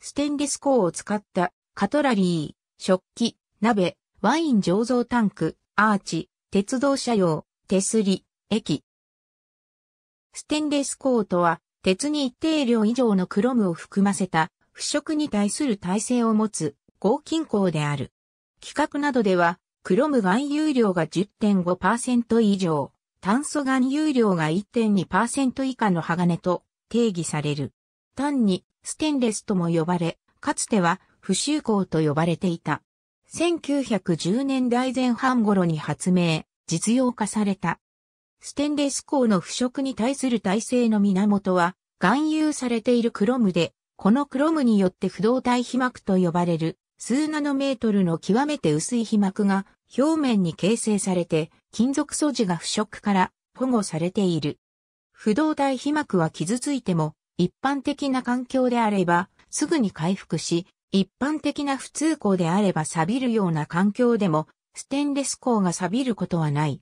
ステンレス鋼を使ったカトラリー、食器、鍋、ワイン醸造タンク、アーチ、鉄道車用、手すり、駅。ステンレス鋼とは、鉄に一定量以上のクロムを含ませた、腐食に対する耐性を持つ、合金鋼である。規格などでは、クロム含有量が10.5%以上、炭素含有量が1.2%以下の鋼と定義される。単にステンレスとも呼ばれ、かつては不鏽鋼と呼ばれていた。1910年代前半頃に発明、実用化された。ステンレス鋼の腐食に対する耐性の源は、含有されているクロムで、このクロムによって不動体被膜と呼ばれる、数ナノメートルの極めて薄い被膜が表面に形成されて、金属素地が腐食から保護されている。不動体被膜は傷ついても一般的な環境であれば、すぐに回復し、一般的な普通鋼であれば錆びるような環境でも、ステンレス鋼が錆びることはない。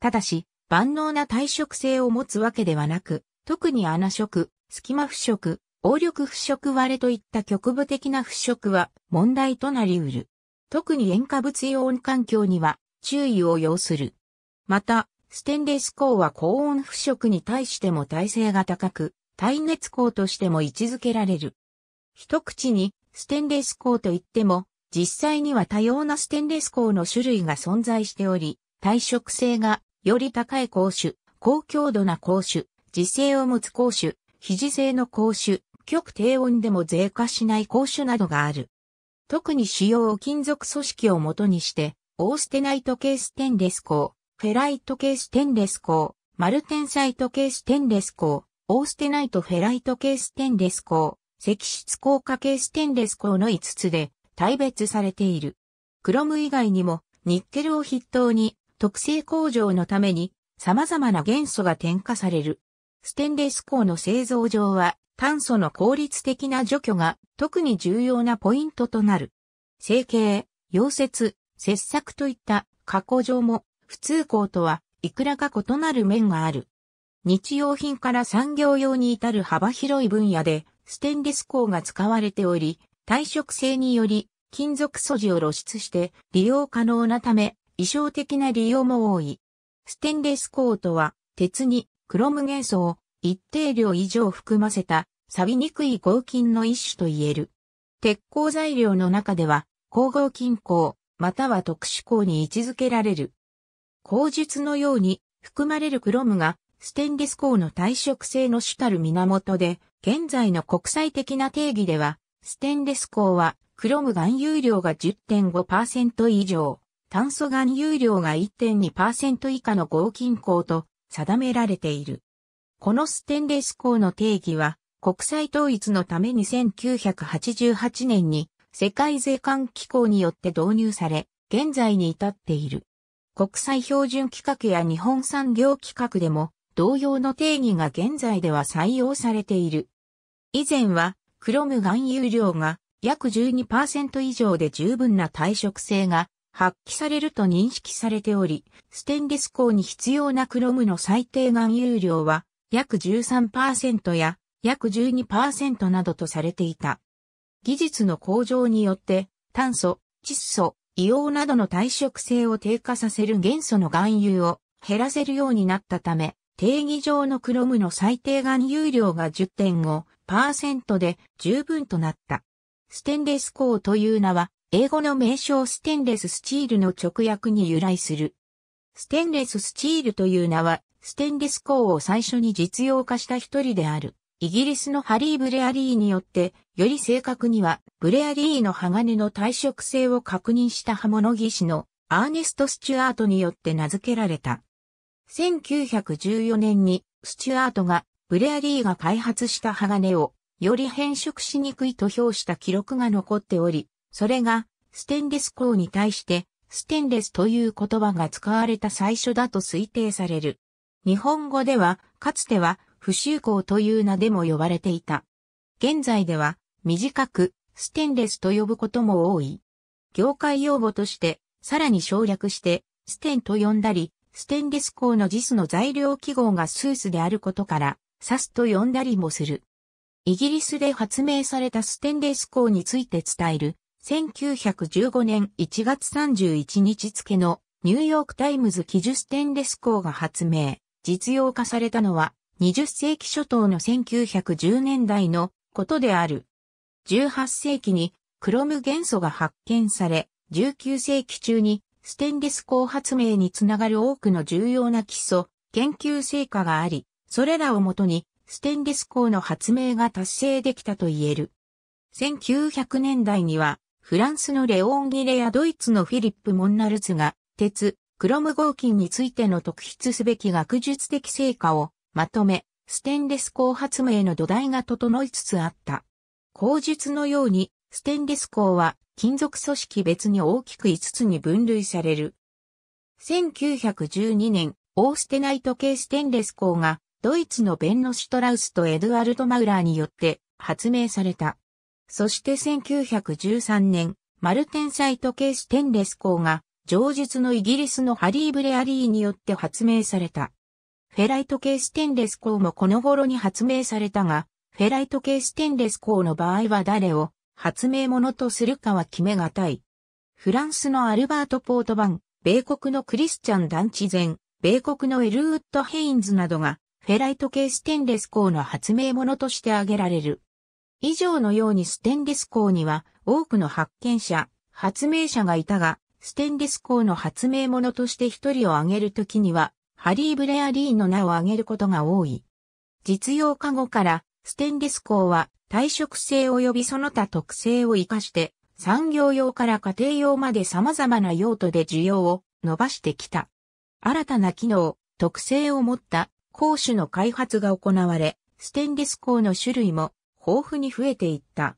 ただし、万能な耐食性を持つわけではなく、特に穴色、隙間腐食、応力腐食割れといった局部的な腐食は問題となり得る。特に塩化物イオン環境には注意を要する。また、ステンレス鋼は高温腐食に対しても耐性が高く、耐熱鋼としても位置づけられる。一口にステンレス鋼といっても、実際には多様なステンレス鋼の種類が存在しており、耐食性がより高い鋼種、高強度な鋼種、磁性を持つ鋼種、非磁性の鋼種、極低温でも脆化しない鋼種などがある。特に主要金属組織をもとにして、オーステナイト系ステンレス鋼、フェライト系ステンレス鋼、マルテンサイト系ステンレス鋼、オーステナイトフェライト系ステンレス鋼、石質硬化系ステンレス鋼の5つで大別されている。クロム以外にもニッケルを筆頭に特性向上のために様々な元素が添加される。ステンレス鋼の製造上は炭素の効率的な除去が特に重要なポイントとなる。成形、溶接、切削といった加工上も普通鋼とはいくらか異なる面がある。日用品から産業用に至る幅広い分野でステンレス鋼が使われており、耐食性により金属素地を露出して利用可能なため、衣装的な利用も多い。ステンレス鋼とは、鉄にクロム元素を一定量以上含ませた錆びにくい合金の一種と言える。鉄鋼材料の中では、鋼合金鋼、または特殊鋼に位置づけられる。鋼術のように含まれるクロムがステンレス鋼の耐食性の主たる源で、現在の国際的な定義では、ステンレス鋼は、クロム含有量が10.5%以上、炭素含有量が1.2%以下の合金鋼と定められている。このステンレス鋼の定義は、国際統一のために1988年に世界税関機構によって導入され、現在に至っている。国際標準規格や日本産業規格でも同様の定義が現在では採用されている。以前は、クロム含有量が約12%以上で十分な耐食性が発揮されると認識されており、ステンレス鋼に必要なクロムの最低含有量は約13%や約12%などとされていた。技術の向上によって炭素、窒素、硫黄などの耐食性を低下させる元素の含有を減らせるようになったため、定義上のクロムの最低含有量が10.5%で十分となった。ステンレス鋼という名は、英語の名称ステンレススチールの直訳に由来する。ステンレススチールという名は、ステンレス鋼を最初に実用化した一人である。イギリスのハリー・ブレアリーによって、より正確には、ブレアリーの鋼の耐食性を確認した刃物技師のアーネスト・スチュアートによって名付けられた。1914年にスチュアートがブレアリーが開発した鋼をより変色しにくいと評した記録が残っており、それがステンレス鋼に対してステンレスという言葉が使われた最初だと推定される。日本語ではかつては不臭鋼という名でも呼ばれていた。現在では短くステンレスと呼ぶことも多い。業界用語としてさらに省略してステンと呼んだり、ステンレス鋼のジスの材料記号がスースであることから、サスと呼んだりもする。イギリスで発明されたステンレス鋼について伝える、1915年1月31日付のニューヨークタイムズ記述ステンレス鋼が発明、実用化されたのは20世紀初頭の1910年代のことである。18世紀にクロム元素が発見され、19世紀中にステンレス鋼発明につながる多くの重要な基礎、研究成果があり、それらをもとに、ステンレス鋼の発明が達成できたと言える。1900年代には、フランスのレオン・ギレやドイツのフィリップ・モンナルズが、鉄、クロム合金についての特筆すべき学術的成果をまとめ、ステンレス鋼発明の土台が整いつつあった。口述のように、ステンレス鋼は金属組織別に大きく5つに分類される。1912年、オーステナイト系ステンレス鋼が、ドイツのベンノ・シュトラウスとエドワルド・マウラーによって発明された。そして1913年、マルテンサイト系ステンレス鋼が、上述のイギリスのハリー・ブレアリーによって発明された。フェライト系ステンレス鋼もこの頃に発明されたが、フェライト系ステンレス鋼の場合は誰を発明者とするかは決めがたい。フランスのアルバート・ポートバン、米国のクリスチャン・ダンチゼン、米国のエルウッド・ヘインズなどが、フェライト系ステンレス鋼の発明者として挙げられる。以上のようにステンレス鋼には多くの発見者、発明者がいたが、ステンレス鋼の発明者として一人を挙げるときには、ハリー・ブレアリーの名を挙げることが多い。実用化後から、ステンレス鋼は耐食性及びその他特性を活かして、産業用から家庭用まで様々な用途で需要を伸ばしてきた。新たな機能、特性を持った鋼種の開発が行われ、ステンレス鋼の種類も豊富に増えていった。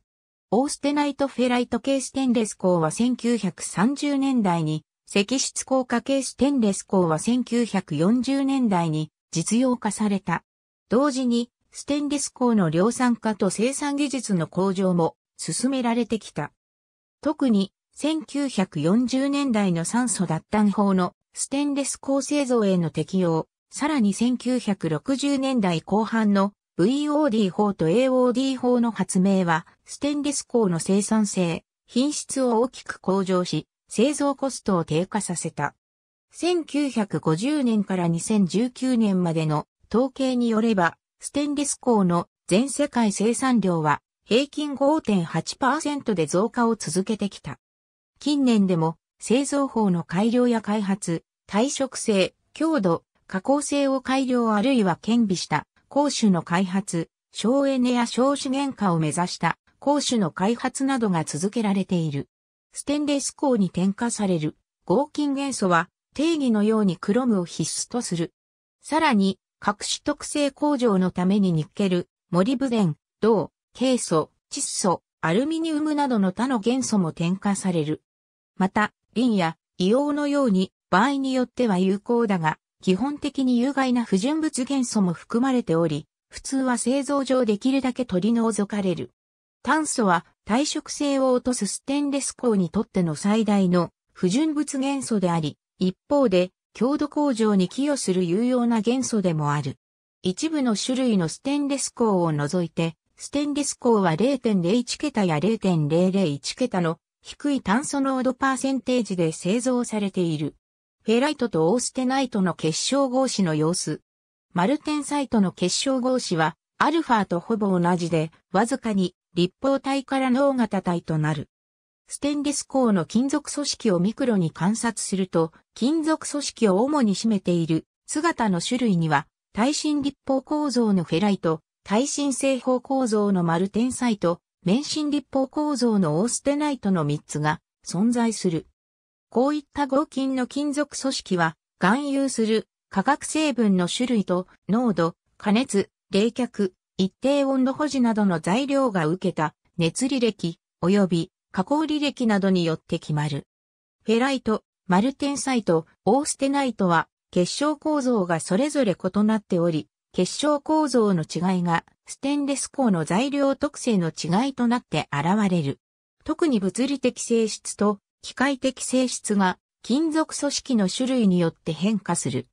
オーステナイトフェライト系ステンレス鋼は1930年代に、石質硬化系ステンレス鋼は1940年代に実用化された。同時にステンレス鋼の量産化と生産技術の向上も進められてきた。特に1940年代の酸素脱炭法のステンレス鋼製造への適用、さらに1960年代後半の VOD 法と AOD 法の発明は、ステンレス鋼の生産性、品質を大きく向上し、製造コストを低下させた。1950年から2019年までの統計によれば、ステンレス鋼の全世界生産量は平均5.8%で増加を続けてきた。近年でも製造法の改良や開発、耐食性、強度、加工性を改良あるいは兼備した鉱種の開発、省エネや省資源化を目指した鉱種の開発などが続けられている。ステンレス鋼に添加される合金元素は定義のようにクロムを必須とする。さらに各種特性向上のためにニッケル、モリブデン、銅、ケイ素、窒素、アルミニウムなどの他の元素も添加される。また、リンや硫黄のように場合によっては有効だが、基本的に有害な不純物元素も含まれており、普通は製造上できるだけ取り除かれる。炭素は耐食性を落とすステンレス鋼にとっての最大の不純物元素であり、一方で強度向上に寄与する有用な元素でもある。一部の種類のステンレス鋼を除いて、ステンレス鋼は0.01桁や0.001桁の低い炭素濃度パーセンテージで製造されている。フェライトとオーステナイトの結晶合子の様子。マルテンサイトの結晶合子は、アルファとほぼ同じで、わずかに立方体から脳型体となる。ステンレス鋼の金属組織をミクロに観察すると、金属組織を主に占めている姿の種類には、耐震立方構造のフェライト、耐震正方構造のマルテンサイト、免震立方構造のオーステナイトの3つが存在する。こういった合金の金属組織は、含有する化学成分の種類と濃度、加熱、冷却、一定温度保持などの材料が受けた熱履歴及び加工履歴などによって決まる。フェライト、マルテンサイト、オーステナイトは結晶構造がそれぞれ異なっており、結晶構造の違いがステンレス鋼の材料特性の違いとなって現れる。特に物理的性質と機械的性質が金属組織の種類によって変化する。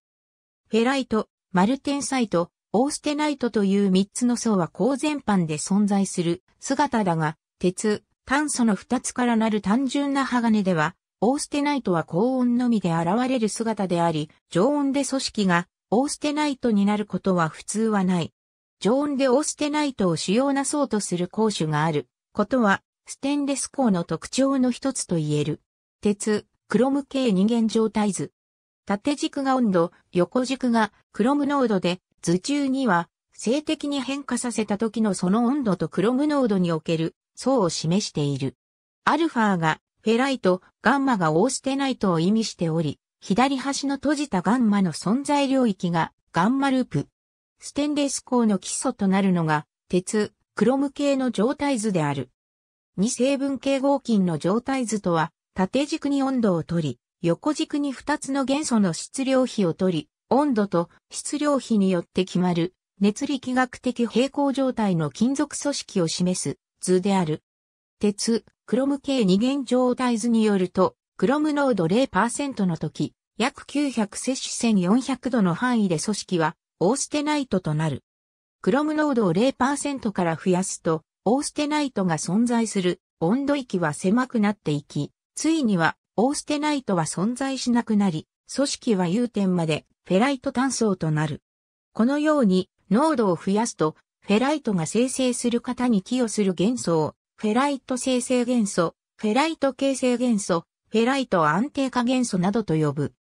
フェライト、マルテンサイト、オーステナイトという3つの層は鋼全般で存在する姿だが、鉄、炭素の二つからなる単純な鋼では、オーステナイトは高温のみで現れる姿であり、常温で組織がオーステナイトになることは普通はない。常温でオーステナイトを主要なそうとする鉱種があることは、ステンレス鋼の特徴の一つと言える。鉄、クロム系二元状態図。縦軸が温度、横軸がクロム濃度で、図中には、静的に変化させた時のその温度とクロム濃度における層を示している。アルファがフェライト、ガンマがオーステナイトを意味しており、左端の閉じたガンマの存在領域がガンマループ。ステンレス鋼の基礎となるのが鉄、クロム系の状態図である。二成分系合金の状態図とは、縦軸に温度を取り、横軸に二つの元素の質量比を取り、温度と質量比によって決まる熱力学的平衡状態の金属組織を示す通である。鉄、クロム系二元状態図によると、クロム濃度0%の時、約900摂取1400度の範囲で組織は、オーステナイトとなる。クロム濃度を0%から増やすと、オーステナイトが存在する温度域は狭くなっていき、ついにはオーステナイトは存在しなくなり、組織は融点までフェライト炭素となる。このように濃度を増やすとフェライトが生成する型に寄与する元素を、フェライト生成元素、フェライト形成元素、フェライト安定化元素などと呼ぶ。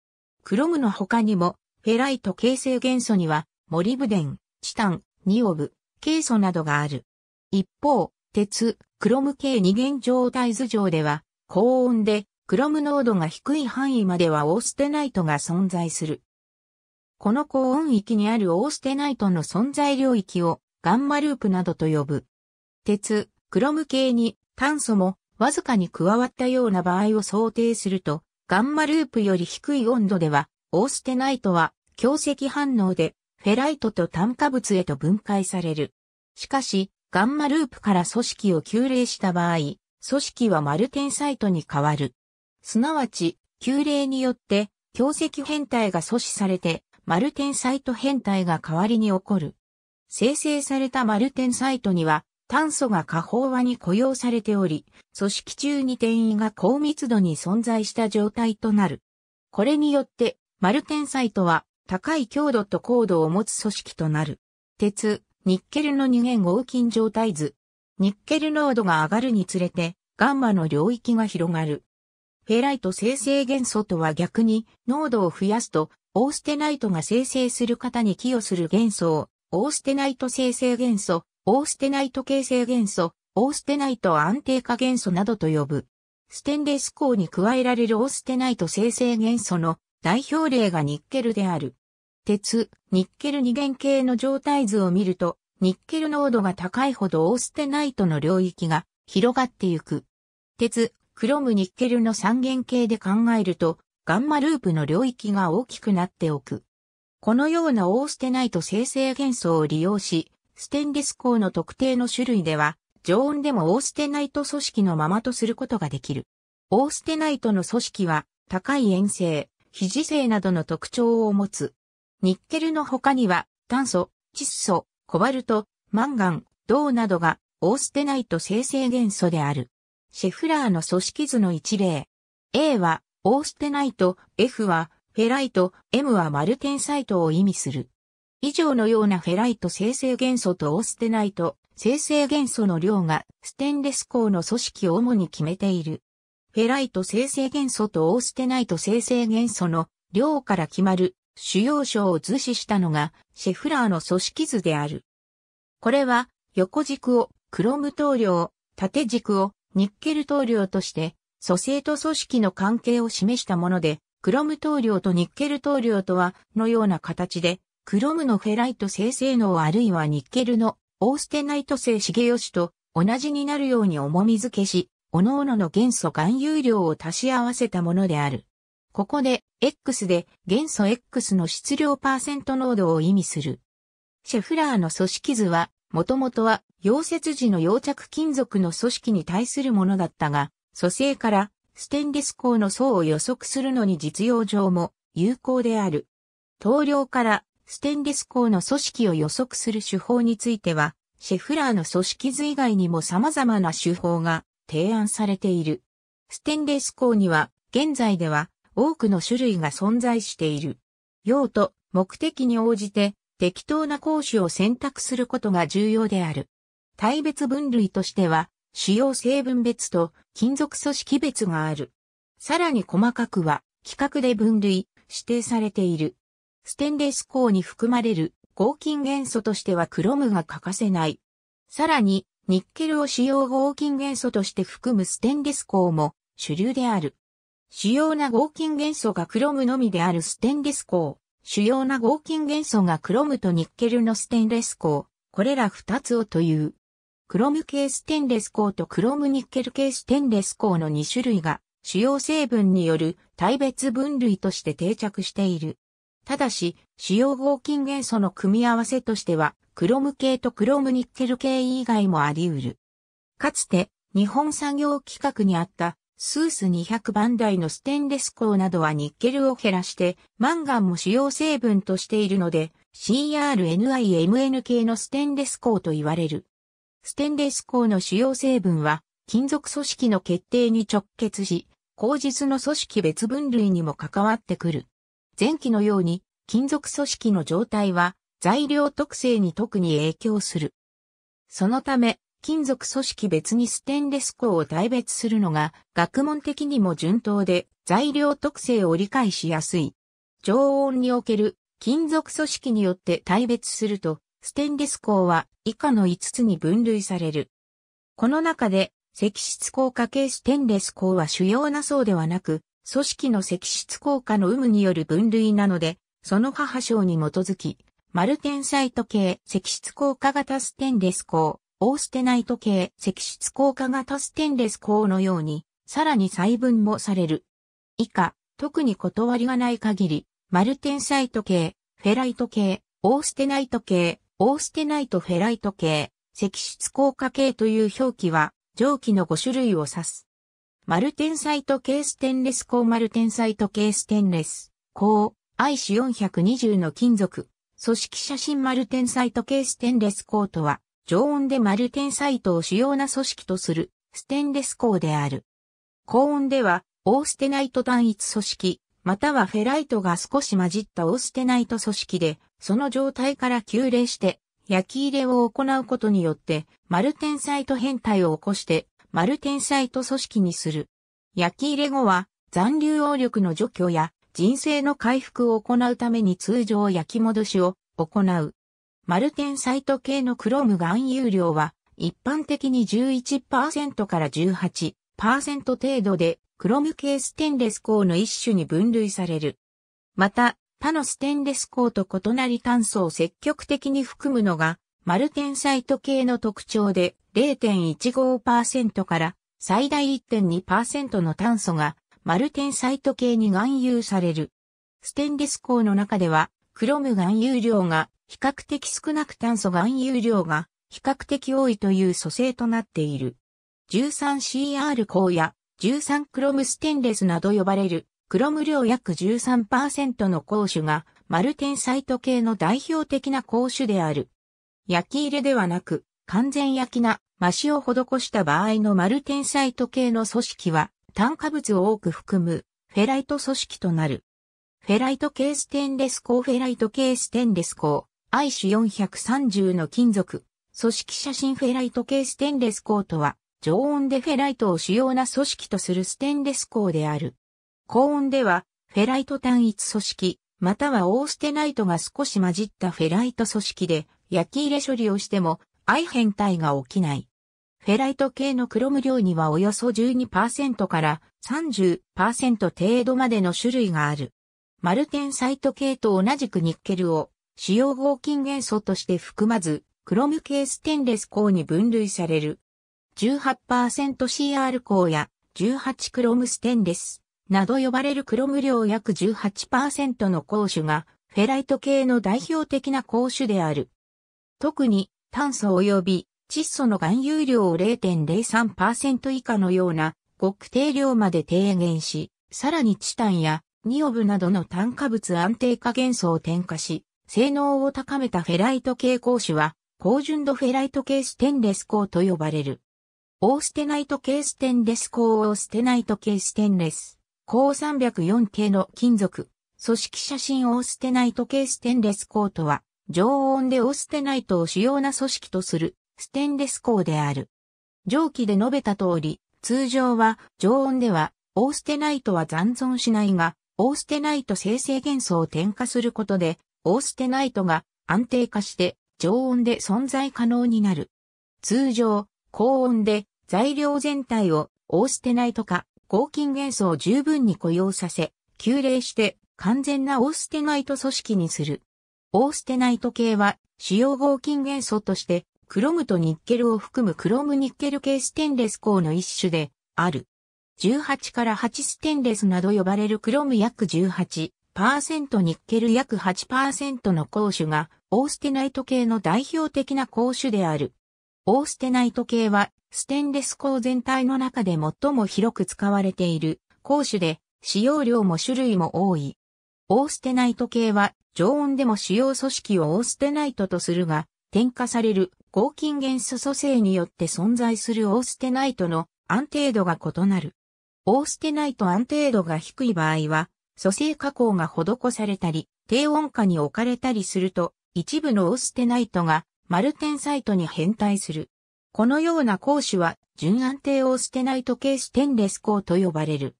クロムの他にも、フェライト形成元素には、モリブデン、チタン、ニオブ、ケイ素などがある。一方、鉄、クロム系二元状態図上では、高温で、クロム濃度が低い範囲まではオーステナイトが存在する。この高温域にあるオーステナイトの存在領域をガンマループなどと呼ぶ。鉄、クロム系に炭素もわずかに加わったような場合を想定すると、ガンマループより低い温度では、オーステナイトは強積反応でフェライトと炭化物へと分解される。しかし、ガンマループから組織を急冷した場合、組織はマルテンサイトに変わる。すなわち、急冷によって、強積変態が阻止されて、マルテンサイト変態が代わりに起こる。生成されたマルテンサイトには、炭素が過飽和に雇用されており、組織中に転移が高密度に存在した状態となる。これによって、マルテンサイトは高い強度と高度を持つ組織となる。鉄、ニッケルの二元合金状態図。ニッケル濃度が上がるにつれて、ガンマの領域が広がる。フェライト生成元素とは逆に、濃度を増やすと、オーステナイトが生成する方に寄与する元素をオーステナイト生成元素、オーステナイト形成元素、オーステナイト安定化元素などと呼ぶ。ステンレス鋼に加えられるオーステナイト生成元素の代表例がニッケルである。鉄、ニッケル二元系の状態図を見ると、ニッケル濃度が高いほどオーステナイトの領域が広がってゆく。鉄、クロムニッケルの三元系で考えると、ガンマループの領域が大きくなっておく。このようなオーステナイト生成元素を利用し、ステンレス鋼の特定の種類では、常温でもオーステナイト組織のままとすることができる。オーステナイトの組織は、高い塩性、非磁性などの特徴を持つ。ニッケルの他には、炭素、窒素、コバルト、マンガン、銅などが、オーステナイト生成元素である。シェフラーの組織図の一例。A は、オーステナイト、F は、フェライト、M はマルテンサイトを意味する。以上のようなフェライト生成元素とオーステナイト、生成元素の量がステンレス鋼の組織を主に決めている。フェライト生成元素とオーステナイト生成元素の量から決まる主要章を図示したのがシェフラーの組織図である。これは横軸をクロム等量、縦軸をニッケル等量として組成と組織の関係を示したもので、クロム投量とニッケル投量とは、のような形で、クロムのフェライト生性能あるいはニッケルのオーステナイト性重吉と同じになるように重み付けし、各々の元素含有量を足し合わせたものである。ここで、X で元素 X の質量パーセント濃度を意味する。シェフラーの組織図は、もともとは溶接時の溶着金属の組織に対するものだったが、組成からステンレス鋼の層を予測するのに実用上も有効である。投了からステンレス鋼の組織を予測する手法については、シェフラーの組織図以外にも様々な手法が提案されている。ステンレス鋼には、現在では多くの種類が存在している。用途、目的に応じて適当な講師を選択することが重要である。対別分類としては、主要成分別と金属組織別がある。さらに細かくは、規格で分類、指定されている。ステンレス鋼に含まれる合金元素としてはクロムが欠かせない。さらに、ニッケルを使用合金元素として含むステンレス鋼も主流である。主要な合金元素がクロムのみであるステンレス鋼。主要な合金元素がクロムとニッケルのステンレス鋼。これら二つをという。クロム系ステンレス鋼とクロムニッケル系ステンレス鋼の2種類が主要成分による対別分類として定着している。ただし、主要合金元素の組み合わせとしては、クロム系とクロムニッケル系以外もあり得る。かつて、日本産業規格にあった、スース200番台のステンレス鋼などはニッケルを減らして、マンガンも主要成分としているので、CRNIMN 系のステンレス鋼と言われる。ステンレス鋼の主要成分は、金属組織の決定に直結し、口実の組織別分類にも関わってくる。前期のように、金属組織の状態は、材料特性に特に影響する。そのため、金属組織別にステンレス鋼を大別するのが、学問的にも順当で、材料特性を理解しやすい。常温における金属組織によって大別すると、ステンレス鋼は以下の5つに分類される。この中で、石質効化系ステンレス鋼は主要な層ではなく、組織の石質効化の有無による分類なので、その母章に基づき、マルテンサイト系石質効化型ステンレス鋼、オーステナイト系石質効化型ステンレス鋼のように、さらに細分もされる。以下、特に断りがない限り、マルテンサイト系、フェライト系、オーステナイト系、オーステナイトフェライト系、石質硬化系という表記は、蒸気の5種類を指す。マルテンサイト系ステンレス鋼マルテンサイト系ステンレス、鋼、IC 420の金属、組織写真マルテンサイト系ステンレス鋼とは、常温でマルテンサイトを主要な組織とする、ステンレス鋼である。高温では、オーステナイト単一組織、またはフェライトが少し混じったオステナイト組織で、その状態から急冷して、焼き入れを行うことによって、マルテンサイト変態を起こして、マルテンサイト組織にする。焼き入れ後は、残留応力の除去や、人生の回復を行うために通常焼き戻しを行う。マルテンサイト系のクロム含有量は、一般的に11%から18%程度で、クロム系ステンレス鋼の一種に分類される。また、他のステンレス鋼と異なり炭素を積極的に含むのが、マルテンサイト系の特徴で0.15%から最大1.2%の炭素がマルテンサイト系に含有される。ステンレス鋼の中では、クロム含有量が比較的少なく炭素含有量が比較的多いという組成となっている。13CR 鋼や13クロムステンレスなど呼ばれる、クロム量約13%の鉱種が、マルテンサイト系の代表的な鉱種である。焼き入れではなく、完全焼きな、マシを施した場合のマルテンサイト系の組織は、炭化物を多く含む、フェライト組織となる。フェライト系ステンレス鋼フェライト系ステンレス鋼、I 種430の金属、組織写真フェライト系ステンレス鋼とは、常温でフェライトを主要な組織とするステンレス鋼である。高温では、フェライト単一組織、またはオーステナイトが少し混じったフェライト組織で、焼き入れ処理をしても、相変態が起きない。フェライト系のクロム量にはおよそ12%から30%程度までの種類がある。マルテンサイト系と同じくニッケルを主要合金元素として含まず、クロム系ステンレス鋼に分類される。18%CR 鋼や1 8クロムステンレスなど呼ばれるクロム量約18%の鉱種がフェライト系の代表的な鉱種である。特に炭素及び窒素の含有量を0.03%以下のような極定量まで低減し、さらにチタンやニオブなどの炭化物安定化元素を添加し、性能を高めたフェライト系鉱種は、高純度フェライト系ステンレス鋼と呼ばれる。オーステナイト系ステンレス鋼オーステナイト系ステンレス、鋼304系の金属、組織写真オーステナイト系ステンレス鋼とは、常温でオーステナイトを主要な組織とする、ステンレス鋼である。上記で述べた通り、通常は、常温では、オーステナイトは残存しないが、オーステナイト生成元素を添加することで、オーステナイトが安定化して、常温で存在可能になる。通常、高温で材料全体をオーステナイト化、合金元素を十分に雇用させ、急冷して完全なオーステナイト組織にする。オーステナイト系は主要合金元素としてクロムとニッケルを含むクロムニッケル系ステンレス鋼の一種である。18から8ステンレスなど呼ばれるクロム約18、ニッケル約8%の鉱種がオーステナイト系の代表的な鉱種である。オーステナイト系は、ステンレス鋼全体の中で最も広く使われている鋼種で、使用量も種類も多い。オーステナイト系は、常温でも主要組織をオーステナイトとするが、添加される合金元素組成によって存在するオーステナイトの安定度が異なる。オーステナイト安定度が低い場合は、組成加工が施されたり、低温下に置かれたりすると、一部のオーステナイトがマルテンサイトに変態する。このような講師は、純安定オーステナイト系ステンレス鋼と呼ばれる。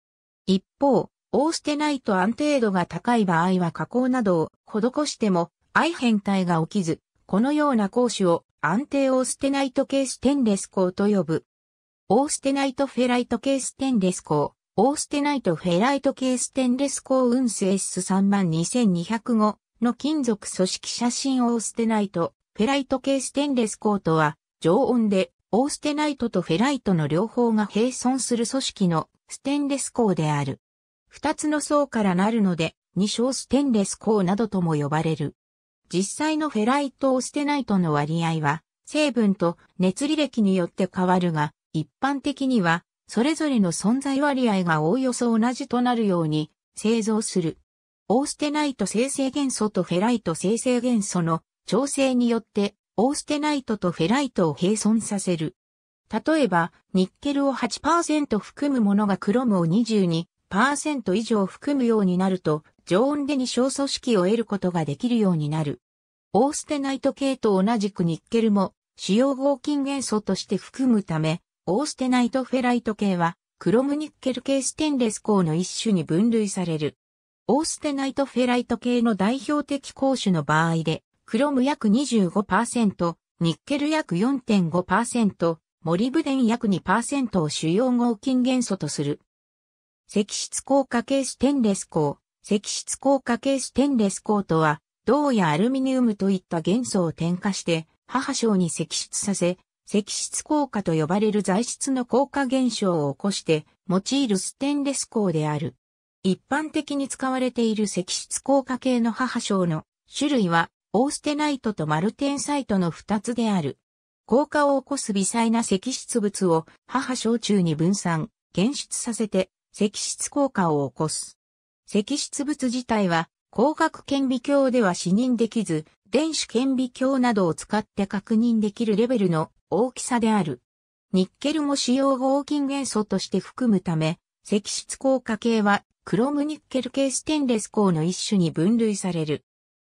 一方、オーステナイト安定度が高い場合は加工などを施しても、相変態が起きず、このような講師を安定オーステナイト系ステンレス鋼と呼ぶ。オーステナイトフェライト系ステンレス鋼、オーステナイトフェライト系ステンレス鋼運勢 S3 万2205の金属組織写真オーステナイト、フェライト系ステンレスコートは、常温で、オーステナイトとフェライトの両方が並存する組織のステンレス鋼である。二つの層からなるので、二小ステンレス鋼などとも呼ばれる。実際のフェライトオーステナイトの割合は、成分と熱履歴によって変わるが、一般的には、それぞれの存在割合がおおよそ同じとなるように製造する。オーステナイト生成元素とフェライト生成元素の調整によってオーステナイトとフェライトを併存させる。例えば、ニッケルを8%含むものがクロムを22%以上含むようになると、常温で2小組織を得ることができるようになる。オーステナイト系と同じくニッケルも主要合金元素として含むため、オーステナイトフェライト系はクロムニッケル系ステンレス鋼の一種に分類される。オーステナイトフェライト系の代表的鉱種の場合で、クロム約25%、ニッケル約4.5%、モリブデン約2%を主要合金元素とする。石質硬化系ステンレス鋼、石質硬化系ステンレス鋼とは、銅やアルミニウムといった元素を添加して、母章に石質させ、石質硬化と呼ばれる材質の硬化現象を起こして、用いるステンレス鋼である。一般的に使われている石質硬化系の母章の種類はオーステナイトとマルテンサイトの二つである。効果を起こす微細な石質物を母小中に分散、検出させて石質効果を起こす。石質物自体は光学顕微鏡では視認できず、電子顕微鏡などを使って確認できるレベルの大きさである。ニッケルも使用合金元素として含むため、石質効果系はクロムニッケル系ステンレス鋼の一種に分類される。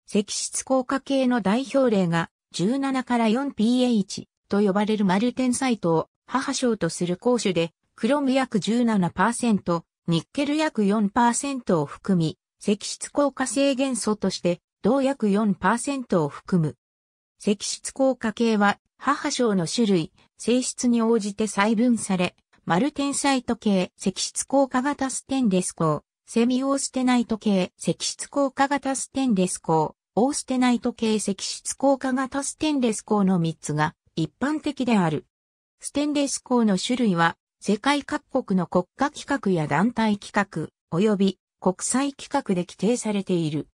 石質硬化系の代表例が 17-4pH と呼ばれるマルテンサイトを母賞とする公種で、クロム約17%、ニッケル約4%を含み、石質硬化性元素として同約4%を含む。石質硬化系は、母症の種類、性質に応じて細分され、マルテンサイト系、石質硬化型ステンレス鋼、セミオーステナイト系、石質硬化型ステンレス鋼、オーステナイト系石質効化型ステンレス鋼の3つが一般的である。ステンレス鋼の種類は、世界各国の国家規格や団体規格、及び国際規格で規定されている。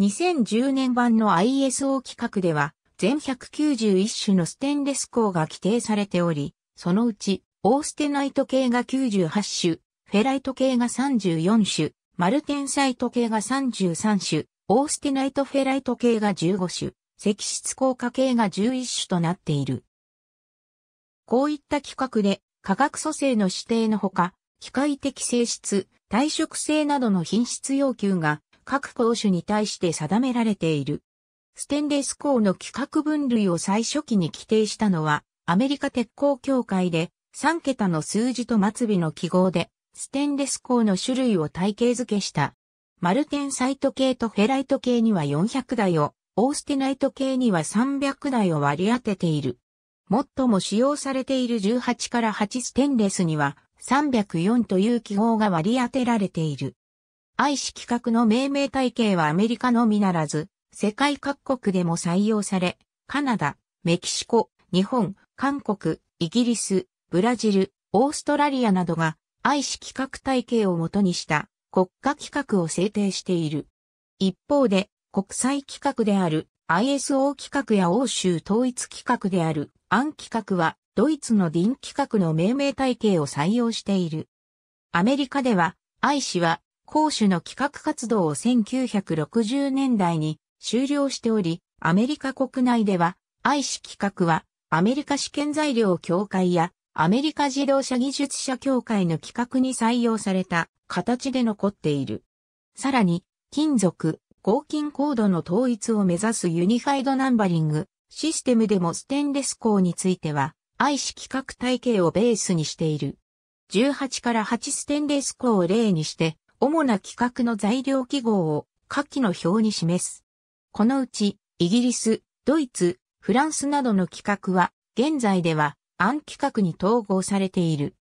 2010年版の ISO 規格では、全191種のステンレス鋼が規定されており、そのうち、オーステナイト系が98種、フェライト系が34種、マルテンサイト系が33種、オーステナイトフェライト系が15種、石質硬化系が11種となっている。こういった規格で、化学組成の指定のほか、機械的性質、耐食性などの品質要求が各鉱種に対して定められている。ステンレス鋼の規格分類を最初期に規定したのは、アメリカ鉄鋼協会で3桁の数字と末尾の記号で、ステンレス鋼の種類を体系付けしたマルテンサイト系とフェライト系には400台を、オーステナイト系には300台を割り当てている。最も使用されている18から8ステンレスには304という記号が割り当てられている。愛し企画の命名体系はアメリカのみならず、世界各国でも採用され、カナダ、メキシコ、日本、韓国、イギリス、ブラジル、オーストラリアなどが愛し企画体系をもとにした国家規格を制定している。一方で、国際規格である ISO 規格や欧州統一規格である AN 規格は、ドイツのディン規格の命名体系を採用している。アメリカでは、イ氏は、公主の企画活動を1960年代に終了しており、アメリカ国内では、イ氏企画は、アメリカ試験材料協会や、アメリカ自動車技術者協会の企画に採用された形で残っている。さらに、金属、合金コードの統一を目指すユニファイドナンバリングシステムでもステンレス鋼については、愛し規格体系をベースにしている。18から8ステンレス鋼を例にして、主な規格の材料記号を下記の表に示す。このうち、イギリス、ドイツ、フランスなどの規格は、現在では、暗規格に統合されている。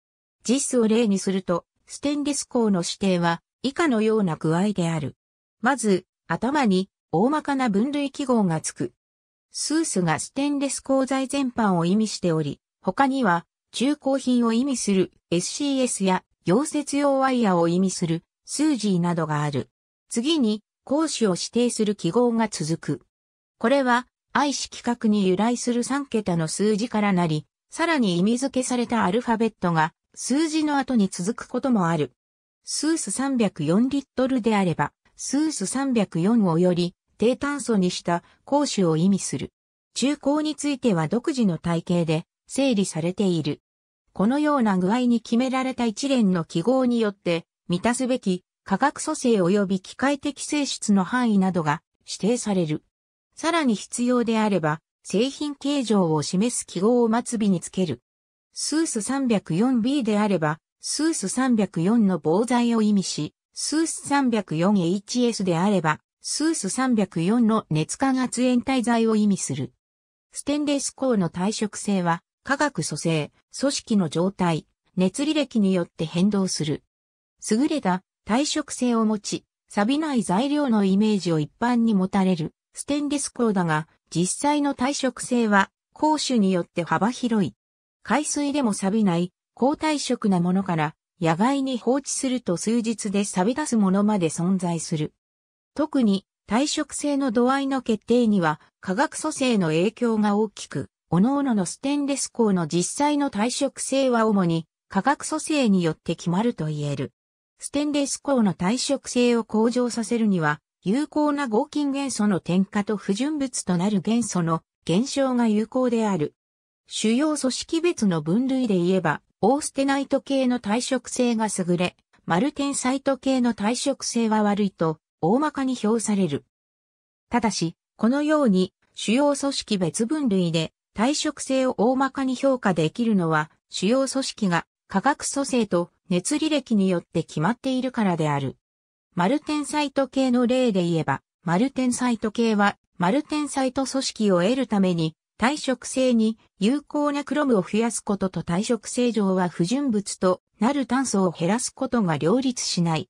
実を例にすると、ステンレス鋼の指定は以下のような具合である。まず、頭に大まかな分類記号がつく。スースがステンレス鋼材全般を意味しており、他には中古品を意味する SCS や溶接用ワイヤーを意味するスージーなどがある。次に、講師を指定する記号が続く。これは、愛子規格に由来する3桁の数字からなり、さらに意味付けされたアルファベットが数字の後に続くこともある。スース304リットルであれば、スース304をより低炭素にした講種を意味する。中高については独自の体系で整理されている。このような具合に決められた一連の記号によって満たすべき化学組成及び機械的性質の範囲などが指定される。さらに必要であれば製品形状を示す記号を末尾につける。スース 304B であれば、スース304の防材を意味し、スース 304HS であれば、スース304の熱化圧延滞在を意味する。ステンレス鋼の耐食性は、化学組成、組織の状態、熱履歴によって変動する。優れた耐食性を持ち、錆びない材料のイメージを一般に持たれるステンレス鋼だが、実際の耐食性は、攻種によって幅広い。海水でも錆びない高体色なものから野外に放置すると数日で錆び出すものまで存在する。特に退色性の度合いの決定には化学組成の影響が大きく、各々のステンレス鋼の実際の退色性は主に化学組成によって決まると言える。ステンレス鋼の耐色性を向上させるには、有効な合金元素の添加と不純物となる元素の減少が有効である。主要組織別の分類で言えば、オーステナイト系の耐食性が優れ、マルテンサイト系の耐食性は悪いと、大まかに評される。ただし、このように、主要組織別分類で、耐食性を大まかに評価できるのは、主要組織が化学組成と熱履歴によって決まっているからである。マルテンサイト系の例で言えば、マルテンサイト系は、マルテンサイト組織を得るために、耐食性に有効なクロムを増やすことと耐食性上は不純物となる炭素を減らすことが両立しない。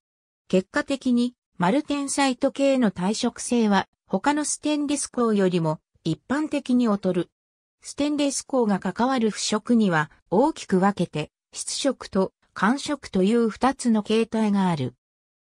結果的に、マルテンサイト系の耐食性は他のステンレス鋼よりも一般的に劣る。ステンレス鋼が関わる腐食には大きく分けて、質食と間食という二つの形態がある。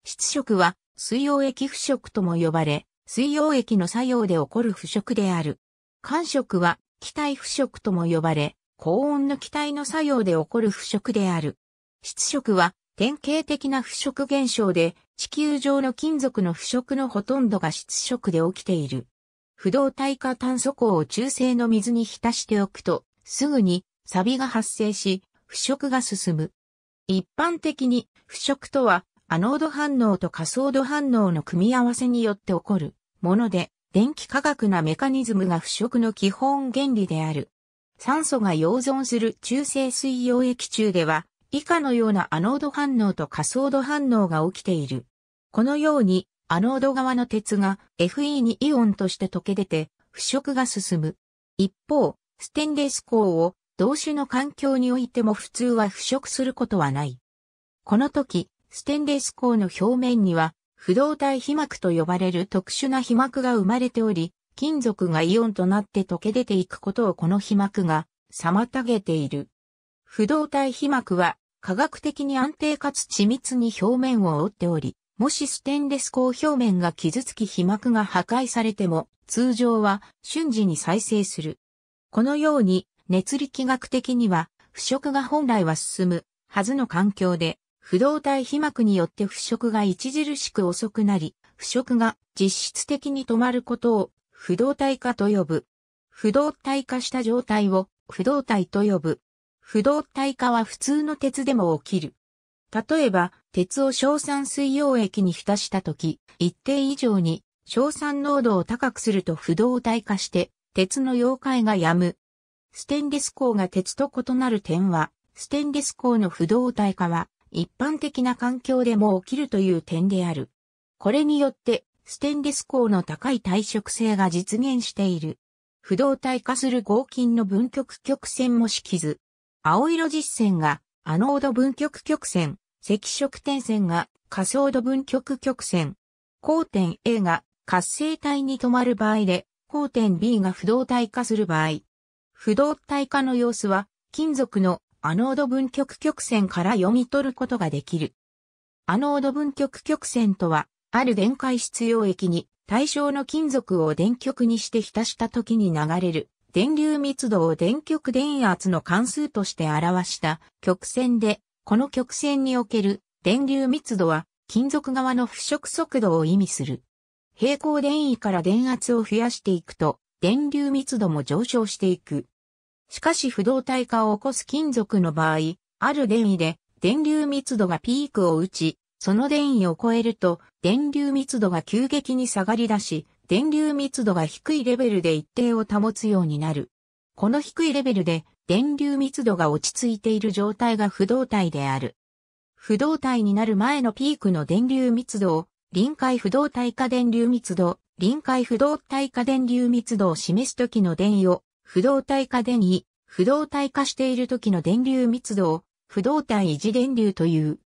質食は水溶液腐食とも呼ばれ、水溶液の作用で起こる腐食である。寒色は気体腐食とも呼ばれ、高温の気体の作用で起こる腐食である。質食は典型的な腐食現象で、地球上の金属の腐食のほとんどが質食で起きている。不動体化炭素鋼を中性の水に浸しておくと、すぐに錆が発生し、腐食が進む。一般的に腐食とはアノード反応と仮想度反応の組み合わせによって起こるもので、電気化学なメカニズムが腐食の基本原理である。酸素が溶存する中性水溶液中では、以下のようなアノード反応とカソード反応が起きている。このように、アノード側の鉄が Fe にイオンとして溶け出て、腐食が進む。一方、ステンレス鋼を同種の環境においても普通は腐食することはない。この時、ステンレス鋼の表面には不動体被膜と呼ばれる特殊な被膜が生まれており、金属がイオンとなって溶け出ていくことをこの被膜が妨げている。不動体被膜は科学的に安定かつ緻密に表面を覆っており、もしステンレス鋼表面が傷つき被膜が破壊されても、通常は瞬時に再生する。このように熱力学的には腐食が本来は進むはずの環境で不動体被膜によって腐食が著しく遅くなり、腐食が実質的に止まることを不動体化と呼ぶ。不動体化した状態を不動体と呼ぶ。不動体化は普通の鉄でも起きる。例えば、鉄を硝酸水溶液に浸したとき、一定以上に硝酸濃度を高くすると不動体化して、鉄の溶解がやむ。ステンレス鋼が鉄と異なる点は、ステンレス鋼の不動体化は、一般的な環境でも起きるという点である。これによって、ステンレス鋼の高い耐食性が実現している。不動体化する合金の分極曲線もきず、青色実線がアノード分極曲線、赤色点線が仮想度分極曲線。交点 A が活性体に止まる場合で、交点 B が不動体化する場合。不動体化の様子は金属のアノード分極曲線から読み取ることができる。アノード分極曲線とは、ある電解質溶液に対象の金属を電極にして浸した時に流れる電流密度を電極電圧の関数として表した曲線で、この曲線における電流密度は金属側の腐食速度を意味する。平行電位から電圧を増やしていくと、電流密度も上昇していく。しかし不動体化を起こす金属の場合、ある電位で電流密度がピークを打ち、その電位を超えると電流密度が急激に下がり出し、電流密度が低いレベルで一定を保つようになる。この低いレベルで電流密度が落ち着いている状態が不動体である。不動体になる前のピークの電流密度を臨界不動体化電流密度、臨界不動体化電流密度を示す時の電位を不動体化でに、不動体化している時の電流密度を不動体維持電流という。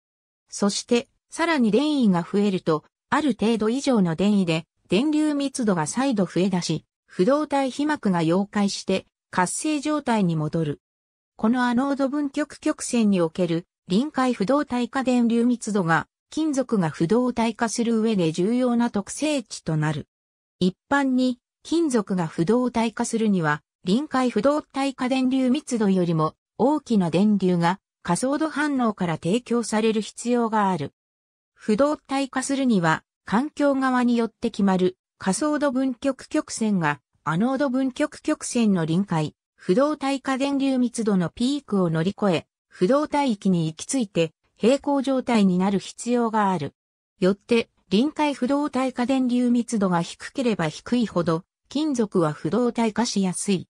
そして、さらに電位が増えると、ある程度以上の電位で電流密度が再度増え出し、不動体被膜が溶解して活性状態に戻る。このアノード分極曲線における臨界不動体化電流密度が金属が不動体化する上で重要な特性値となる。一般に金属が不動体化するには臨界不動体化電流密度よりも大きな電流が仮想度反応から提供される必要がある。不動体化するには環境側によって決まる仮想度分極曲線がアノード分極曲線の臨界、不動体化電流密度のピークを乗り越え、不動体域に行き着いて平行状態になる必要がある。よって、臨界不動体化電流密度が低ければ低いほど、金属は不動体化しやすい。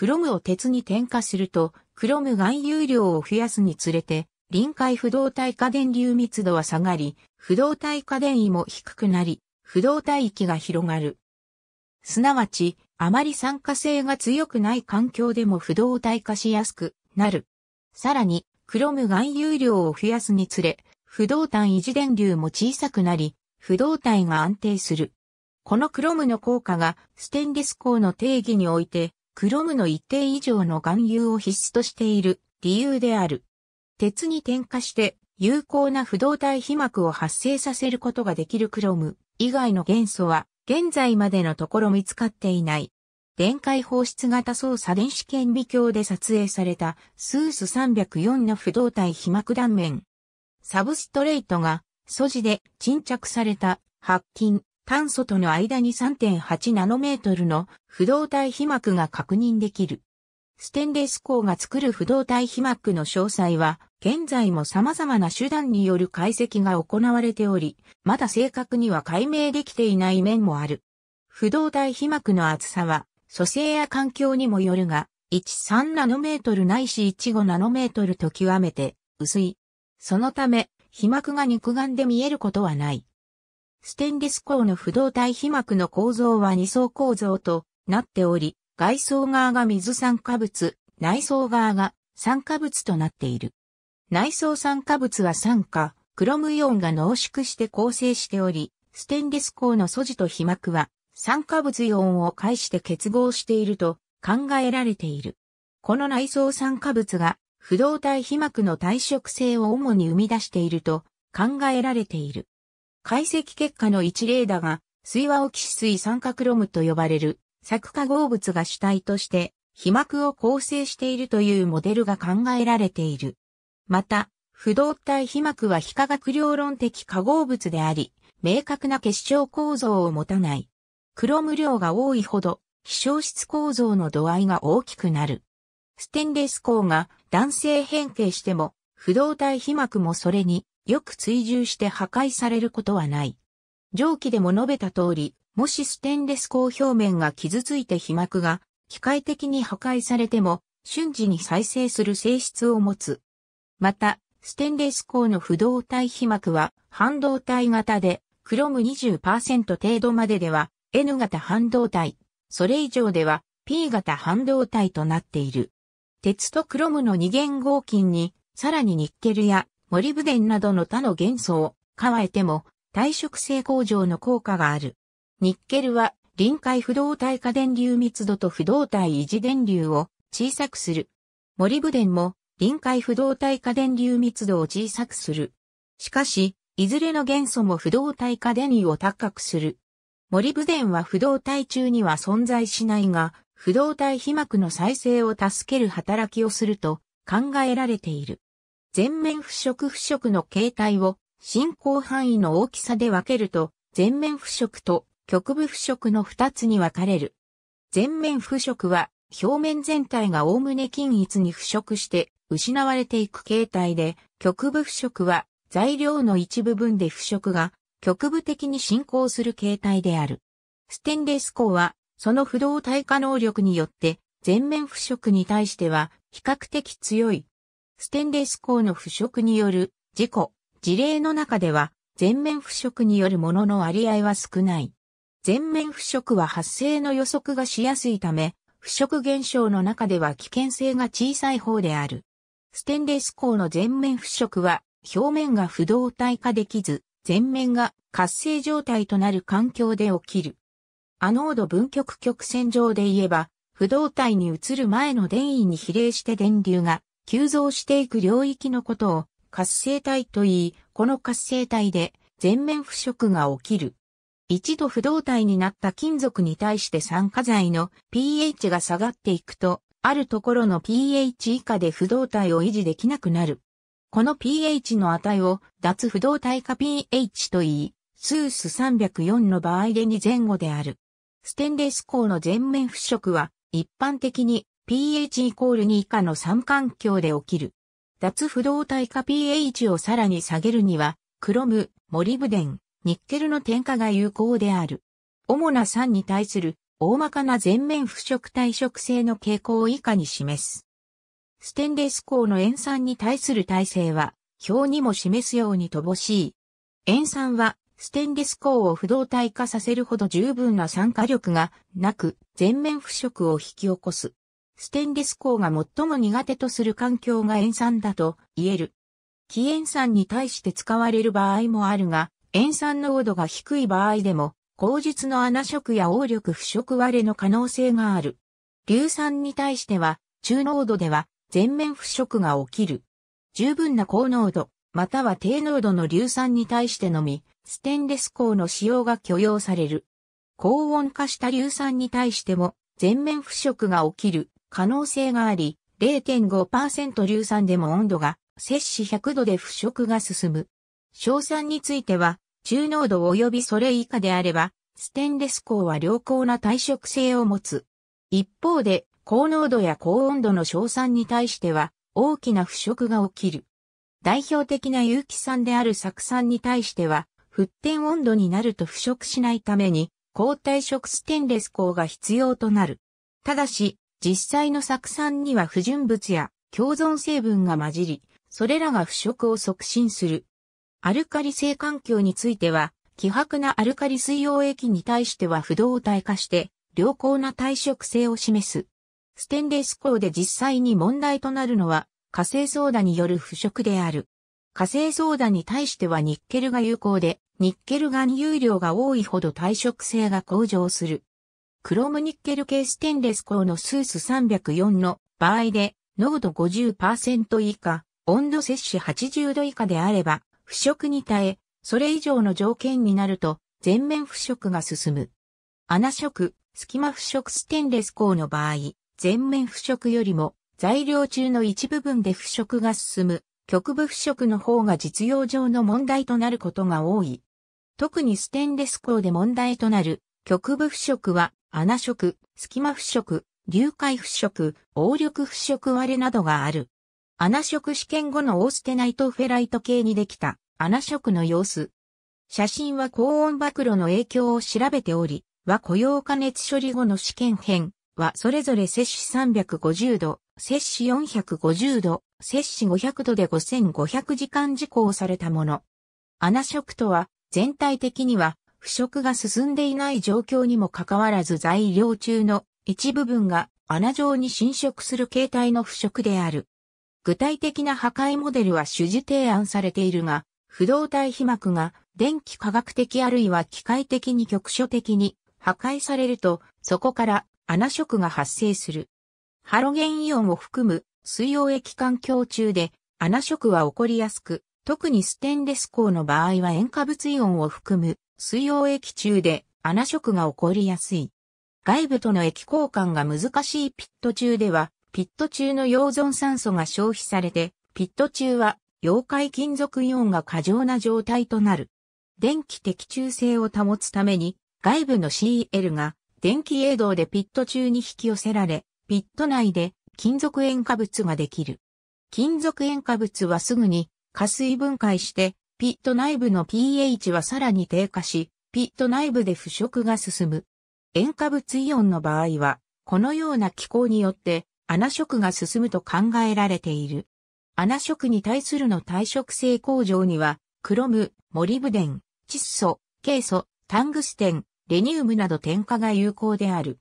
クロムを鉄に添加すると、クロム含有量を増やすにつれて、臨界不動体化電流密度は下がり、不動体化電位も低くなり、不動体域が広がる。すなわち、あまり酸化性が強くない環境でも不動体化しやすくなる。さらに、クロム含有量を増やすにつれ、不動体維持電流も小さくなり、不動体が安定する。このクロムの効果がステンレス鋼の定義においてクロムの一定以上の含有を必須としている理由である。鉄に点火して有効な不動体被膜を発生させることができるクロム以外の元素は現在までのところ見つかっていない。電解放出型操作電子顕微鏡で撮影されたスース304の不動体被膜断面。サブストレートが素地で沈着された白金炭素との間に3.8ナノメートルの不動体被膜が確認できる。ステンレス鋼が作る不動体被膜の詳細は、現在も様々な手段による解析が行われており、まだ正確には解明できていない面もある。不動体被膜の厚さは、組成や環境にもよるが、13ナノメートルないし15ナノメートルと極めて薄い。そのため、被膜が肉眼で見えることはない。ステンレス鋼の不動体被膜の構造は二層構造となっており、外装側が水酸化物、内装側が酸化物となっている。内装酸化物は酸化、クロムイオンが濃縮して構成しており、ステンレス鋼の素地と被膜は酸化物イオンを介して結合していると考えられている。この内装酸化物が不動体被膜の耐食性を主に生み出していると考えられている。解析結果の一例だが、水和オキシ水酸化クロムと呼ばれる作化合物が主体として皮膜を構成しているというモデルが考えられている。また、不動体皮膜は非化学量論的化合物であり、明確な結晶構造を持たない。クロム量が多いほど、非消質構造の度合いが大きくなる。ステンレス鋼が男性変形しても、不動体皮膜もそれによく追従して破壊されることはない。上記でも述べた通り、もしステンレス鋼表面が傷ついて被膜が機械的に破壊されても瞬時に再生する性質を持つ。また、ステンレス鋼の不動体被膜は半導体型で、クロム20%程度まででは N 型半導体、それ以上では P 型半導体となっている。鉄とクロムの二元合金に、さらにニッケルや森デンなどの他の元素を加えても耐食性向上の効果がある。ニッケルは臨界不動体化電流密度と不動体維持電流を小さくする。森デンも臨界不動体化電流密度を小さくする。しかし、いずれの元素も不動体化電流を高くする。森デンは不動体中には存在しないが、不動体被膜の再生を助ける働きをすると考えられている。全面腐食腐食の形態を進行範囲の大きさで分けると、全面腐食と局部腐食の二つに分かれる。全面腐食は表面全体が概ね均一に腐食して失われていく形態で、局部腐食は材料の一部分で腐食が局部的に進行する形態である。ステンレス鋼はその不動耐火能力によって全面腐食に対しては比較的強いステンレス鋼の腐食による事故、事例の中では、全面腐食によるものの割合は少ない。全面腐食は発生の予測がしやすいため、腐食現象の中では危険性が小さい方である。ステンレス鋼の全面腐食は、表面が不動体化できず、全面が活性状態となる環境で起きる。アノード分極曲線上で言えば、不動体に移る前の電位に比例して電流が急増していく領域のことを活性体と言い、この活性体で全面腐食が起きる。一度不動体になった金属に対して酸化剤の pH が下がっていくと、あるところの pH 以下で不動体を維持できなくなる。この pH の値を脱不動体化 pH と言い、スース304の場合で2前後である。ステンレス鋼の全面腐食は一般的に pH イコール2以下の3環境で起きる。脱不動体化 pH をさらに下げるには、クロム、モリブデン、ニッケルの添加が有効である。主な酸に対する大まかな全面腐食耐食性の傾向を以下に示す。ステンレス鋼の塩酸に対する耐性は、表にも示すように乏しい。塩酸は、ステンレス鋼を不動体化させるほど十分な酸化力がなく、全面腐食を引き起こす。ステンレス鋼が最も苦手とする環境が塩酸だと言える。気塩酸に対して使われる場合もあるが、塩酸濃度が低い場合でも、口述の穴色や応力腐食割れの可能性がある。硫酸に対しては、中濃度では全面腐食が起きる。十分な高濃度、または低濃度の硫酸に対してのみ、ステンレス鋼の使用が許容される。高温化した硫酸に対しても、全面腐食が起きる可能性があり、0.5%硫酸でも温度が摂氏100度で腐食が進む。硝酸については、中濃度及びそれ以下であれば、ステンレス鋼は良好な耐食性を持つ。一方で、高濃度や高温度の硝酸に対しては、大きな腐食が起きる。代表的な有機酸である酢酸に対しては、沸点温度になると腐食しないために、高耐食ステンレス鋼が必要となる。ただし、実際の酢酸には不純物や共存成分が混じり、それらが腐食を促進する。アルカリ性環境については、希薄なアルカリ水溶液に対しては不動体化して、良好な耐食性を示す。ステンレス鋼で実際に問題となるのは、火星ソーダによる腐食である。火星ソーダに対してはニッケルが有効で、ニッケル含有量が多いほど耐食性が向上する。クロムニッケル系ステンレス鋼のスース304の場合で、濃度50%以下、温度摂取80度以下であれば、腐食に耐え、それ以上の条件になると、全面腐食が進む。穴食、隙間腐食ステンレス鋼の場合、全面腐食よりも、材料中の一部分で腐食が進む、局部腐食の方が実用上の問題となることが多い。特にステンレス鋼で問題となる、局部腐食は、穴色、隙間腐食、流解腐食、応力腐食割れなどがある。穴色試験後のオーステナイトフェライト系にできた穴色の様子。写真は高温暴露の影響を調べており、は雇用加熱処理後の試験編はそれぞれ摂氏350度、摂氏450度、摂氏500度で5500時間事項されたもの。穴色とは全体的には腐食が進んでいない状況にもかかわらず材料中の一部分が穴状に侵食する形態の腐食である。具体的な破壊モデルは主事提案されているが、不動体被膜が電気科学的あるいは機械的に局所的に破壊されると、そこから穴食が発生する。ハロゲンイオンを含む水溶液環境中で穴食は起こりやすく、特にステンレス鋼の場合は塩化物イオンを含む水溶液中で穴色が起こりやすい。外部との液交換が難しいピット中では、ピット中の溶存酸素が消費されて、ピット中は溶解金属イオンが過剰な状態となる。電気的中性を保つために、外部の CL が電気栄動でピット中に引き寄せられ、ピット内で金属塩化物ができる。金属塩化物はすぐに加水分解してピット内部の pH はさらに低下し、ピット内部で腐食が進む。塩化物イオンの場合は、このような気候によって穴食が進むと考えられている。穴食に対するの耐食性向上には、クロム、モリブデン、窒素、ケイ素、タングステン、レニウムなど添加が有効である。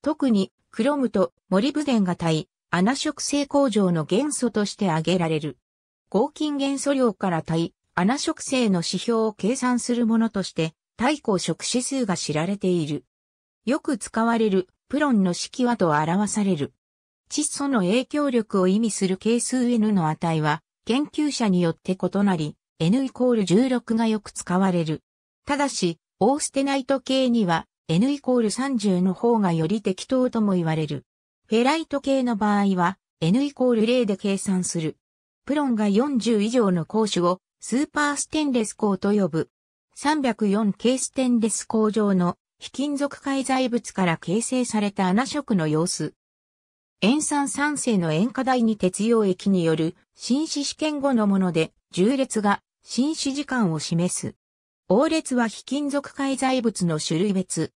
特に、クロムとモリブデンが対、穴食性向上の元素として挙げられる。合金元素量から対、穴植生の指標を計算するものとして、太抗食指数が知られている。よく使われる、プロンの式はと表される。窒素の影響力を意味する係数 N の値は、研究者によって異なり、N イコール16がよく使われる。ただし、オーステナイト系には N イコール30の方がより適当とも言われる。フェライト系の場合は N イコール0で計算する。プロンが40以上の公種をスーパーステンレス鋼と呼ぶ。304系ステンレス鋼上の非金属介在物から形成された穴色の様子。塩酸酸性の塩化台に鉄溶液による浸死試験後のもので、重列が浸死時間を示す。応列は非金属介在物の種類別。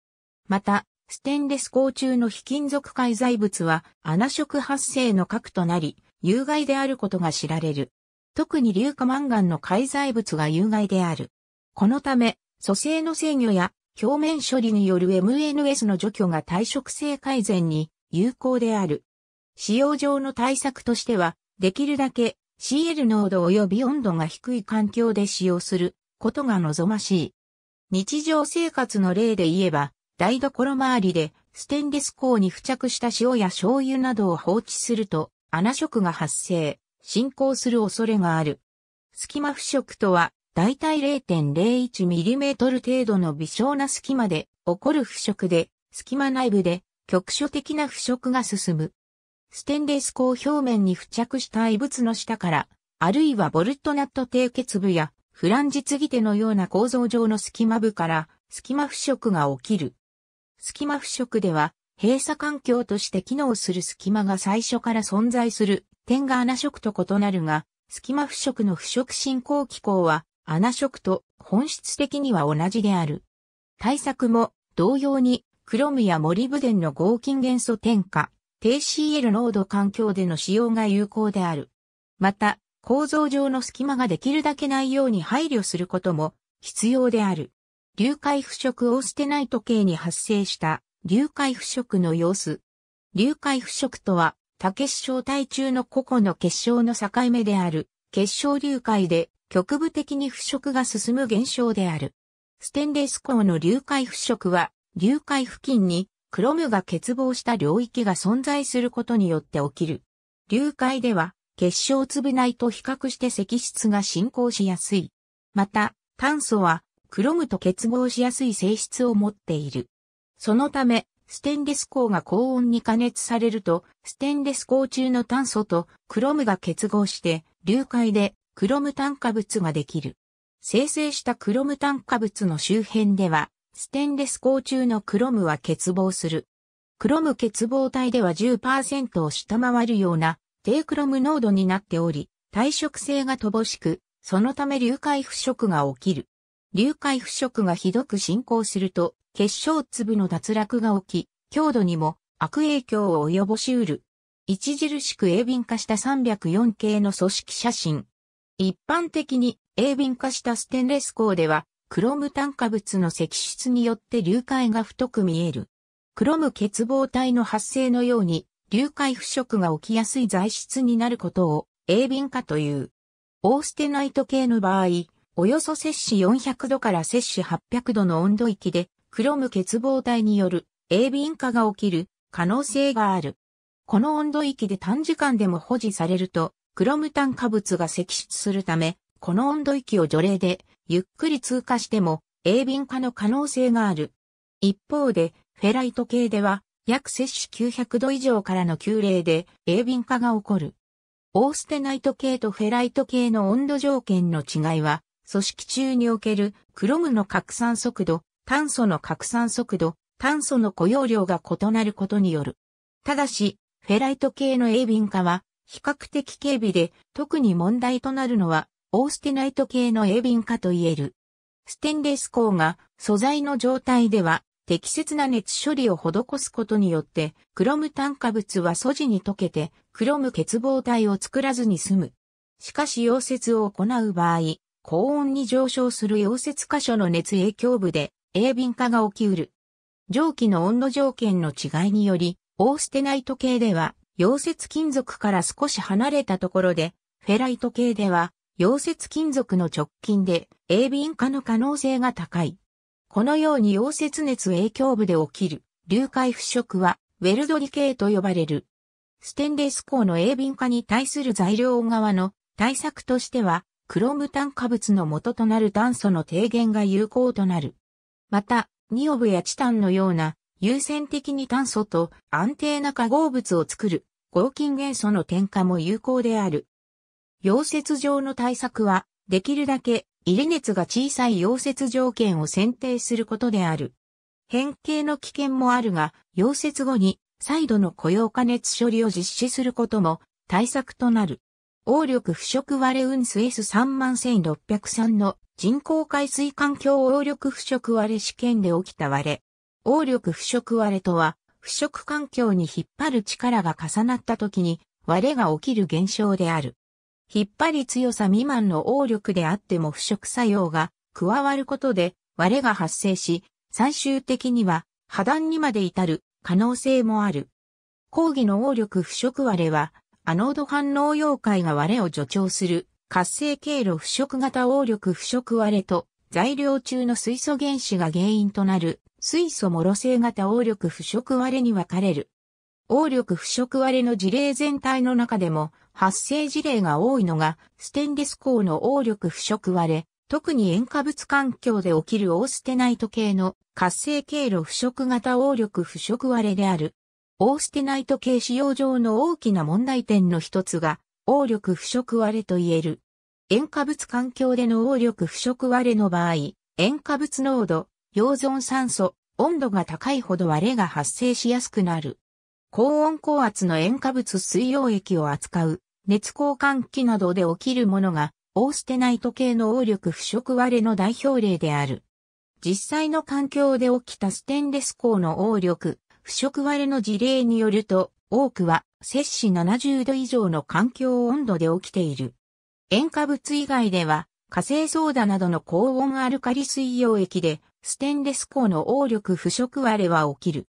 また、ステンレス鋼中の非金属介在物は穴色発生の核となり、有害であることが知られる。特に硫化マンガンの介在物が有害である。このため、蘇生の制御や表面処理による MNS の除去が耐食性改善に有効である。使用上の対策としては、できるだけ CL 濃度及び温度が低い環境で使用することが望ましい。日常生活の例で言えば、台所周りでステンレス鋼に付着した塩や醤油などを放置すると、穴食が発生。進行する恐れがある。隙間腐食とは、だいたい 0.01mm 程度の微小な隙間で起こる腐食で、隙間内部で局所的な腐食が進む。ステンレス鋼表面に付着した異物の下から、あるいはボルトナット低血部やフランジ継ぎ手のような構造上の隙間部から隙間腐食が起きる。隙間腐食では閉鎖環境として機能する隙間が最初から存在する点が穴色と異なるが、隙間腐食の腐食進行機構は穴色と本質的には同じである。対策も同様にクロムやモリブデンの合金元素添加、低 CL 濃度環境での使用が有効である。また、構造上の隙間ができるだけないように配慮することも必要である。流解腐食オーステナイト系に発生した流海腐食の様子。流海腐食とは、多結晶体中の個々の結晶の境目である、結晶流海で局部的に腐食が進む現象である。ステンレス鋼の流海腐食は、流海付近にクロムが欠乏した領域が存在することによって起きる。流海では、結晶粒内と比較して石質が進行しやすい。また、炭素は、クロムと結合しやすい性質を持っている。そのため、ステンレス鋼が高温に加熱されると、ステンレス鋼中の炭素とクロムが結合して、流解でクロム炭化物ができる。生成したクロム炭化物の周辺では、ステンレス鋼中のクロムは欠乏する。クロム欠乏体では10%を下回るような低クロム濃度になっており、耐食性が乏しく、そのため流解腐食が起きる。流解腐食がひどく進行すると、結晶粒の脱落が起き、強度にも悪影響を及ぼしうる。著しく鋭敏化した304系の組織写真。一般的に鋭敏化したステンレス鋼では、クロム炭化物の積出によって流解が太く見える。クロム欠乏体の発生のように、流解腐食が起きやすい材質になることを、鋭敏化という。オーステナイト系の場合、およそ摂氏400度から摂氏800度の温度域で、クロム欠乏体による鋭敏化が起きる可能性がある。この温度域で短時間でも保持されると、クロム炭化物が析出するため、この温度域を除霊で、ゆっくり通過しても、鋭敏化の可能性がある。一方で、フェライト系では、約摂取900度以上からの急冷で、鋭敏化が起こる。オーステナイト系とフェライト系の温度条件の違いは、組織中におけるクロムの拡散速度、炭素の拡散速度、炭素の雇用量が異なることによる。ただし、フェライト系の鋭敏化は比較的軽微で特に問題となるのはオーステナイト系の鋭敏化と言える。ステンレス鋼が素材の状態では適切な熱処理を施すことによってクロム炭化物は素地に溶けてクロム欠乏体を作らずに済む。しかし溶接を行う場合、高温に上昇する溶接箇所の熱影響部で鋭敏化が起きうる。蒸気の温度条件の違いにより、オーステナイト系では、溶接金属から少し離れたところで、フェライト系では、溶接金属の直近で、鋭敏化の可能性が高い。このように溶接熱影響部で起きる、流解腐食は、ウェルドリ系と呼ばれる。ステンレス鋼の鋭敏化に対する材料側の対策としては、クロム炭化物の元となる炭素の低減が有効となる。また、ニオブやチタンのような優先的に炭素と安定な化合物を作る合金元素の添加も有効である。溶接上の対策は、できるだけ入れ熱が小さい溶接条件を選定することである。変形の危険もあるが、溶接後に再度の雇用加熱処理を実施することも対策となる。応力腐食割れ運数 S31603 の人工海水環境応力腐食割れ試験で起きた割れ。応力腐食割れとは、腐食環境に引っ張る力が重なった時に割れが起きる現象である。引っ張り強さ未満の応力であっても腐食作用が加わることで割れが発生し、最終的には破断にまで至る可能性もある。抗議の応力腐食割れは、アノード反応溶解が割れを助長する活性経路腐食型応力腐食割れと、材料中の水素原子が原因となる、水素もろ性型応力腐食割れに分かれる。応力腐食割れの事例全体の中でも、発生事例が多いのが、ステンレス鋼の応力腐食割れ、特に塩化物環境で起きるオーステナイト系の活性経路腐食型応力腐食割れである。オーステナイト系使用上の大きな問題点の一つが、応力腐食割れと言える。塩化物環境での応力腐食割れの場合、塩化物濃度、溶存酸素、温度が高いほど割れが発生しやすくなる。高温高圧の塩化物水溶液を扱う熱交換器などで起きるものがオーステナイト系の応力腐食割れの代表例である。実際の環境で起きたステンレス鋼の応力腐食割れの事例によると多くは摂氏70度以上の環境温度で起きている。塩化物以外では、火星ソーダなどの高温アルカリ水溶液で、ステンレス鋼の応力腐食割れは起きる。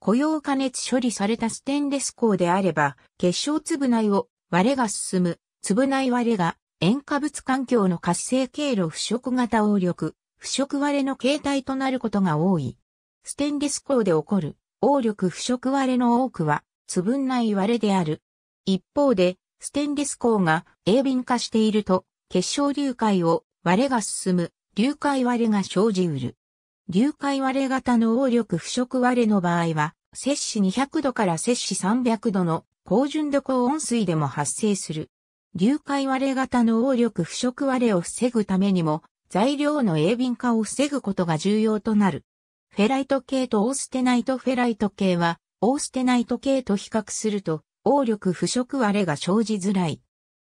雇用加熱処理されたステンレス鋼であれば、結晶粒内を割れが進む、粒内割れが塩化物環境の活性経路腐食型応力、腐食割れの形態となることが多い。ステンレス鋼で起こる応力腐食割れの多くは、粒内割れである。一方で、ステンレス鋼が鋭敏化していると、結晶流解を割れが進む、流解割れが生じうる。流解割れ型の応力腐食割れの場合は、摂氏200度から摂氏300度の高純度高温水でも発生する。流解割れ型の応力腐食割れを防ぐためにも、材料の鋭敏化を防ぐことが重要となる。フェライト系とオーステナイトフェライト系は、オーステナイト系と比較すると、応力腐食割れが生じづらい。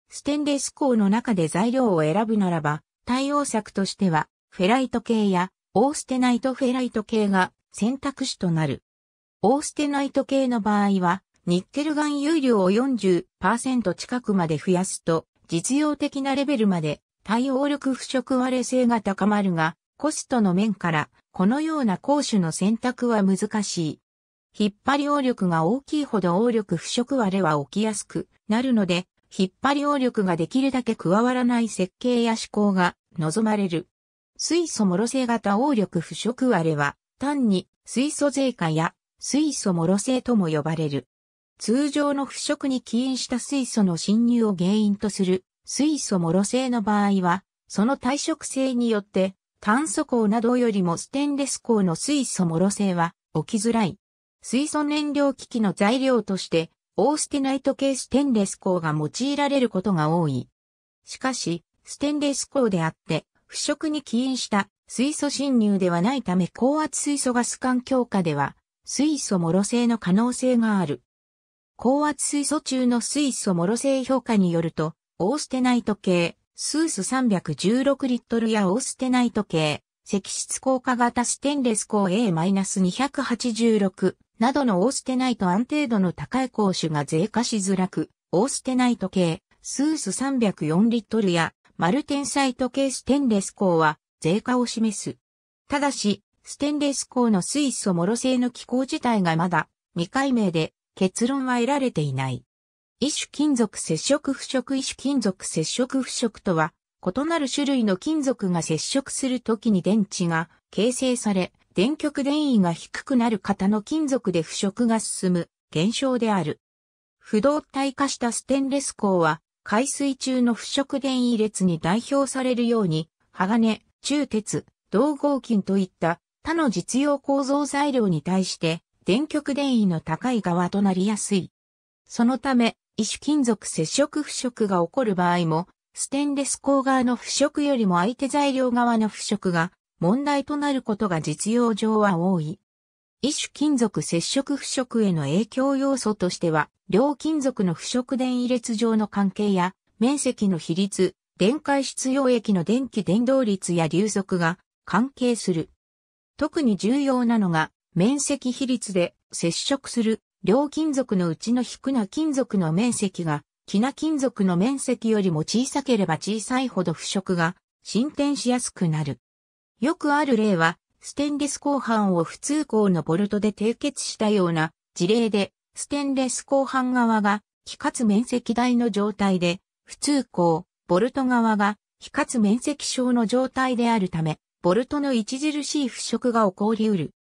ステンレス鋼の中で材料を選ぶならば、対応策としては、フェライト系や、オーステナイトフェライト系が選択肢となる。オーステナイト系の場合は、ニッケル含有量を40%近くまで増やすと、実用的なレベルまで対応力腐食割れ性が高まるが、コストの面から、このような攻守の選択は難しい。引っ張り応力が大きいほど応力腐食割れは起きやすくなるので、引っ張り応力ができるだけ加わらない設計や思考が望まれる。水素もろ性型応力腐食割れは、単に水素税化や水素もろ性とも呼ばれる。通常の腐食に起因した水素の侵入を原因とする水素もろ性の場合は、その耐食性によって炭素鋼などよりもステンレス鋼の水素もろ性は起きづらい。水素燃料機器の材料として、オーステナイト系ステンレス鋼が用いられることが多い。しかし、ステンレス鋼であって、腐食に起因した水素侵入ではないため高圧水素ガス管強化では、水素もろ性の可能性がある。高圧水素中の水素もろ性評価によると、オーステナイト系、スース316リットルやオーステナイト系、石質硬化型ステンレス鋼 A-286、などのオーステナイト安定度の高い鉱種が税化しづらく、オーステナイト系、スース304リットルや、マルテンサイト系ステンレス鋼は、税化を示す。ただし、ステンレス鋼の水素モロ製の機構自体がまだ未解明で結論は得られていない。異種金属接触腐食異種金属接触腐食とは異なる種類の金属が接触するときに電池が形成され電極電位が低くなる型の金属で腐食が進む現象である。不動体化したステンレス鋼は、海水中の腐食電位列に代表されるように、鋼、中鉄、銅合金といった他の実用構造材料に対して、電極電位の高い側となりやすい。そのため、異種金属接触腐食が起こる場合も、ステンレス鋼側の腐食よりも相手材料側の腐食が問題となることが実用上は多い。異種金属接触腐食への影響要素としては、両金属の腐食電位列上の関係や、面積の比率、電解質溶液の電気伝導率や流速が関係する。特に重要なのが、面積比率で接触する両金属のうちの低な金属の面積が、気な金属の面積よりも小さければ小さいほど腐食が進展しやすくなる。よくある例は、ステンレス鋼板を普通鋼のボルトで締結したような事例で、ステンレス鋼板側が、非活面積大の状態で、普通鋼、ボルト側が、非活面積小の状態であるため、ボルトの著しい腐食が起こりうる。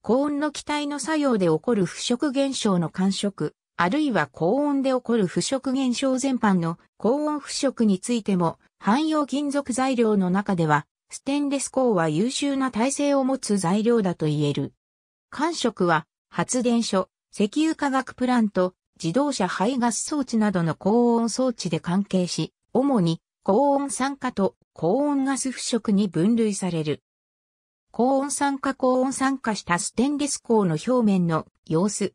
高温の気体の作用で起こる腐食現象の感触、あるいは高温で起こる腐食現象全般の高温腐食についても、汎用金属材料の中ではステンレス鋼は優秀な耐性を持つ材料だと言える。感触は発電所、石油化学プラント、自動車排ガス装置などの高温装置で関係し、主に高温酸化と高温ガス腐食に分類される。高温酸化高温酸化したステンレス鋼の表面の様子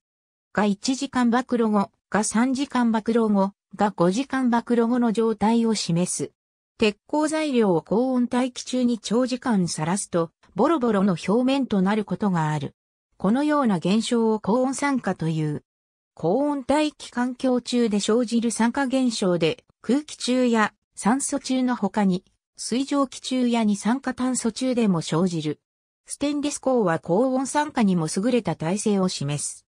が1時間曝露後、が3時間曝露後、が5時間曝露後の状態を示す。鉄鋼材料を高温待機中に長時間さらすと、ボロボロの表面となることがある。このような現象を高温酸化という。高温待機環境中で生じる酸化現象で、空気中や酸素中の他に、水蒸気中や二酸化炭素中でも生じる。ステンレス鋼は高温酸化にも優れた耐性を示す。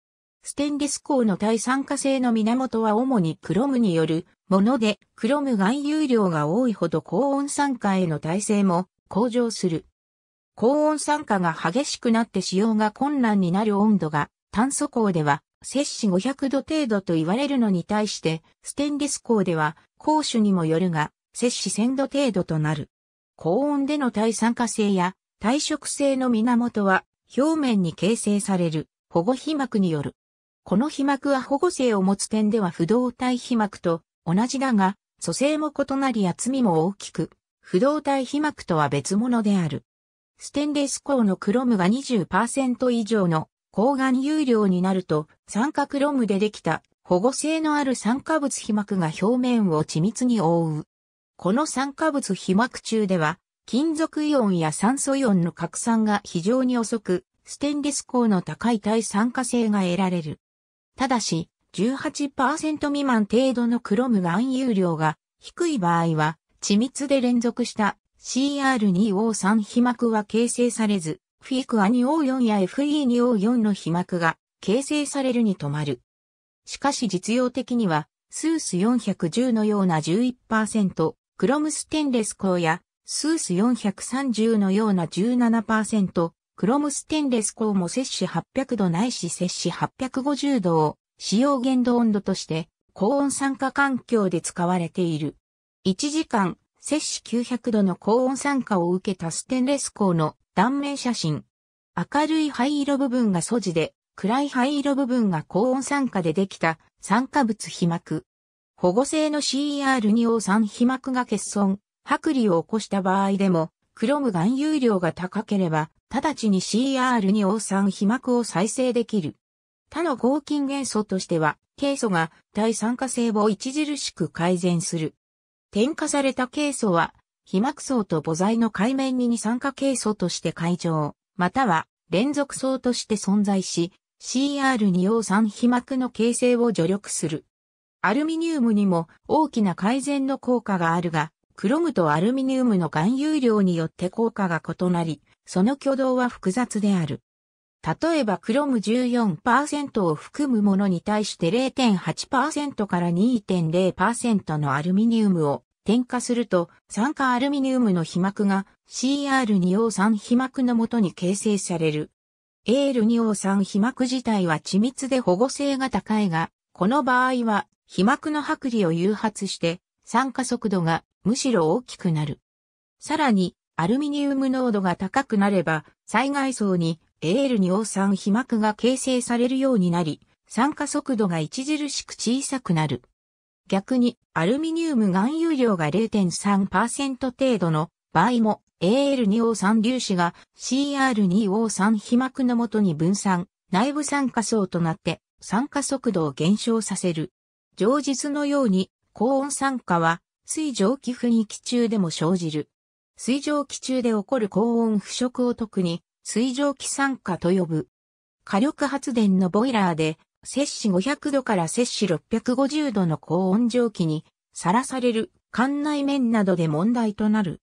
ステンレス鋼の耐酸化性の源は主にクロムによるもので、クロム含有量が多いほど高温酸化への耐性も向上する。高温酸化が激しくなって使用が困難になる温度が炭素鋼では摂氏500度程度と言われるのに対して、ステンレス鋼では鉱種にもよるが摂氏1000度程度となる。高温での耐酸化性や耐食性の源は表面に形成される保護被膜によるこの皮膜は保護性を持つ点では不動体皮膜と同じだが、組成も異なり厚みも大きく、不動体皮膜とは別物である。ステンレス鋼のクロムが20%以上の抗がん有量になると、酸化クロムでできた保護性のある酸化物皮膜が表面を緻密に覆う。この酸化物皮膜中では、金属イオンや酸素イオンの拡散が非常に遅く、ステンレス鋼の高い耐酸化性が得られる。ただし、18%未満程度のクロムが含有量が低い場合は、緻密で連続した CR2O3 被膜は形成されず、f i ア2 o 4や FE2O4 の被膜が形成されるに止まる。しかし実用的には、スース410のような11%、クロムステンレス鋼や、スース430のような17%、クロムステンレス鋼も摂氏800度ないし摂氏850度を使用限度温度として高温酸化環境で使われている。1時間摂氏900度の高温酸化を受けたステンレス鋼の断面写真。明るい灰色部分が素地で、暗い灰色部分が高温酸化でできた酸化物被膜。保護性の c r 2 o 3被膜が欠損、剥離を起こした場合でもクロム含有量が高ければ、直ちに CR 2 o 酸被膜を再生できる。他の合金元素としては、ケイ素が体酸化性を著しく改善する。添加されたケイ素は、被膜層と母材の海面に二酸化ケイ素として解場、または連続層として存在し、CR 2 o 酸被膜の形成を助力する。アルミニウムにも大きな改善の効果があるが、クロムとアルミニウムの含有量によって効果が異なり、その挙動は複雑である。例えばクロム14%を含むものに対して0.8%から2.0%のアルミニウムを添加すると酸化アルミニウムの被膜が CR2O3 被膜のもとに形成される。AL2O3 被膜自体は緻密で保護性が高いが、この場合は被膜の剥離を誘発して酸化速度がむしろ大きくなる。さらに、アルミニウム濃度が高くなれば、災害層に AL2O 酸被膜が形成されるようになり、酸化速度が著しく小さくなる。逆に、アルミニウム含有量が0.3%程度の場合も、AL2O 酸粒子が CR2O 酸被膜のもとに分散、内部酸化層となって、酸化速度を減少させる。常実のように、高温酸化は水蒸気雰囲気中でも生じる。水蒸気中で起こる高温腐食を特に水蒸気酸化と呼ぶ。火力発電のボイラーで、摂氏500度から摂氏650度の高温蒸気にさらされる管内面などで問題となる。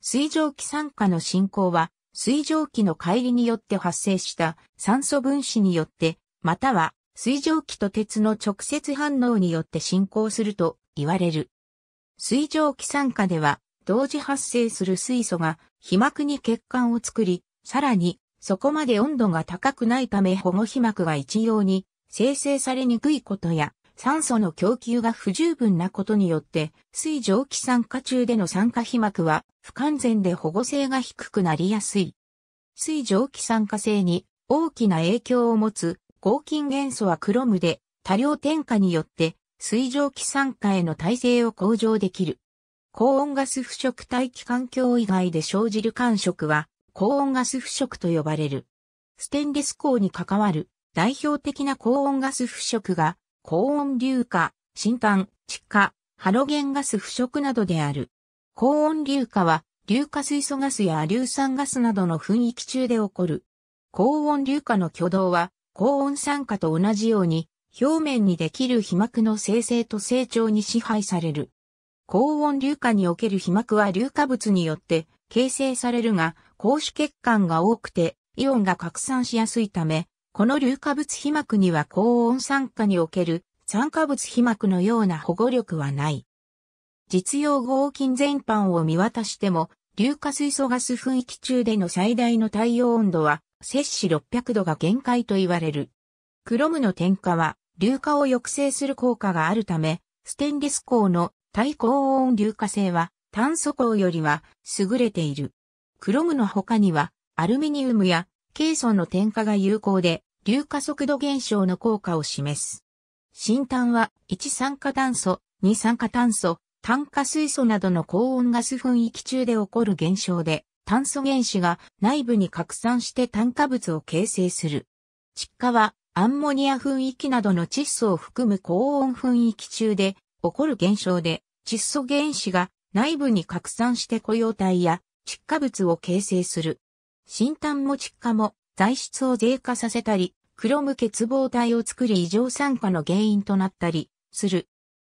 水蒸気酸化の進行は、水蒸気の帰離によって発生した酸素分子によって、または水蒸気と鉄の直接反応によって進行すると言われる。水蒸気酸化では、同時発生する水素が皮膜に血管を作り、さらに、そこまで温度が高くないため保護皮膜が一様に生成されにくいことや、酸素の供給が不十分なことによって、水蒸気酸化中での酸化皮膜は不完全で保護性が低くなりやすい。水蒸気酸化性に大きな影響を持つ合金元素はクロムで多量添加によって水蒸気酸化への耐性を向上できる。高温ガス腐食大気環境以外で生じる感触は、高温ガス腐食と呼ばれる。ステンレス鋼に関わる代表的な高温ガス腐食が、高温硫化、新炭、窒化、ハロゲンガス腐食などである。高温硫化は、硫化水素ガスや硫酸ガスなどの噴域中で起こる。高温硫化の挙動は、高温酸化と同じように、表面にできる皮膜の生成と成長に支配される。高温硫化における皮膜は硫化物によって形成されるが、高脂血管が多くて、イオンが拡散しやすいため、この硫化物皮膜には高温酸化における酸化物皮膜のような保護力はない。実用合金全般を見渡しても、硫化水素ガス噴域中での最大の太陽温度は摂氏600度が限界と言われる。クロムの添加は硫化を抑制する効果があるため、ステンレス鋼の耐高温硫化性は炭素鋼よりは優れている。クロムの他にはアルミニウムやケイ素の添加が有効で硫化速度減少の効果を示す。新炭は1酸化炭素、2酸化炭素、炭化水素などの高温ガス噴域中で起こる現象で炭素原子が内部に拡散して炭化物を形成する。窒化はアンモニア噴域などの窒素を含む高温噴域中で起こる現象で窒素原子が内部に拡散して雇用体や窒化物を形成する。新炭も窒化も材質を低下させたり、クロム欠乏体を作り異常酸化の原因となったりする。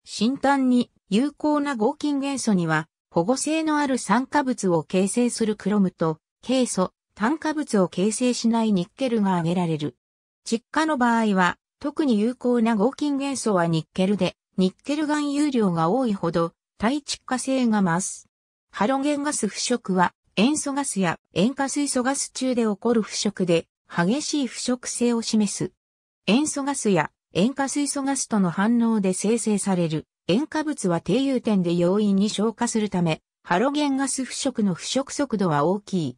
新炭に有効な合金元素には保護性のある酸化物を形成するクロムと、ケイ素、炭化物を形成しないニッケルが挙げられる。窒化の場合は、特に有効な合金元素はニッケルで、ニッケル含有量が多いほど、耐窒化性が増す。ハロゲンガス腐食は、塩素ガスや塩化水素ガス中で起こる腐食で、激しい腐食性を示す。塩素ガスや塩化水素ガスとの反応で生成される塩化物は低融点で容易に消化するため、ハロゲンガス腐食の腐食速度は大きい。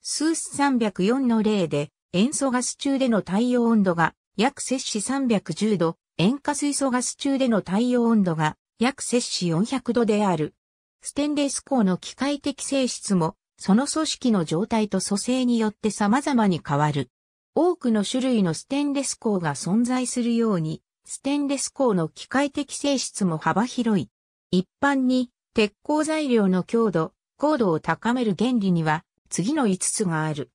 スース304の例で、塩素ガス中での太陽温度が約摂氏310度、塩化水素ガス中での太陽温度が約摂氏400度である。ステンレス鋼の機械的性質も、その組織の状態と組成によって様々に変わる。多くの種類のステンレス鋼が存在するように、ステンレス鋼の機械的性質も幅広い。一般に、鉄鋼材料の強度、高度を高める原理には、次の5つがある。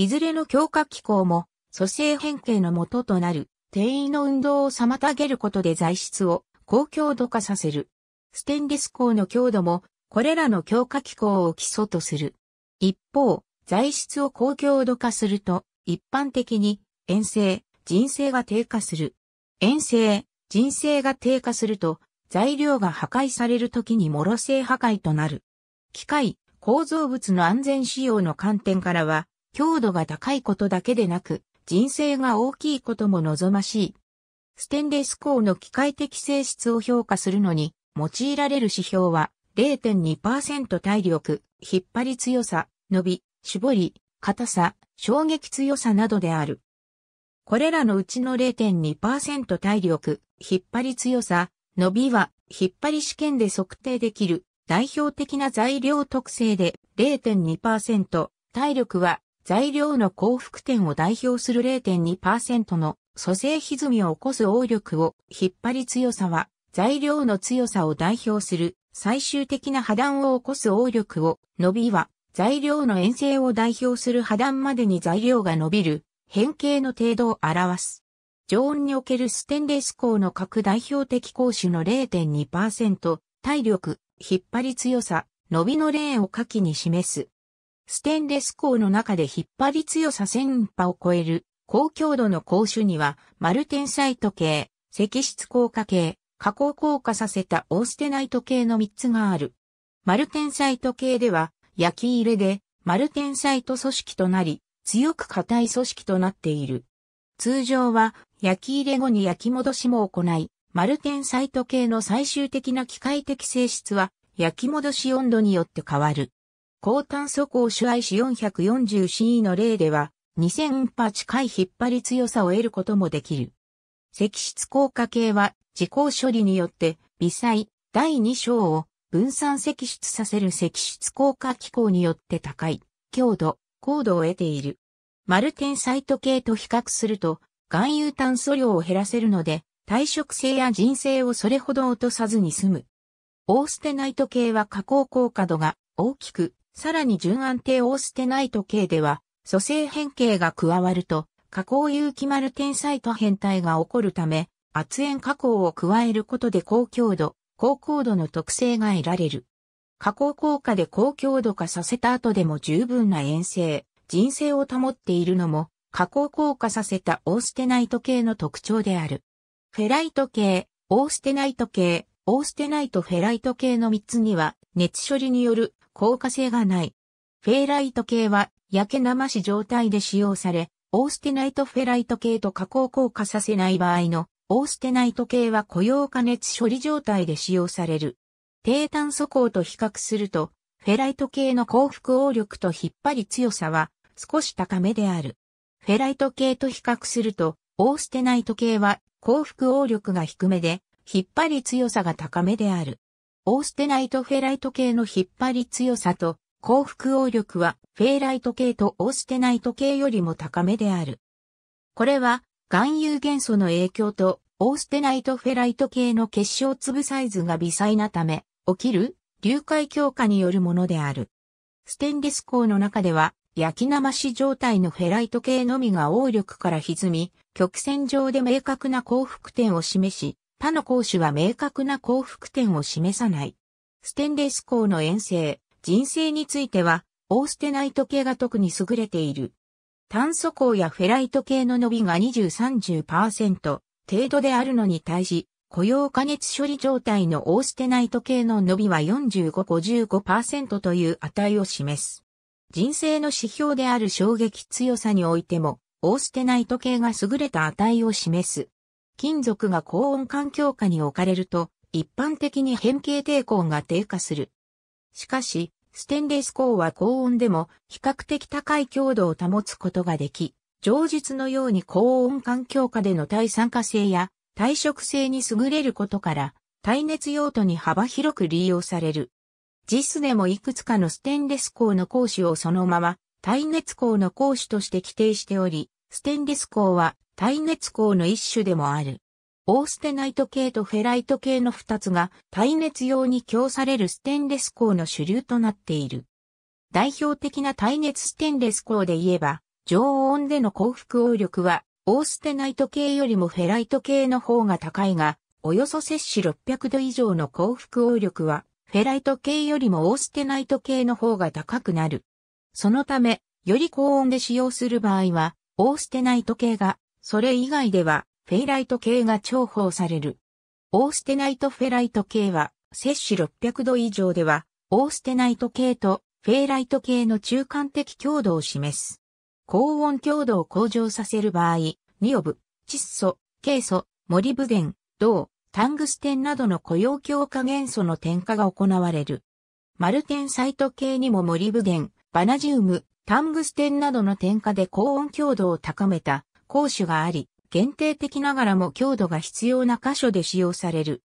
いずれの強化機構も、組成変形の元となる、定移の運動を妨げることで材質を高強度化させる。ステンレス鋼の強度も、これらの強化機構を基礎とする。一方、材質を高強度化すると、一般的に、遠征、人性が低下する。遠征、人性が低下すると、材料が破壊される時に脆性破壊となる。機械、構造物の安全使用の観点からは、強度が高いことだけでなく、人生が大きいことも望ましい。ステンレス鋼の機械的性質を評価するのに、用いられる指標は、0.2%体力、引っ張り強さ、伸び、絞り、硬さ、衝撃強さなどである。これらのうちの0.2%体力、引っ張り強さ、伸びは、引っ張り試験で測定できる代表的な材料特性で0.2%、体力は材料の幸福点を代表する0.2%の組成歪みを起こす応力を引っ張り強さは材料の強さを代表する最終的な破断を起こす応力を伸びは材料の遠征を代表する破断までに材料が伸びる変形の程度を表す。常温におけるステンレス鋼の各代表的鋼種の0.2%、体力、引っ張り強さ、伸びの例を下記に示す。ステンレス鋼の中で引っ張り強さ1000波を超える高強度の鋼種には、マルテンサイト系、石質硬化系、加工硬化させたオーステナイト系の3つがある。マルテンサイト系では、焼き入れで、マルテンサイト組織となり、強く硬い組織となっている。通常は、焼き入れ後に焼き戻しも行い、マルテンサイト系の最終的な機械的性質は、焼き戻し温度によって変わる。高炭素高主 IC440CE の例では、2000パ近い引っ張り強さを得ることもできる。積質効果系は、自己処理によって、微細、第2章を分散積出させる積質効果機構によって高い強度、高度を得ている。マルテンサイト系と比較すると、含有炭素量を減らせるので、耐食性や人性をそれほど落とさずに済む。オーステナイト系は加工効果度が大きくさらに純安定オーステナイト系では、組成変形が加わると、加工有機マルテンサイト変態が起こるため、圧塩加工を加えることで高強度、高高度の特性が得られる。加工効果で高強度化させた後でも十分な遠征、人性を保っているのも、加工効果させたオーステナイト系の特徴である。フェライト系、オーステナイト系、オーステナイトフェライト系の3つには、熱処理による効果性がない。フェイライト系は焼け生し状態で使用され、オーステナイトフェライト系と加工硬化させない場合のオーステナイト系は雇用加熱処理状態で使用される。低炭素鋼と比較すると、フェライト系の幸福応力と引っ張り強さは少し高めである。フェライト系と比較すると、オーステナイト系は幸福応力が低めで、引っ張り強さが高めである。オーステナイトフェライト系の引っ張り強さと幸福応力はフェーライト系とオーステナイト系よりも高めである。これは含有元素の影響とオーステナイトフェライト系の結晶粒サイズが微細なため起きる流解強化によるものである。ステンレス鋼の中では焼き生し状態のフェライト系のみが応力から歪み、曲線上で明確な幸福点を示し、他の講師は明確な幸福点を示さない。ステンレス鋼の遠征、人生については、オーステナイト系が特に優れている。炭素鋼やフェライト系の伸びが20-30%程度であるのに対し、雇用加熱処理状態のオーステナイト系の伸びは45-55%という値を示す。人生の指標である衝撃強さにおいても、オーステナイト系が優れた値を示す。金属が高温環境下に置かれると、一般的に変形抵抗が低下する。しかし、ステンレス鋼は高温でも比較的高い強度を保つことができ、常述のように高温環境下での耐酸化性や耐食性に優れることから、耐熱用途に幅広く利用される。ジスでもいくつかのステンレス鋼の講種をそのまま耐熱鋼の講種として規定しており、ステンレス鋼は耐熱鋼の一種でもある。オーステナイト系とフェライト系の二つが耐熱用に供されるステンレス鋼の主流となっている。代表的な耐熱ステンレス鋼で言えば、常温での幸福応力は、オーステナイト系よりもフェライト系の方が高いが、およそ摂氏600度以上の幸福応力は、フェライト系よりもオーステナイト系の方が高くなる。そのため、より高温で使用する場合は、オーステナイト系がそれ以外では、フェイライト系が重宝される。オーステナイトフェライト系は、摂氏600度以上では、オーステナイト系とフェイライト系の中間的強度を示す。高温強度を向上させる場合、ニオブ、窒素、ケイ素、モリブデン、銅、タングステンなどの雇用強化元素の添加が行われる。マルテンサイト系にもモリブデン、バナジウム、タングステンなどの添加で高温強度を高めた光守があり、限定的ながらも強度が必要な箇所で使用される。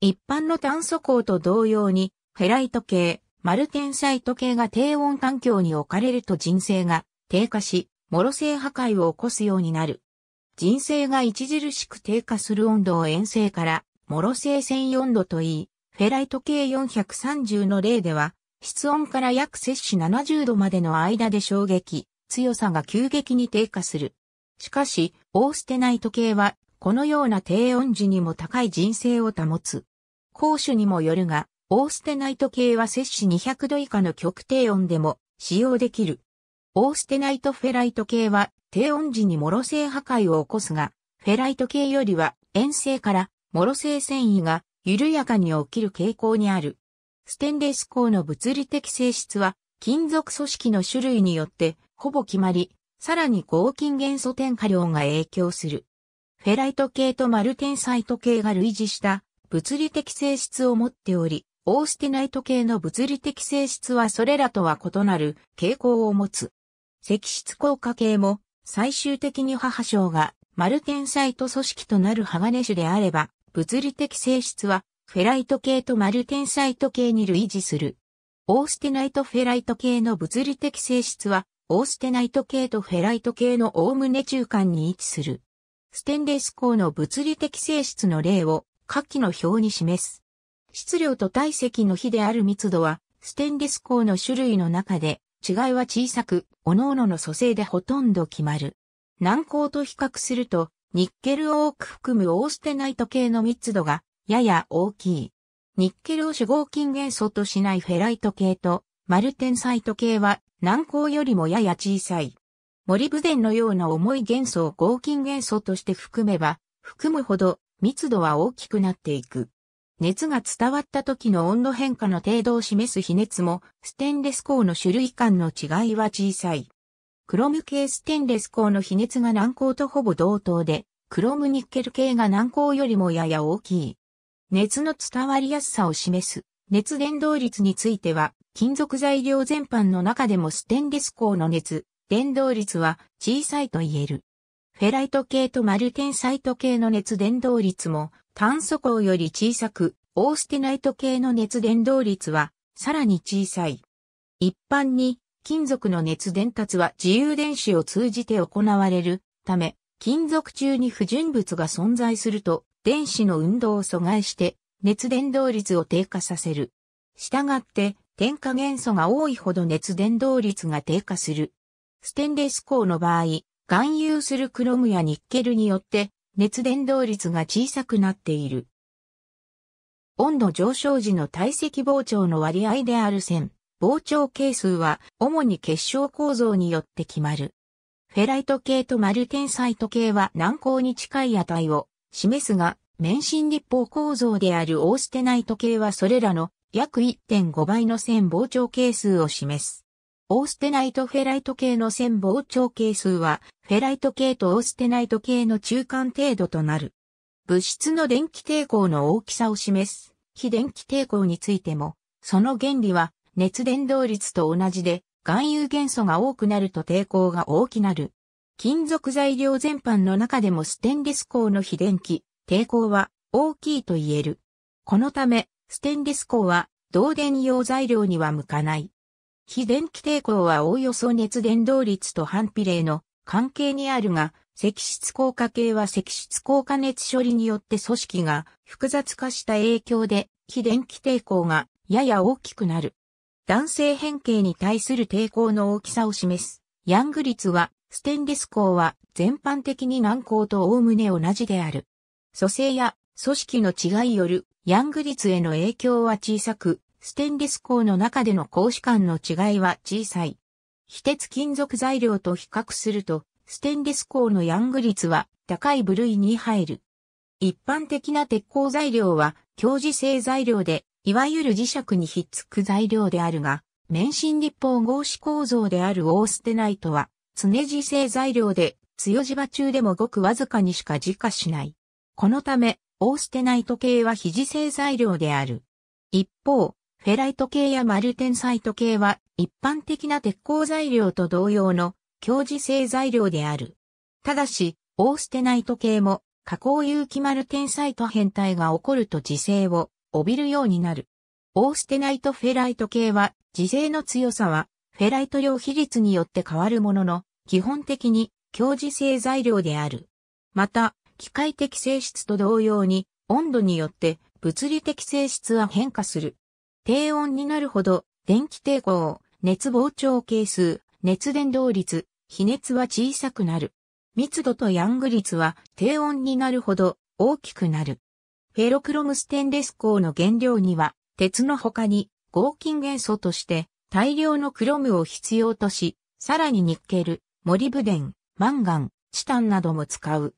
一般の炭素鋼と同様に、フェライト系、マルテンサイト系が低温環境に置かれると人性が低下し、ロ性破壊を起こすようになる。人性が著しく低下する温度を遠征から、脆性1004度といい、フェライト系430の例では、室温から約摂氏70度までの間で衝撃、強さが急激に低下する。しかし、オーステナイト系は、このような低温時にも高い人生を保つ。公種にもよるが、オーステナイト系は摂氏200度以下の極低温でも使用できる。オーステナイトフェライト系は低温時にモロ性破壊を起こすが、フェライト系よりは遠性からモロ性繊維が緩やかに起きる傾向にある。ステンレス鋼の物理的性質は金属組織の種類によってほぼ決まり、さらに合金元素添加量が影響する。フェライト系とマルテンサイト系が類似した物理的性質を持っており、オーステナイト系の物理的性質はそれらとは異なる傾向を持つ。石質硬化系も最終的に母性がマルテンサイト組織となる鋼種であれば、物理的性質はフェライト系とマルテンサイト系に類似する。オーステナイトフェライト系の物理的性質はオーステナイト系とフェライト系のおおむね中間に位置する。ステンレス鋼の物理的性質の例を下記の表に示す。質量と体積の比である密度は、ステンレス鋼の種類の中で、違いは小さく、各々の組成でほとんど決まる。軟鋼と比較すると、ニッケルを多く含むオーステナイト系の密度が、やや大きい。ニッケルを主合金元素としないフェライト系と、マルテンサイト系は軟膏よりもやや小さい。森ブデンのような重い元素を合金元素として含めば、含むほど密度は大きくなっていく。熱が伝わった時の温度変化の程度を示す比熱も、ステンレス鋼の種類間の違いは小さい。クロム系ステンレス鋼の比熱が軟光とほぼ同等で、クロムニッケル系が軟光よりもやや大きい。熱の伝わりやすさを示す熱伝導率については、金属材料全般の中でもステンレス鋼の熱、伝導率は小さいと言える。フェライト系とマルテンサイト系の熱伝導率も炭素鋼より小さく、オーステナイト系の熱伝導率はさらに小さい。一般に金属の熱伝達は自由電子を通じて行われるため、金属中に不純物が存在すると電子の運動を阻害して熱伝導率を低下させる。したがって、添加元素が多いほど熱伝導率が低下する。ステンレス鋼の場合、含有するクロムやニッケルによって熱伝導率が小さくなっている。温度上昇時の体積膨張の割合である線、膨張係数は主に結晶構造によって決まる。フェライト系とマルテンサイト系は難航に近い値を示すが、免震立方構造であるオーステナイト系はそれらの約1.5倍の線膨張係数を示す。オーステナイトフェライト系の線膨張係数は、フェライト系とオーステナイト系の中間程度となる。物質の電気抵抗の大きさを示す。非電気抵抗についても、その原理は熱伝導率と同じで、含有元素が多くなると抵抗が大きなる。金属材料全般の中でもステンレス鋼の非電気、抵抗は大きいと言える。このため、ステンレス鋼は導電用材料には向かない。非電気抵抗はおおよそ熱伝導率と反比例の関係にあるが、積質硬化系は積質硬化熱処理によって組織が複雑化した影響で非電気抵抗がやや大きくなる。男性変形に対する抵抗の大きさを示す。ヤング率は、ステンレス鋼は全般的に軟鋼とおおむね同じである。組成や組織の違いよる、ヤング率への影響は小さく、ステンレス鋼の中での格子間の違いは小さい。非鉄金属材料と比較すると、ステンレス鋼のヤング率は高い部類に入る。一般的な鉄鋼材料は強磁性材料で、いわゆる磁石にひっつく材料であるが、免震立方合子構造であるオーステナイトは、常磁性材料で、強磁場中でもごくわずかにしか磁化しない。このため、オーステナイト系は非自性材料である。一方、フェライト系やマルテンサイト系は一般的な鉄鋼材料と同様の強磁性材料である。ただし、オーステナイト系も加工有機マルテンサイト変態が起こると磁性を帯びるようになる。オーステナイトフェライト系は磁性の強さはフェライト量比率によって変わるものの、基本的に強磁性材料である。また、機械的性質と同様に、温度によって物理的性質は変化する。低温になるほど、電気抵抗、熱膨張係数、熱伝導率、比熱は小さくなる。密度とヤング率は低温になるほど大きくなる。フェロクロムステンレス鋼の原料には、鉄の他に合金元素として大量のクロムを必要とし、さらにニッケル、モリブデン、マンガン、チタンなども使う。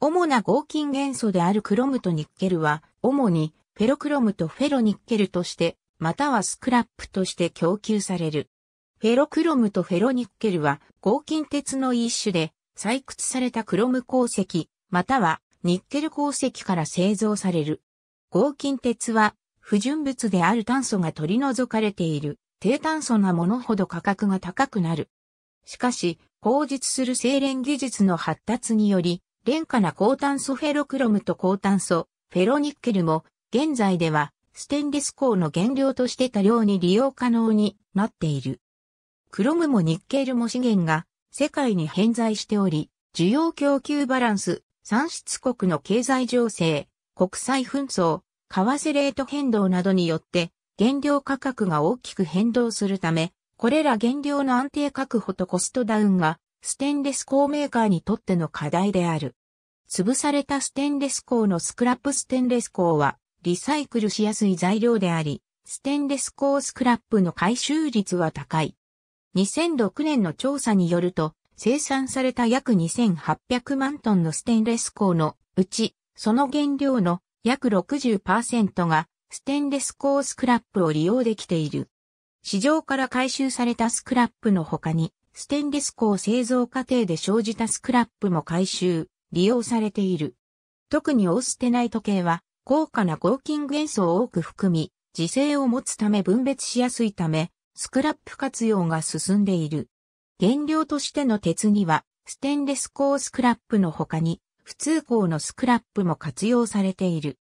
主な合金元素であるクロムとニッケルは、主にフェロクロムとフェロニッケルとして、またはスクラップとして供給される。フェロクロムとフェロニッケルは合金鉄の一種で、採掘されたクロム鉱石、またはニッケル鉱石から製造される。合金鉄は不純物である炭素が取り除かれている低炭素なものほど価格が高くなる。しかし、口述する精錬技術の発達により、廉価な高炭素フェロクロムと高炭素フェロニッケルも現在ではステンレス鋼の原料として多量に利用可能になっている。クロムもニッケルも資源が世界に偏在しており、需要供給バランス、産出国の経済情勢、国際紛争、為替レート変動などによって原料価格が大きく変動するため、これら原料の安定確保とコストダウンがステンレス鋼メーカーにとっての課題である。潰されたステンレス鋼のスクラップステンレス鋼はリサイクルしやすい材料であり、ステンレス鋼スクラップの回収率は高い。2006年の調査によると、生産された約2800万トンのステンレス鋼のうち、その原料の約60%がステンレス鋼スクラップを利用できている。市場から回収されたスクラップの他に、ステンレス鋼製造過程で生じたスクラップも回収、利用されている。特にオーステナイト系は高価な合金元素を多く含み、磁性を持つため分別しやすいため、スクラップ活用が進んでいる。原料としての鉄には、ステンレス鋼スクラップの他に、普通鋼のスクラップも活用されている。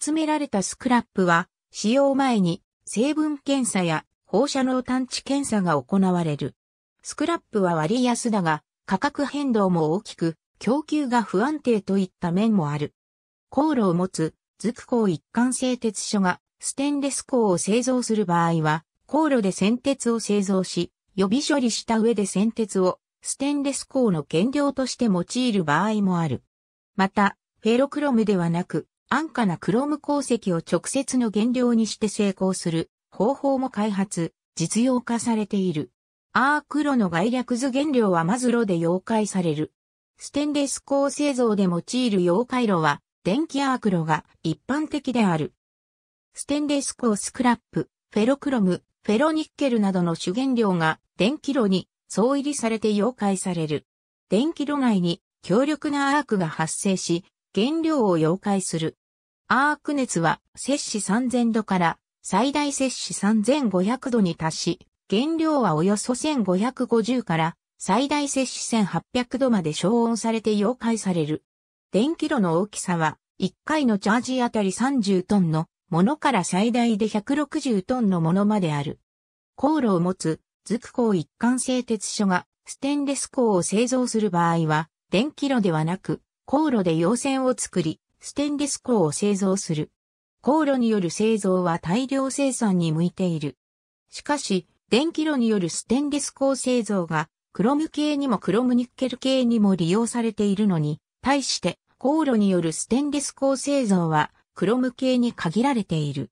集められたスクラップは、使用前に成分検査や放射能探知検査が行われる。スクラップは割安だが、価格変動も大きく、供給が不安定といった面もある。航路を持つ、筑港一貫製鉄所がステンレス鋼を製造する場合は、航路で先鉄を製造し、予備処理した上で先鉄をステンレス鋼の原料として用いる場合もある。また、フェロクロムではなく、安価なクロム鉱石を直接の原料にして成功する方法も開発、実用化されている。アークロの概略図原料はマズロで溶解される。ステンレス鋼製造で用いる溶解炉は、電気アーク炉が一般的である。ステンレス鋼スクラップ、フェロクロム、フェロニッケルなどの主原料が電気炉に総入りされて溶解される。電気炉内に強力なアークが発生し、原料を溶解する。アーク熱は摂氏3000度から最大摂氏3500度に達し、原料はおよそ1550から最大摂氏1800度まで消音されて溶解される。電気炉の大きさは、1回のチャージあたり30トンのものから最大で160トンのものまである。航路を持つ、ズク港一貫製鉄所がステンレス鋼を製造する場合は、電気炉ではなく、航路で溶線を作り、ステンレス鋼を製造する。航路による製造は大量生産に向いている。しかし、電気炉によるステンレス鋼製造がクロム系にもクロムニッケル系にも利用されているのに、対して、航路によるステンレス鋼製造は、クロム系に限られている。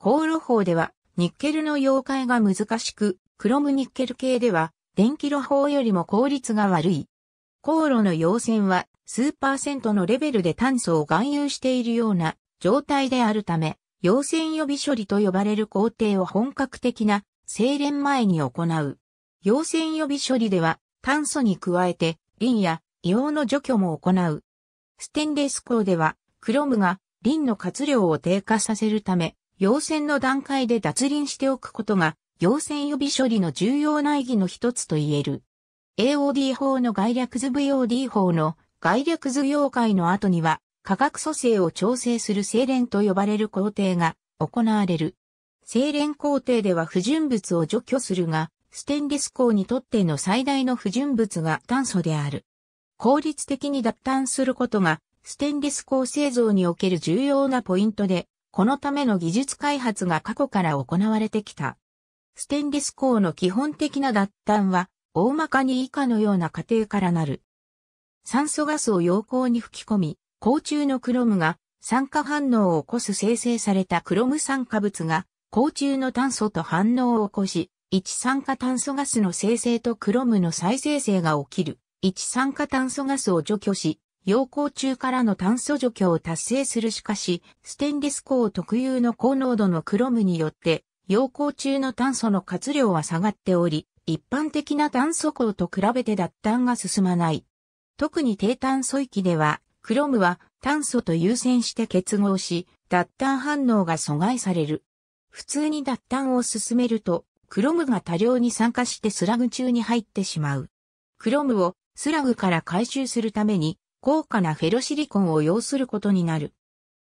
航路法では、ニッケルの溶解が難しく、クロムニッケル系では、電気炉法よりも効率が悪い。航路の溶線は、数パーセントのレベルで炭素を含有しているような状態であるため、溶線予備処理と呼ばれる工程を本格的な精錬前に行う。陽線予備処理では炭素に加えてリンや硫黄の除去も行う。ステンレス鋼ではクロムがリンの活量を低下させるため陽線の段階で脱輪しておくことが陽線予備処理の重要な意義の一つと言える。AOD 法の概略図 VOD 法の概略図溶解の後には化学組成を調整する精錬と呼ばれる工程が行われる。精錬工程では不純物を除去するが、ステンレス鋼にとっての最大の不純物が炭素である。効率的に脱炭することが、ステンレス鋼製造における重要なポイントで、このための技術開発が過去から行われてきた。ステンレス鋼の基本的な脱炭は、大まかに以下のような過程からなる。酸素ガスを陽光に吹き込み、鋼中のクロムが酸化反応を起こす生成されたクロム酸化物が、鋼中の炭素と反応を起こし、一酸化炭素ガスの生成とクロムの再生成が起きる。一酸化炭素ガスを除去し、溶鉱中からの炭素除去を達成するしかし、ステンレス鋼特有の高濃度のクロムによって、溶鉱中の炭素の活量は下がっており、一般的な炭素鋼と比べて脱炭が進まない。特に低炭素域では、クロムは炭素と優先して結合し、脱炭反応が阻害される。普通に脱炭を進めると、クロムが多量に酸化してスラグ中に入ってしまう。クロムをスラグから回収するために高価なフェロシリコンを要することになる。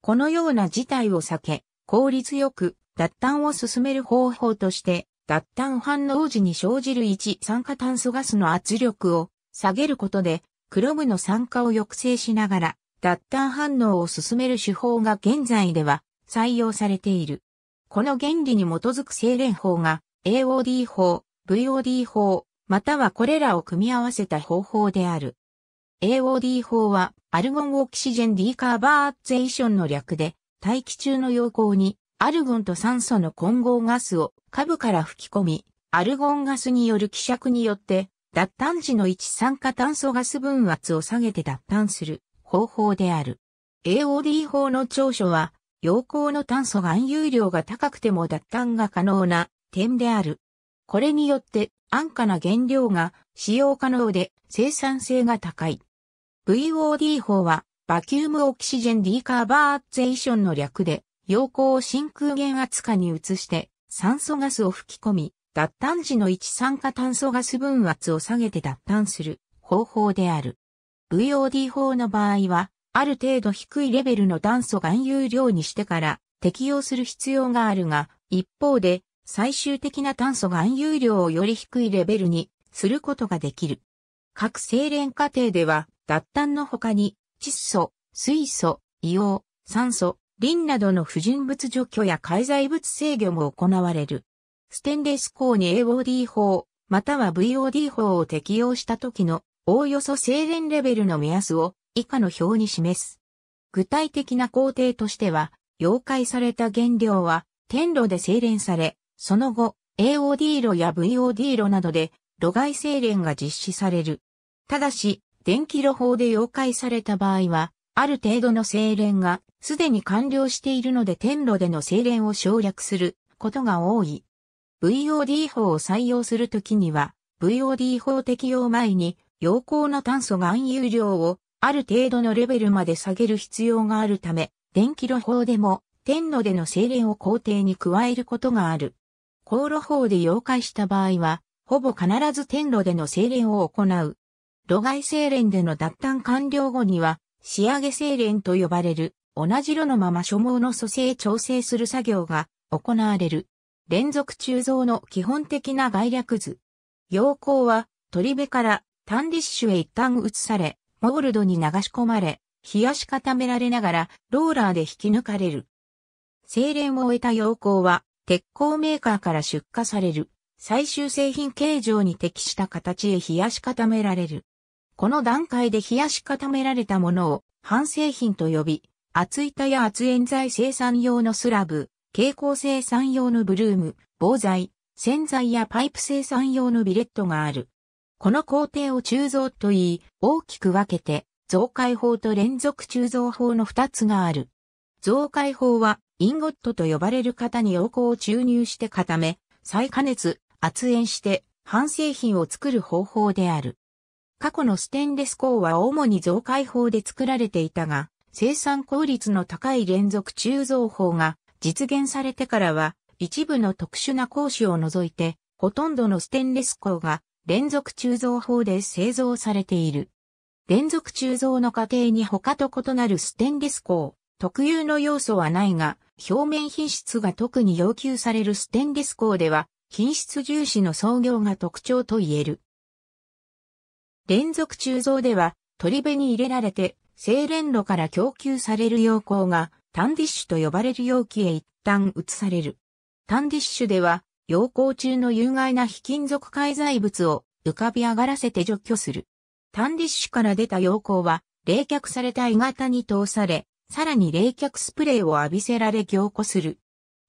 このような事態を避け、効率よく脱炭を進める方法として、脱炭反応時に生じる一酸化炭素ガスの圧力を下げることで、クロムの酸化を抑制しながら、脱炭反応を進める手法が現在では採用されている。この原理に基づく精錬法が AOD 法、VOD 法、またはこれらを組み合わせた方法である。AOD 法は、アルゴンオキシジェンディーカーバーゼーションの略で、大気中の陽光に、アルゴンと酸素の混合ガスを下部から吹き込み、アルゴンガスによる希釈によって、脱炭時の一酸化炭素ガス分圧を下げて脱炭する方法である。AOD 法の長所は、陽光の炭素含有量が高くても脱炭が可能な点である。これによって安価な原料が使用可能で生産性が高い。VOD 法はバキュームオキシジェンディーカーバーゼーションの略で陽光を真空圧下に移して酸素ガスを吹き込み脱炭時の一酸化炭素ガス分圧を下げて脱炭する方法である。VOD 法の場合はある程度低いレベルの炭素含有量にしてから適用する必要があるが、一方で最終的な炭素含有量をより低いレベルにすることができる。各精錬過程では、脱炭の他に、窒素、水素、硫黄、酸素、リンなどの不純物除去や介在物制御も行われる。ステンレス鋼に AOD 法、または VOD 法を適用した時の、おおよそ精錬レベルの目安を以下の表に示す。具体的な工程としては、溶解された原料は、天炉で精錬され、その後、AOD 炉や VOD 炉などで炉外精錬が実施される。ただし、電気炉法で溶解された場合は、ある程度の精錬がすでに完了しているので天炉での精錬を省略することが多い。VOD 法を採用するときには、VOD 法適用前に、陽光の炭素含有量をある程度のレベルまで下げる必要があるため、電気炉法でも天炉での精錬を工程に加えることがある。航路法で溶解した場合は、ほぼ必ず天路での精錬を行う。路外精錬での脱炭完了後には、仕上げ精錬と呼ばれる、同じ炉のまま所毛の組成調整する作業が行われる。連続鋳造の基本的な概略図。溶鉱は、鳥部から単ディッシュへ一旦移され、モールドに流し込まれ、冷やし固められながら、ローラーで引き抜かれる。精錬を終えた溶鉱は、鉄鋼メーカーから出荷される最終製品形状に適した形へ冷やし固められる。この段階で冷やし固められたものを半製品と呼び、厚板や厚塩材生産用のスラブ、蛍光生産用のブルーム、防材、洗剤やパイプ生産用のビレットがある。この工程を鋳造と言い、大きく分けて、増解法と連続鋳造法の二つがある。増解法は、インゴットと呼ばれる型に陽光を注入して固め、再加熱、圧炎して半製品を作る方法である。過去のステンレス鋼は主に増解法で作られていたが、生産効率の高い連続鋳造法が実現されてからは、一部の特殊な講師を除いて、ほとんどのステンレス鋼が連続鋳造法で製造されている。連続鋳造の過程に他と異なるステンレス鋼、特有の要素はないが、表面品質が特に要求されるステンレス鋼では、品質重視の創業が特徴と言える。連続鋳造では、取り部に入れられて、精錬炉から供給される溶鋼が、タンディッシュと呼ばれる容器へ一旦移される。タンディッシュでは、溶鋼中の有害な非金属介在物を浮かび上がらせて除去する。タンディッシュから出た溶鋼は、冷却された鋳型に通され、さらに冷却スプレーを浴びせられ凝固する。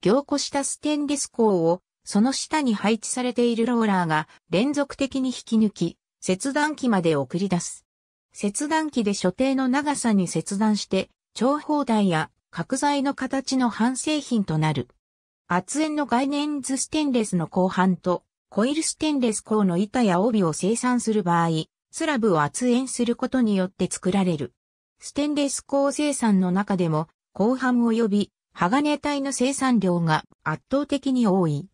凝固したステンレス鋼を、その下に配置されているローラーが連続的に引き抜き、切断機まで送り出す。切断機で所定の長さに切断して、長方体や角材の形の半製品となる。圧縁の概念図ステンレスの後半と、コイルステンレス鋼の板や帯を生産する場合、スラブを圧縁することによって作られる。ステンレス鋼生産の中でも、後半及び、鋼体の生産量が圧倒的に多い。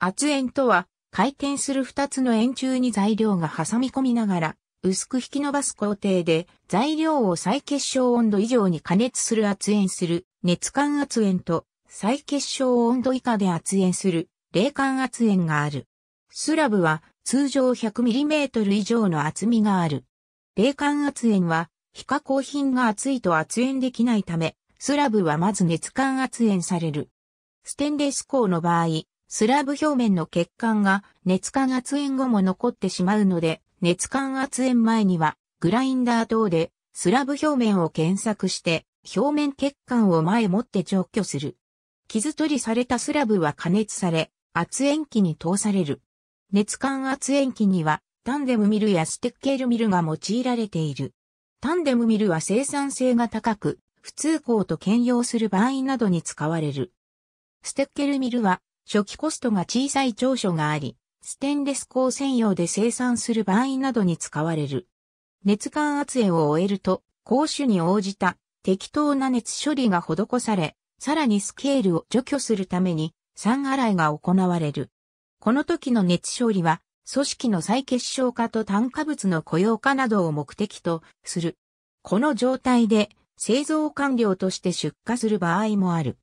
圧円とは、回転する2つの円柱に材料が挟み込みながら、薄く引き伸ばす工程で、材料を再結晶温度以上に加熱する圧円する、熱管圧円と、再結晶温度以下で圧円する、冷管圧円がある。スラブは、通常 100mm 以上の厚みがある。冷管圧円は、非加工品が熱いと圧煙できないため、スラブはまず熱管圧煙される。ステンレス鋼の場合、スラブ表面の血管が熱管圧煙後も残ってしまうので、熱管圧煙前にはグラインダー等でスラブ表面を検索して表面血管を前もって除去する。傷取りされたスラブは加熱され、圧煙器に通される。熱管圧煙器にはタンデムミルやステッケールミルが用いられている。タンデムミルは生産性が高く、普通工と兼用する場合などに使われる。ステッケルミルは、初期コストが小さい長所があり、ステンレス鋼専用で生産する場合などに使われる。熱間圧延を終えると、講種に応じた適当な熱処理が施され、さらにスケールを除去するために、酸洗いが行われる。この時の熱処理は、組織の再結晶化と炭化物の雇用化などを目的とする。この状態で製造完了として出荷する場合もある。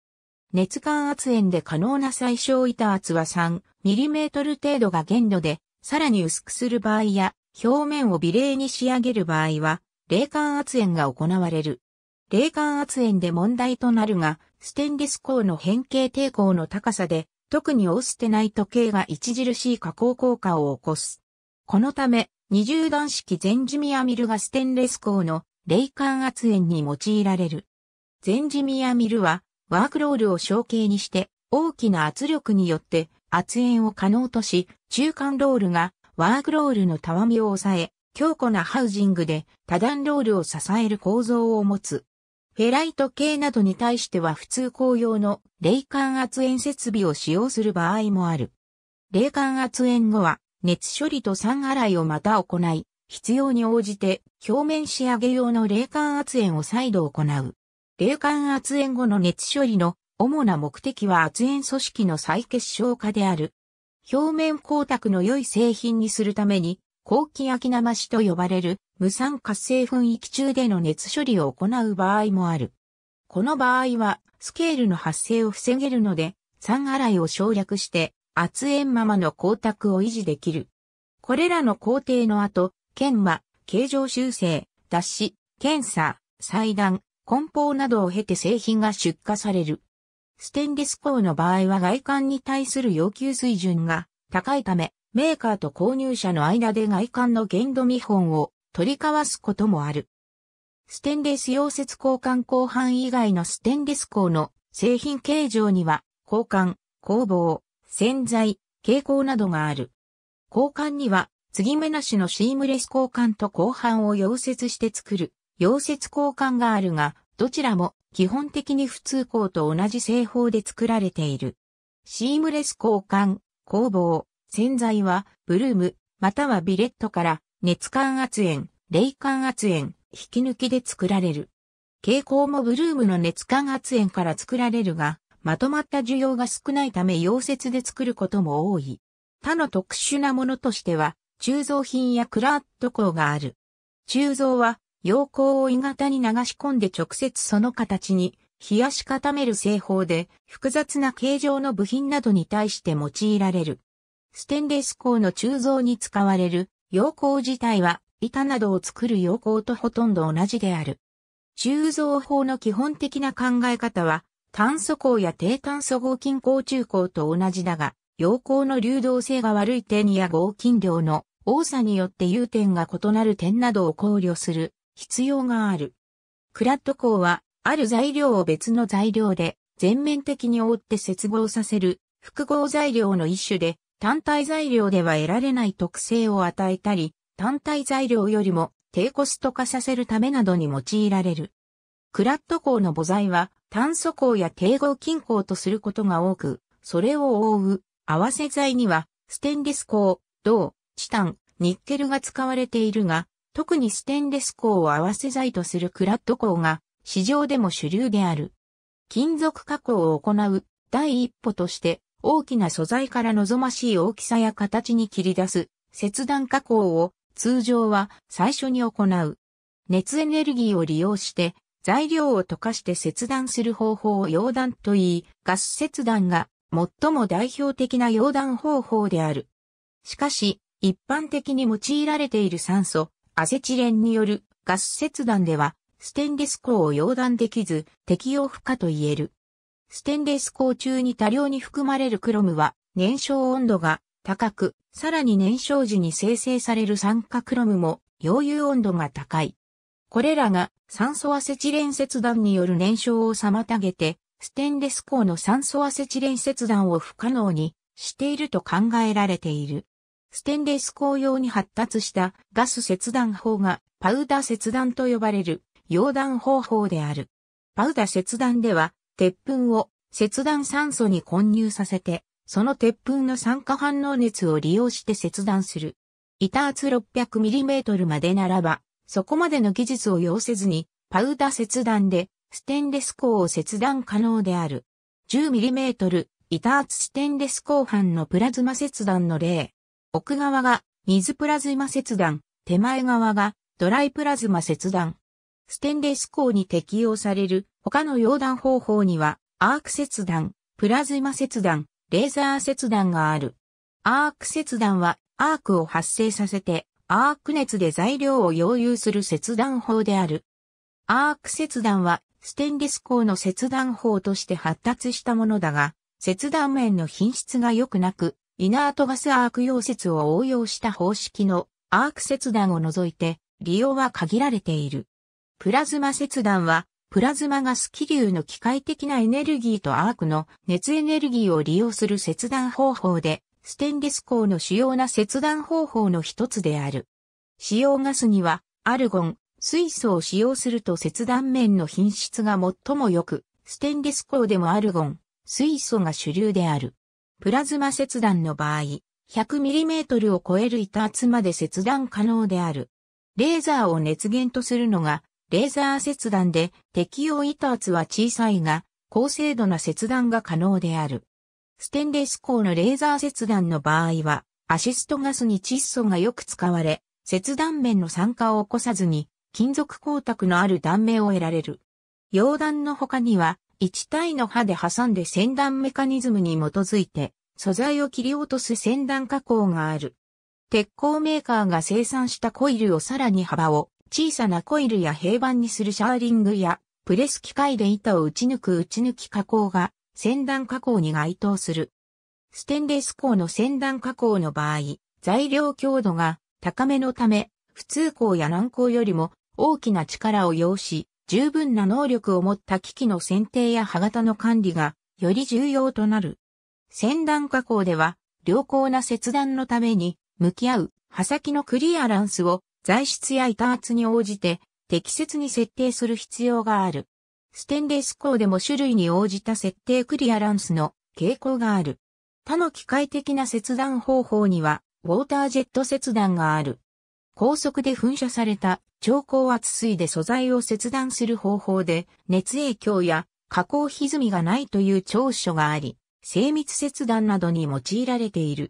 熱感圧炎で可能な最小板圧は 3mm 程度が限度で、さらに薄くする場合や、表面を微冷に仕上げる場合は、冷感圧炎が行われる。冷感圧炎で問題となるが、ステンレス鋼の変形抵抗の高さで、特にオステナイト系が著しい加工効果を起こす。このため、二重段式全ジミアミルがステンレス鋼の冷感圧炎に用いられる。全ジミアミルは、ワークロールを象形にして、大きな圧力によって圧炎を可能とし、中間ロールがワークロールのたわみを抑え、強固なハウジングで多段ロールを支える構造を持つ。フェライト系などに対しては普通公用の冷感圧煙設備を使用する場合もある。冷感圧煙後は熱処理と酸洗いをまた行い、必要に応じて表面仕上げ用の冷感圧煙を再度行う。冷感圧煙後の熱処理の主な目的は圧煙組織の再結晶化である。表面光沢の良い製品にするために後期焼きなましと呼ばれる無酸活性囲気中での熱処理を行う場合もある。この場合は、スケールの発生を防げるので、酸洗いを省略して、圧煙ままの光沢を維持できる。これらの工程の後、研磨、形状修正、脱脂、検査、裁断、梱包などを経て製品が出荷される。ステンレス鋼の場合は外観に対する要求水準が高いため、メーカーと購入者の間で外観の限度見本を取り交わすこともある。ステンレス溶接交換鋼板以外のステンレス鋼の製品形状には、交換、工房、洗剤、蛍光などがある。交換には、継ぎ目なしのシームレス交換と後半を溶接して作る、溶接交換があるが、どちらも基本的に普通鋼と同じ製法で作られている。シームレス交換、工房、洗剤は、ブルーム、またはビレットから、熱管圧塩、冷感圧塩、引き抜きで作られる。蛍光もブルームの熱感圧塩から作られるが、まとまった需要が少ないため溶接で作ることも多い。他の特殊なものとしては、鋳造品やクラッド鋼がある。鋳造は、溶鉱を鋳型に流し込んで直接その形に冷やし固める製法で複雑な形状の部品などに対して用いられる。ステンレス鋼の鋳造に使われる溶鋼自体は板などを作る溶鋼とほとんど同じである。鋳造法の基本的な考え方は炭素鋼や低炭素合金鋼中鋼と同じだが、溶鋼の流動性が悪い点や合金量の多さによって融点が異なる点などを考慮する必要がある。クラット鋼はある材料を別の材料で全面的に覆って接合させる複合材料の一種で、単体材料では得られない特性を与えたり、単体材料よりも低コスト化させるためなどに用いられる。クラット鋼の母材は炭素鋼や低合金鋼とすることが多く、それを覆う合わせ材にはステンレス鋼、銅、チタン、ニッケルが使われているが、特にステンレス鋼を合わせ材とするクラット鋼が市場でも主流である。金属加工を行う第一歩として大きな素材から望ましい大きさや形に切り出す切断加工を通常は最初に行う。熱エネルギーを利用して材料を溶かして切断する方法を溶断と言い、ガス切断が最も代表的な溶断方法である。しかし、一般的に用いられている酸素、アセチレンによるガス切断では、ステンレス鋼を溶断できず、適用不可と言える。ステンレス鋼中に多量に含まれるクロムは燃焼温度が高く、さらに燃焼時に生成される酸化クロムも溶融温度が高い。これらが酸素アセチレン切断による燃焼を妨げて、ステンレス鋼の酸素アセチレン切断を不可能にしていると考えられている。ステンレス鋼用に発達したガス切断法がパウダ切断と呼ばれる溶断方法である。パウダ切断では鉄粉を切断酸素に混入させて、その鉄粉の酸化反応熱を利用して切断する。板圧 600mm までならば、そこまでの技術を要せずに、パウダ切断で、ステンレス鋼を切断可能である。10mm、板圧ステンレス鋼板のプラズマ切断の例。奥側が水プラズマ切断、手前側がドライプラズマ切断。ステンレス鋼に適用される他の溶断方法には、アーク切断、プラズマ切断、レーザー切断がある。アーク切断は、アークを発生させて、アーク熱で材料を溶融する切断法である。アーク切断は、ステンレス鋼の切断法として発達したものだが、切断面の品質が良くなく、イナートガスアーク溶接を応用した方式のアーク切断を除いて、利用は限られている。プラズマ切断は、プラズマガス気流の機械的なエネルギーとアークの熱エネルギーを利用する切断方法で、ステンレス鋼の主要な切断方法の一つである。使用ガスには、アルゴン、水素を使用すると切断面の品質が最も良く、ステンレス鋼でもアルゴン、水素が主流である。プラズマ切断の場合、100mm を超える板厚まで切断可能である。レーザーを熱源とするのがレーザー切断で適用板厚は小さいが、高精度な切断が可能である。ステンレス鋼のレーザー切断の場合は、アシストガスに窒素がよく使われ、切断面の酸化を起こさずに、金属光沢のある断面を得られる。溶断の他には、一体の刃で挟んで先断メカニズムに基づいて、素材を切り落とす先断加工がある。鉄鋼メーカーが生産したコイルをさらに幅を小さなコイルや平板にするシャーリングや、プレス機械で板を打ち抜く打ち抜き加工が、先端加工に該当する。ステンレス鋼の先端加工の場合、材料強度が高めのため、普通鋼や軟鋼よりも大きな力を要し、十分な能力を持った機器の選定や歯型の管理がより重要となる。先端加工では良好な切断のために向き合う刃先のクリアランスを材質や板厚に応じて適切に設定する必要がある。ステンレス鋼でも種類に応じた設定クリアランスの傾向がある。他の機械的な切断方法には、ウォータージェット切断がある。高速で噴射された超高圧水で素材を切断する方法で、熱影響や加工歪みがないという長所があり、精密切断などに用いられている。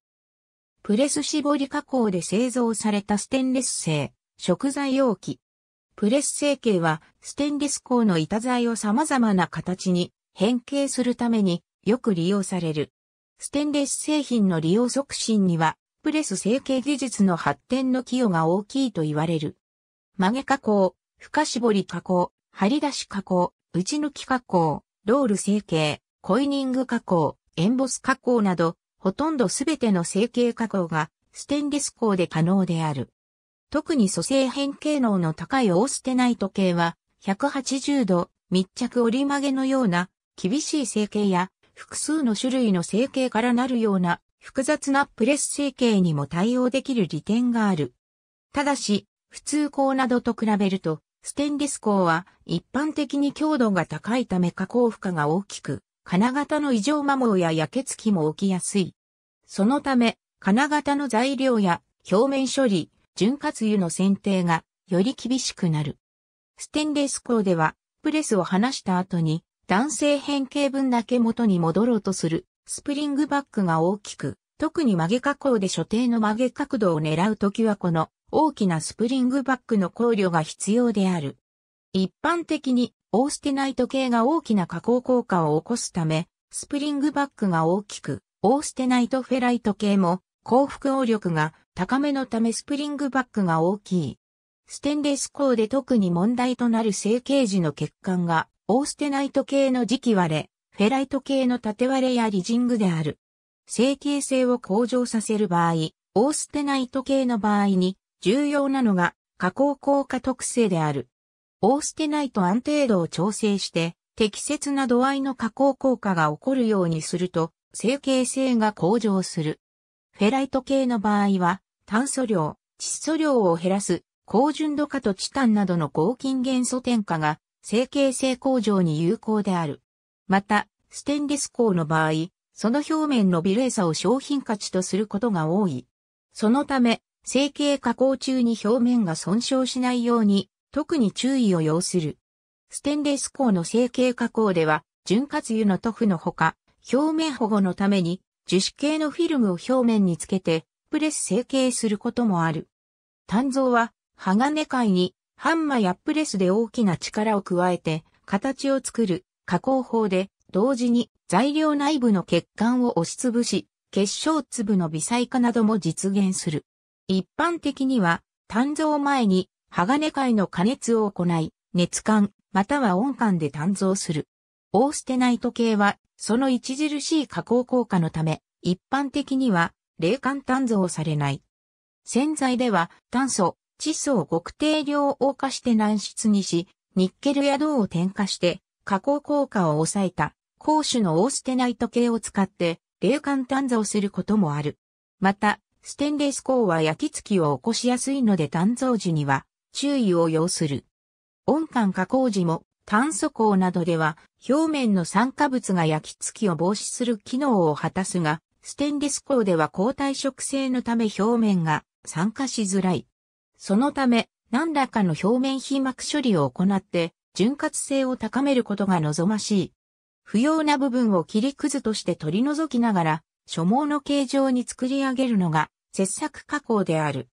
プレス絞り加工で製造されたステンレス製、食材容器。プレス成形は、ステンレス鋼の板材を様々な形に変形するためによく利用される。ステンレス製品の利用促進には、プレス成形技術の発展の寄与が大きいと言われる。曲げ加工、深絞り加工、張り出し加工、打ち抜き加工、ロール成形、コイニング加工、エンボス加工など、ほとんどすべての成形加工がステンレス鋼で可能である。特に組成変形能の高いオーステナイト系は180度密着折り曲げのような厳しい成形や複数の種類の成形からなるような複雑なプレス成形にも対応できる利点がある。ただし、普通鋼などと比べると、ステンレス鋼は一般的に強度が高いため加工負荷が大きく、金型の異常摩耗や焼けつきも起きやすい。そのため、金型の材料や表面処理、潤滑油の選定がより厳しくなる。ステンレス鋼では、プレスを離した後に、男性変形分だけ元に戻ろうとする、スプリングバックが大きく、特に曲げ加工で所定の曲げ角度を狙うときはこの大きなスプリングバックの考慮が必要である。一般的にオーステナイト系が大きな加工効果を起こすため、スプリングバックが大きく、オーステナイトフェライト系も、高複応力が高めのためスプリングバックが大きい。ステンレス鋼で特に問題となる成形時の欠陥が、オーステナイト系の磁気割れ、フェライト系の縦割れやリジングである。成形性を向上させる場合、オーステナイト系の場合に重要なのが加工効果特性である。オーステナイト安定度を調整して、適切な度合いの加工効果が起こるようにすると、成形性が向上する。フェライト系の場合は、炭素量、窒素量を減らす、高純度化とチタンなどの合金元素添加が、成形性向上に有効である。また、ステンレス鋼の場合、その表面の微冷さを商品価値とすることが多い。そのため、成形加工中に表面が損傷しないように、特に注意を要する。ステンレス鋼の成形加工では、潤滑油の塗布のほか、表面保護のために樹脂系のフィルムを表面につけて、プレス成形することもある。炭造は、鋼界に、ハンマやプレスで大きな力を加えて、形を作る加工法で、同時に材料内部の欠陥を押しつぶし、結晶粒の微細化なども実現する。一般的には、炭造前に鋼界の加熱を行い、熱管、または温管で炭造する。オーステナイト系は、その著しい加工効果のため、一般的には、冷感炭造されない。洗剤では、炭素、窒素を極定量を化して軟質にし、ニッケルや銅を添加して、加工効果を抑えた、高種のオーステナイト系を使って、冷感炭造することもある。また、ステンレス鋼は焼き付きを起こしやすいので炭造時には、注意を要する。温管加工時も炭素鋼などでは表面の酸化物が焼き付きを防止する機能を果たすが、ステンレス鋼では抗体食性のため表面が酸化しづらい。そのため何らかの表面皮膜処理を行って潤滑性を高めることが望ましい。不要な部分を切りくずとして取り除きながら、所毛の形状に作り上げるのが切削加工である。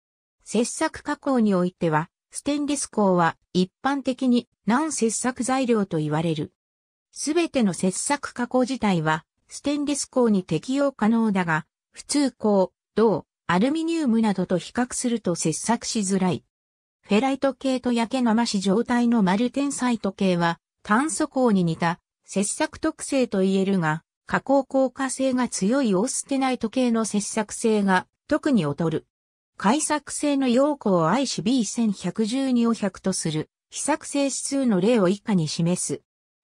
切削加工においては、ステンレス鋼は一般的に難切削材料と言われる。すべての切削加工自体はステンレス鋼に適用可能だが、普通鋼、銅、アルミニウムなどと比較すると切削しづらい。フェライト系と焼け生し状態のマルテンサイト系は炭素鋼に似た切削特性と言えるが、加工効果性が強いオーステナイト系の切削性が特に劣る。解作性の要項を ICB1112 を100とする、非作性指数の例を以下に示す。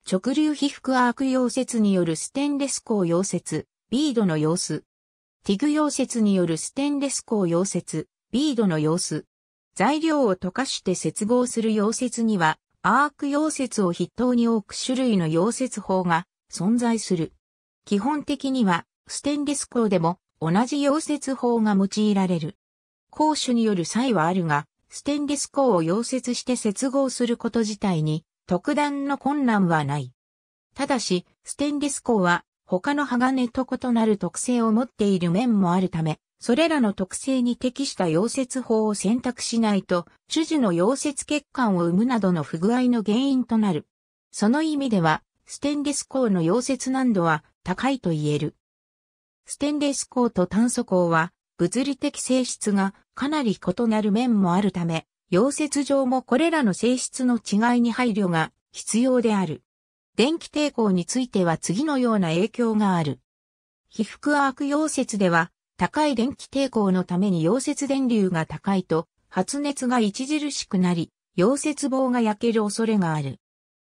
直流被覆アーク溶接によるステンレス鋼溶接、ビードの様子。ティグ溶接によるステンレス鋼溶接、ビードの様子。材料を溶かして接合する溶接には、アーク溶接を筆頭に多く種類の溶接法が存在する。基本的には、ステンレス鋼でも同じ溶接法が用いられる。鉱種による差異はあるが、ステンレス鋼を溶接して接合すること自体に特段の困難はない。ただし、ステンレス鋼は他の鋼と異なる特性を持っている面もあるため、それらの特性に適した溶接法を選択しないと、種子の溶接欠陥を生むなどの不具合の原因となる。その意味では、ステンレス鋼の溶接難度は高いと言える。ステンレス鋼と炭素鋼は物理的性質がかなり異なる面もあるため、溶接上もこれらの性質の違いに配慮が必要である。電気抵抗については次のような影響がある。被覆アーク溶接では、高い電気抵抗のために溶接電流が高いと、発熱が著しくなり、溶接棒が焼ける恐れがある。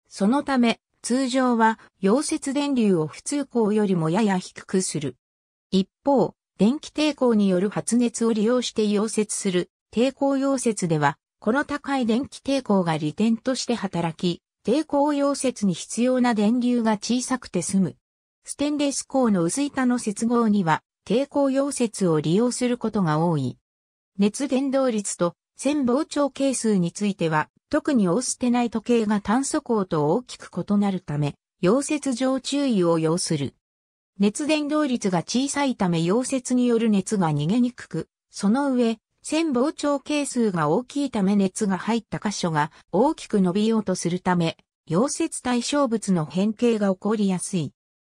そのため、通常は溶接電流を普通光よりもやや低くする。一方、電気抵抗による発熱を利用して溶接する抵抗溶接では、この高い電気抵抗が利点として働き、抵抗溶接に必要な電流が小さくて済む。ステンレス鋼の薄板の接合には、抵抗溶接を利用することが多い。熱伝導率と線膨張係数については、特にオステナイト系が炭素鋼と大きく異なるため、溶接上注意を要する。熱伝導率が小さいため溶接による熱が逃げにくく、その上、線膨張係数が大きいため熱が入った箇所が大きく伸びようとするため、溶接対象物の変形が起こりやすい。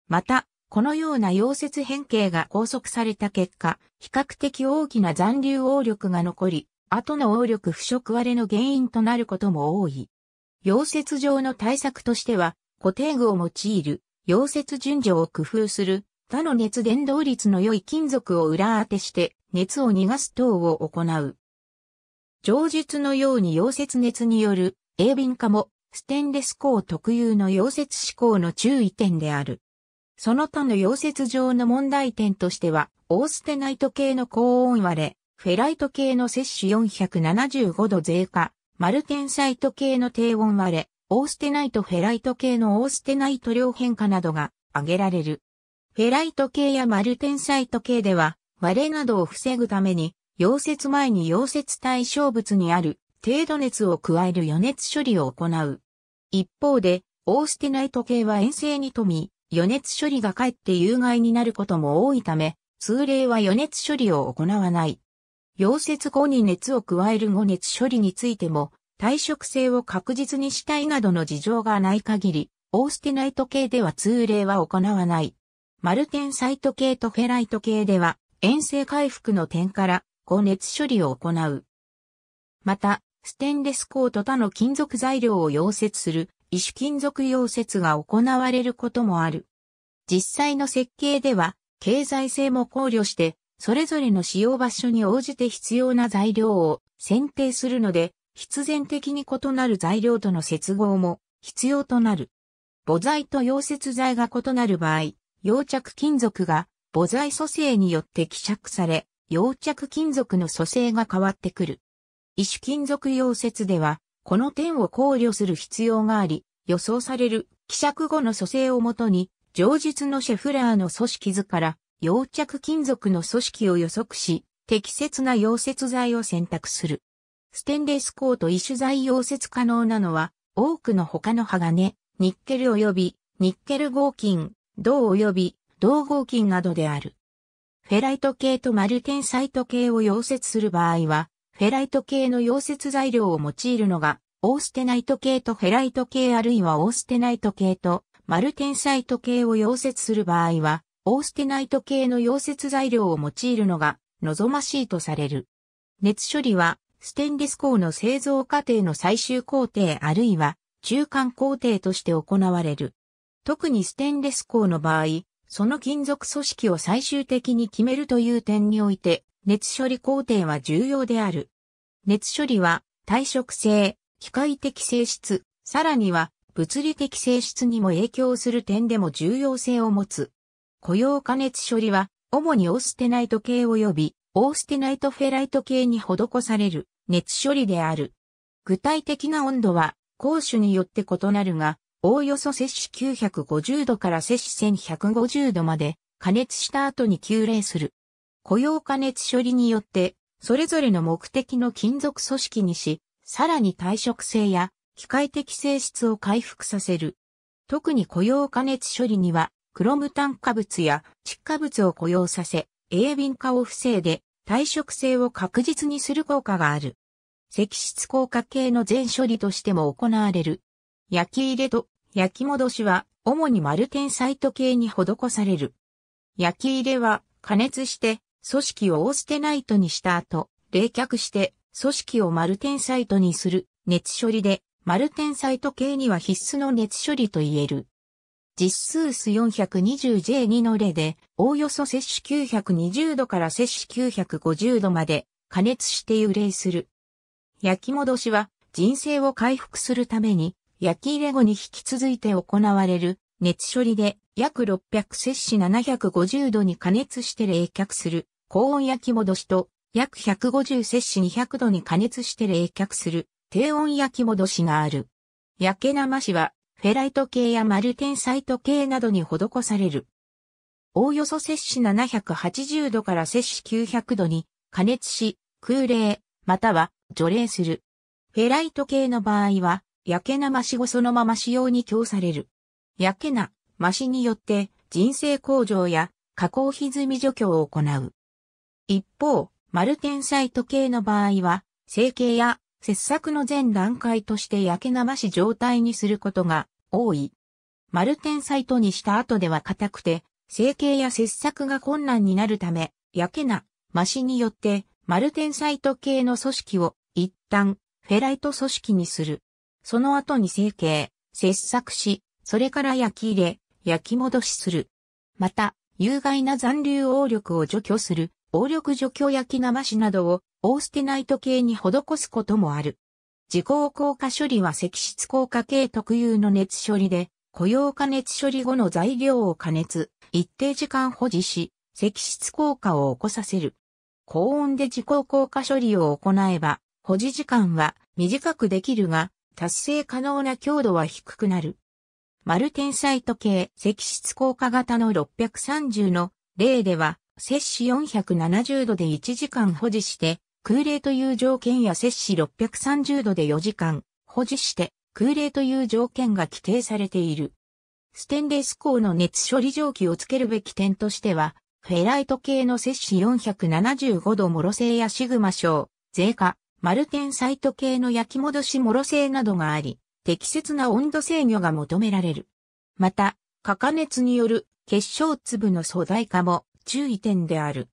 また、このような溶接変形が拘束された結果、比較的大きな残留応力が残り、後の応力不食割れの原因となることも多い。溶接上の対策としては、固定具を用いる、溶接順序を工夫する、他の熱伝導率の良い金属を裏当てして熱を逃がす等を行う。上述のように溶接熱による鋭敏化もステンレス鋼特有の溶接思考の注意点である。その他の溶接上の問題点としては、オーステナイト系の高温割れ、フェライト系の摂取475度税化、マルテンサイト系の低温割れ、オーステナイトフェライト系のオーステナイト量変化などが挙げられる。フェライト系やマルテンサイト系では、割れなどを防ぐために、溶接前に溶接対象物にある程度熱を加える余熱処理を行う。一方で、オーステナイト系は遠征に富み、余熱処理がかえって有害になることも多いため、通例は余熱処理を行わない。溶接後に熱を加える後熱処理についても、耐食性を確実にしたいなどの事情がない限り、オーステナイト系では通例は行わない。マルテンサイト系とフェライト系では、遠征回復の点から高熱処理を行う。また、ステンレス鋼と他の金属材料を溶接する、異種金属溶接が行われることもある。実際の設計では、経済性も考慮して、それぞれの使用場所に応じて必要な材料を選定するので、必然的に異なる材料との接合も必要となる。母材と溶接材が異なる場合、溶着金属が母材組成によって希釈され、溶着金属の組成が変わってくる。異種金属溶接では、この点を考慮する必要があり、予想される希釈後の組成をもとに、上述のシェフラーの組織図から溶着金属の組織を予測し、適切な溶接材を選択する。ステンレスコート異種材溶接可能なのは、多くの他の鋼、ニッケル及び、ニッケル合金、銅及び、銅合金などである。フェライト系とマルテンサイト系を溶接する場合は、フェライト系の溶接材料を用いるのが、オーステナイト系とフェライト系あるいはオーステナイト系とマルテンサイト系を溶接する場合は、オーステナイト系の溶接材料を用いるのが望ましいとされる。熱処理はステンレス鋼の製造過程の最終工程あるいは中間工程として行われる。特にステンレス鋼の場合、その金属組織を最終的に決めるという点において、熱処理工程は重要である。熱処理は、耐食性、機械的性質、さらには物理的性質にも影響する点でも重要性を持つ。雇用加熱処理は、主にオーステナイト系及びオーステナイトフェライト系に施される。熱処理である。具体的な温度は、公種によって異なるが、おおよそ摂氏950度から摂氏1150度まで加熱した後に急冷する。雇用加熱処理によって、それぞれの目的の金属組織にし、さらに耐食性や機械的性質を回復させる。特に雇用加熱処理には、クロム炭化物や窒化物を雇用させ、鋭敏化を防いで、耐食性を確実にする効果がある。積質効果系の全処理としても行われる。焼き入れと焼き戻しは主にマルテンサイト系に施される。焼き入れは加熱して組織をオーステナイトにした後、冷却して組織をマルテンサイトにする熱処理で、マルテンサイト系には必須の熱処理と言える。実数数 420J2 の例で、おおよそ摂氏920度から摂氏950度まで加熱して油冷する。焼き戻しは、人生を回復するために、焼き入れ後に引き続いて行われる熱処理で約600摂氏750度に加熱して冷却する高温焼き戻しと約150摂氏200度に加熱して冷却する低温焼き戻しがある。焼け生しはフェライト系やマルテンサイト系などに施される。おおよそ摂氏780度から摂氏900度に加熱し、空冷、または除冷する。フェライト系の場合は、焼けなまし後そのまま使用に供される。焼けな、ましによって人生工場や加工歪み除去を行う。一方、マルテンサイト系の場合は、成形や切削の前段階として焼けなまし状態にすることが多い。丸天サイトにした後では硬くて、成形や切削が困難になるため、焼けな、ましによって、丸天サイト系の組織を一旦フェライト組織にする。その後に成形、切削し、それから焼き入れ、焼き戻しする。また、有害な残留応力を除去する暴力除去焼き生しなどをオーステナイト系に施すこともある。時効硬化処理は積質硬化系特有の熱処理で、雇用加熱処理後の材料を加熱、一定時間保持し、積質硬化を起こさせる。高温で時効硬化処理を行えば、保持時間は短くできるが、達成可能な強度は低くなる。マルテンサイト系積質硬化型の630の例では、摂氏470度で1時間保持して、空冷という条件や摂氏630度で4時間保持して、空冷という条件が規定されている。ステンレス鋼の熱処理蒸気をつけるべき点としては、フェライト系の摂氏475度モロ製やシグマ賞、税化、マルテンサイト系の焼き戻しモロ製などがあり、適切な温度制御が求められる。また、加加熱による結晶粒の素材化も注意点である。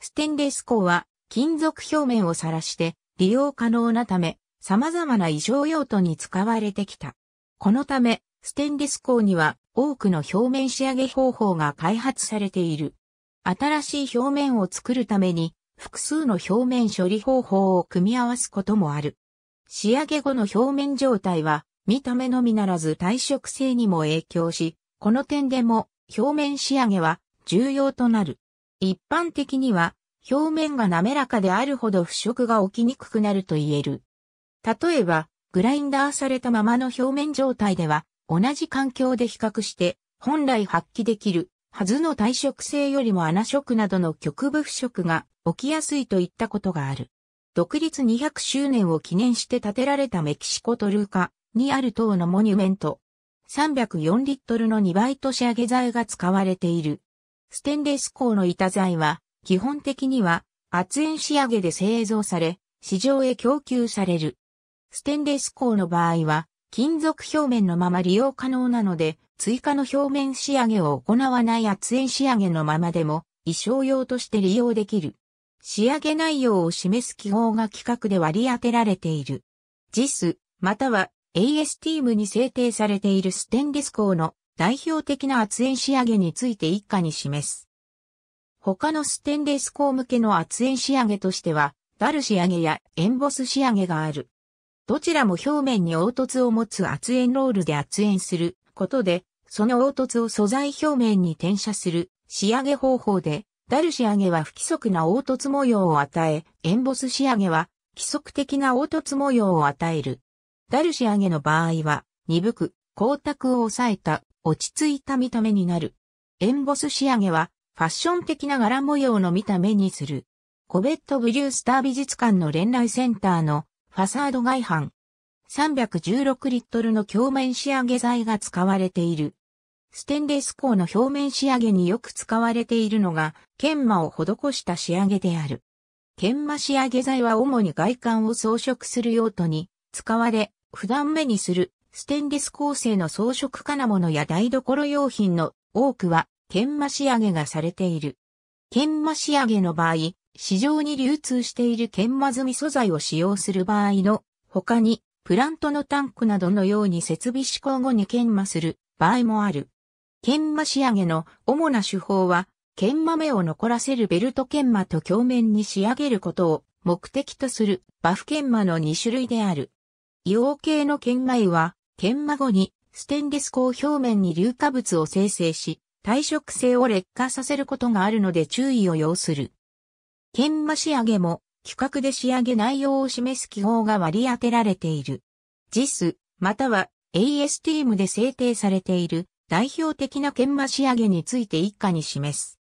ステンレス鋼は金属表面をさらして利用可能なため様々な異常用途に使われてきた。このためステンレス鋼には多くの表面仕上げ方法が開発されている。新しい表面を作るために複数の表面処理方法を組み合わすこともある。仕上げ後の表面状態は見た目のみならず耐食性にも影響し、この点でも表面仕上げは重要となる。一般的には、表面が滑らかであるほど腐食が起きにくくなると言える。例えば、グラインダーされたままの表面状態では、同じ環境で比較して、本来発揮できるはずの耐食性よりも穴食などの局部腐食が起きやすいといったことがある。独立200周年を記念して建てられたメキシコトルーカにある塔のモニュメント。304リットルの2倍と仕上げ材が使われている。ステンレス鋼の板材は、基本的には圧縁仕上げで製造され、市場へ供給される。ステンレス鋼の場合は、金属表面のまま利用可能なので、追加の表面仕上げを行わない圧縁仕上げのままでも、衣装用として利用できる。仕上げ内容を示す記号が規格で割り当てられている。JIS、または ASTM に制定されているステンレス鋼の代表的な圧縁仕上げについて一家に示す。他のステンレス鋼向けの圧縁仕上げとしては、ダル仕上げやエンボス仕上げがある。どちらも表面に凹凸を持つ圧縁ロールで圧縁することで、その凹凸を素材表面に転写する仕上げ方法で、ダル仕上げは不規則な凹凸模様を与え、エンボス仕上げは規則的な凹凸模様を与える。ダル仕上げの場合は、鈍く光沢を抑えた落ち着いた見た目になる。エンボス仕上げは、ファッション的な柄模様の見た目にする。コベットブリュースター美術館の連来センターのファサード外板。316リットルの鏡面仕上げ材が使われている。ステンレス鋼の表面仕上げによく使われているのが、研磨を施した仕上げである。研磨仕上げ材は主に外観を装飾する用途に使われ、普段目にするステンレス構成の装飾金物や台所用品の多くは研磨仕上げがされている。研磨仕上げの場合、市場に流通している研磨済み素材を使用する場合の他に、プラントのタンクなどのように設備施工後に研磨する場合もある。研磨仕上げの主な手法は、研磨目を残らせるベルト研磨と鏡面に仕上げることを目的とするバフ研磨の2種類である。硫黄系の研磨油は、研磨後にステンレス鋼表面に硫化物を生成し、耐食性を劣化させることがあるので注意を要する。研磨仕上げも、規格で仕上げ内容を示す記号が割り当てられている。JIS、または ASTM で制定されている代表的な研磨仕上げについて一家に示す。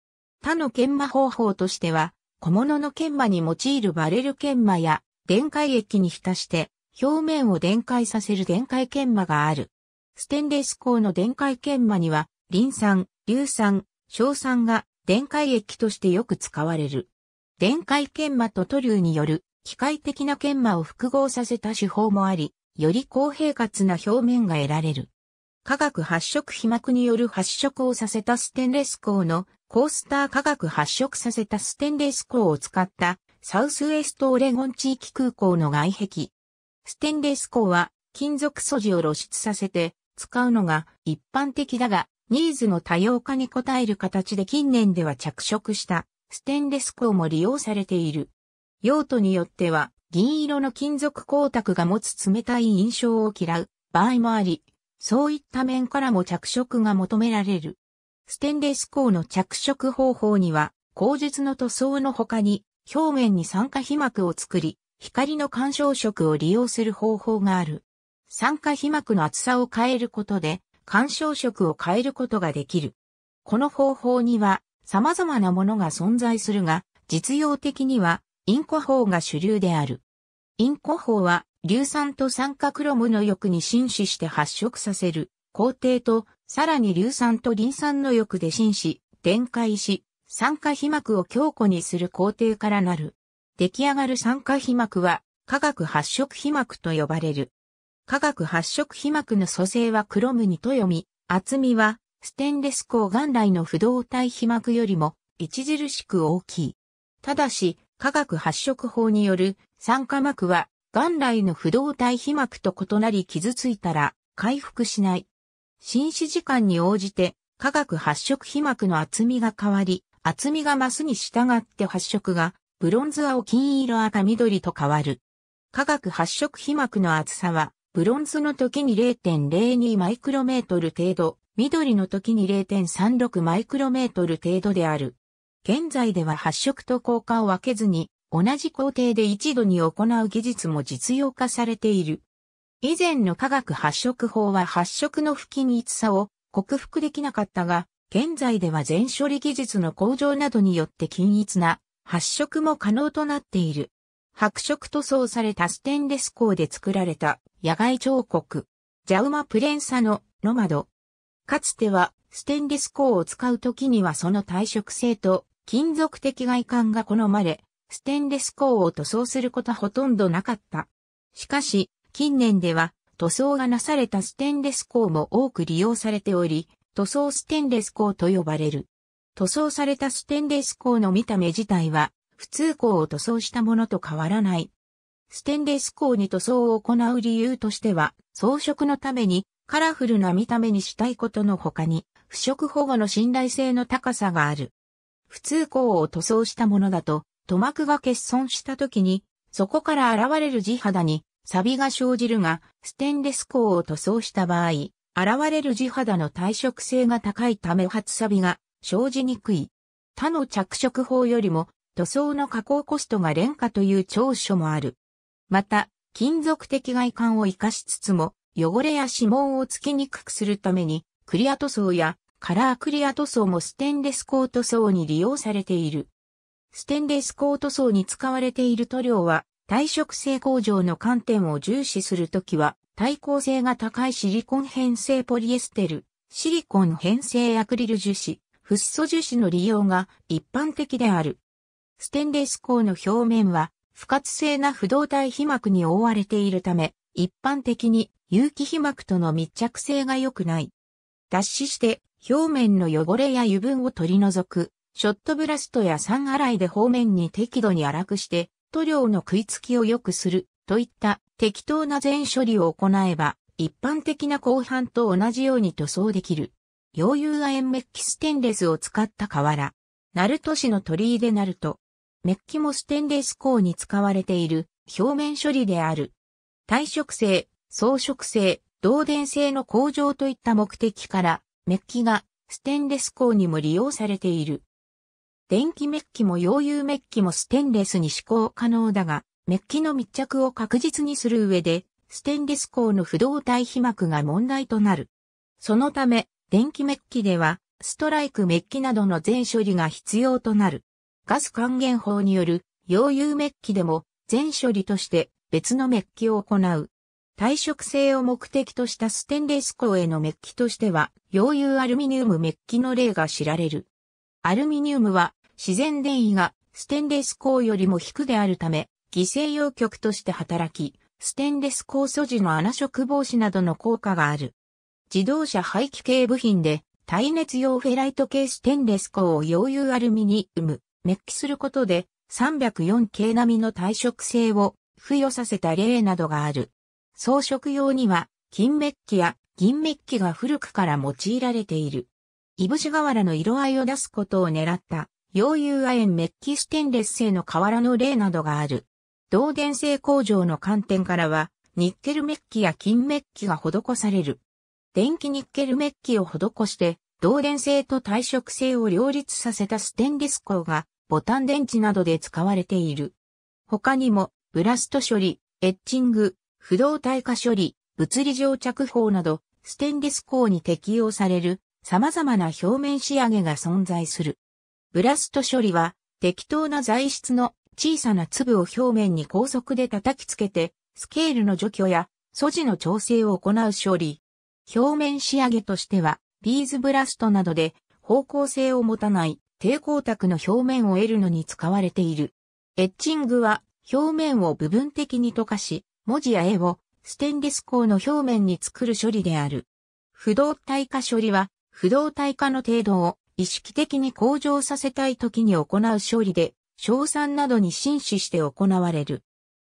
他の研磨方法としては、小物の研磨に用いるバレル研磨や、電解液に浸して、表面を電解させる電解研磨がある。ステンレス鋼の電解研磨には、リン酸、硫酸、硝酸が電解液としてよく使われる。電解研磨と塗流による機械的な研磨を複合させた手法もあり、より公平滑な表面が得られる。化学発色被膜による発色をさせたステンレス鋼のコースター化学発色させたステンレス鋼を使ったサウスウエストオレゴン地域空港の外壁、ステンレス鋼は金属素地を露出させて使うのが一般的だが、ニーズの多様化に応える形で近年では着色したステンレス鋼も利用されている。用途によっては銀色の金属光沢が持つ冷たい印象を嫌う場合もあり、そういった面からも着色が求められる。ステンレス鋼の着色方法には、口術の塗装の他に、表面に酸化皮膜を作り、光の干渉色を利用する方法がある。酸化皮膜の厚さを変えることで、干渉色を変えることができる。この方法には様々なものが存在するが、実用的にはインコ法が主流である。インコ法は硫酸と酸化クロムの翼に浸死して発色させる工程と、さらに硫酸とリン酸の翼で浸死、展開し、酸化皮膜を強固にする工程からなる。出来上がる酸化皮膜は化学発色皮膜と呼ばれる。化学発色皮膜の組成はクロムにと読み、厚みはステンレス鋼元来の不動体皮膜よりも著しく大きい。ただし、化学発色法による酸化膜は元来の不動体皮膜と異なり傷ついたら回復しない。紳士時間に応じて化学発色皮膜の厚みが変わり、厚みが増すに従って発色がブロンズ青金色赤緑と変わる。化学発色皮膜の厚さは、ブロンズの時に0.02マイクロメートル程度、緑の時に0.36マイクロメートル程度である。現在では発色と効果を分けずに、同じ工程で一度に行う技術も実用化されている。以前の化学発色法は発色の不均一さを克服できなかったが、現在では全処理技術の向上などによって均一な発色も可能となっている。白色塗装されたステンレス鋼で作られた野外彫刻。ジャウマ・プレンサのロマド。かつてはステンレス鋼を使う時にはその耐色性と金属的外観が好まれ、ステンレス鋼を塗装することはほとんどなかった。しかし、近年では塗装がなされたステンレス鋼も多く利用されており、塗装ステンレス鋼と呼ばれる。塗装されたステンレス鋼の見た目自体は、普通鋼を塗装したものと変わらない。ステンレス鋼に塗装を行う理由としては、装飾のためにカラフルな見た目にしたいことの他に、腐食保護の信頼性の高さがある。普通鋼を塗装したものだと、塗膜が欠損した時に、そこから現れる地肌に、錆が生じるが、ステンレス鋼を塗装した場合、現れる地肌の耐食性が高いため初錆が生じにくい。他の着色法よりも塗装の加工コストが廉価という長所もある。また、金属的外観を活かしつつも、汚れや指紋をつきにくくするために、クリア塗装やカラークリア塗装もステンレスコート層に利用されている。ステンレスコート層に使われている塗料は、耐色性向上の観点を重視するときは、耐光性が高いシリコン編成ポリエステル、シリコン編成アクリル樹脂、フッ素樹脂の利用が一般的である。ステンレス鋼の表面は不活性な不動体被膜に覆われているため、一般的に有機被膜との密着性が良くない。脱脂して表面の汚れや油分を取り除く、ショットブラストや酸洗いで方面に適度に粗くして、塗料の食いつきを良くする、といった適当な全処理を行えば、一般的な後半と同じように塗装できる。溶融亜鉛メッキステンレスを使った瓦。鳴門市の鳥居でルト。メッキもステンレス鋼に使われている表面処理である。耐食性、装飾性、導電性の向上といった目的から、メッキがステンレス鋼にも利用されている。電気メッキも溶融メッキもステンレスに試行可能だが、メッキの密着を確実にする上で、ステンレス鋼の不動体被膜が問題となる。そのため、電気メッキでは、ストライクメッキなどの全処理が必要となる。ガス還元法による溶融メッキでも全処理として別のメッキを行う。耐食性を目的としたステンレス鋼へのメッキとしては、溶融アルミニウムメッキの例が知られる。アルミニウムは自然電位がステンレス鋼よりも低であるため、犠牲用極として働き、ステンレス鋼素地の穴色防止などの効果がある。自動車排気系部品で、耐熱用フェライト系ステンレス鋼を溶融アルミニウム、メッキすることで、304系並みの耐食性を付与させた例などがある。装飾用には、金メッキや銀メッキが古くから用いられている。いぶし瓦の色合いを出すことを狙った、溶融亜鉛メッキステンレス製の瓦の例などがある。導電性工場の観点からは、ニッケルメッキや金メッキが施される。電気ニッケルメッキを施して、導電性と耐食性を両立させたステンレス鋼がボタン電池などで使われている。他にも、ブラスト処理、エッチング、不動体化処理、物理上着法など、ステンレス鋼に適用される様々な表面仕上げが存在する。ブラスト処理は、適当な材質の小さな粒を表面に高速で叩きつけて、スケールの除去や素地の調整を行う処理。表面仕上げとしては、ビーズブラストなどで方向性を持たない抵抗卓の表面を得るのに使われている。エッチングは表面を部分的に溶かし、文字や絵をステンレス鋼の表面に作る処理である。不動体化処理は、不動体化の程度を意識的に向上させたい時に行う処理で、硝酸などに紳士して行われる。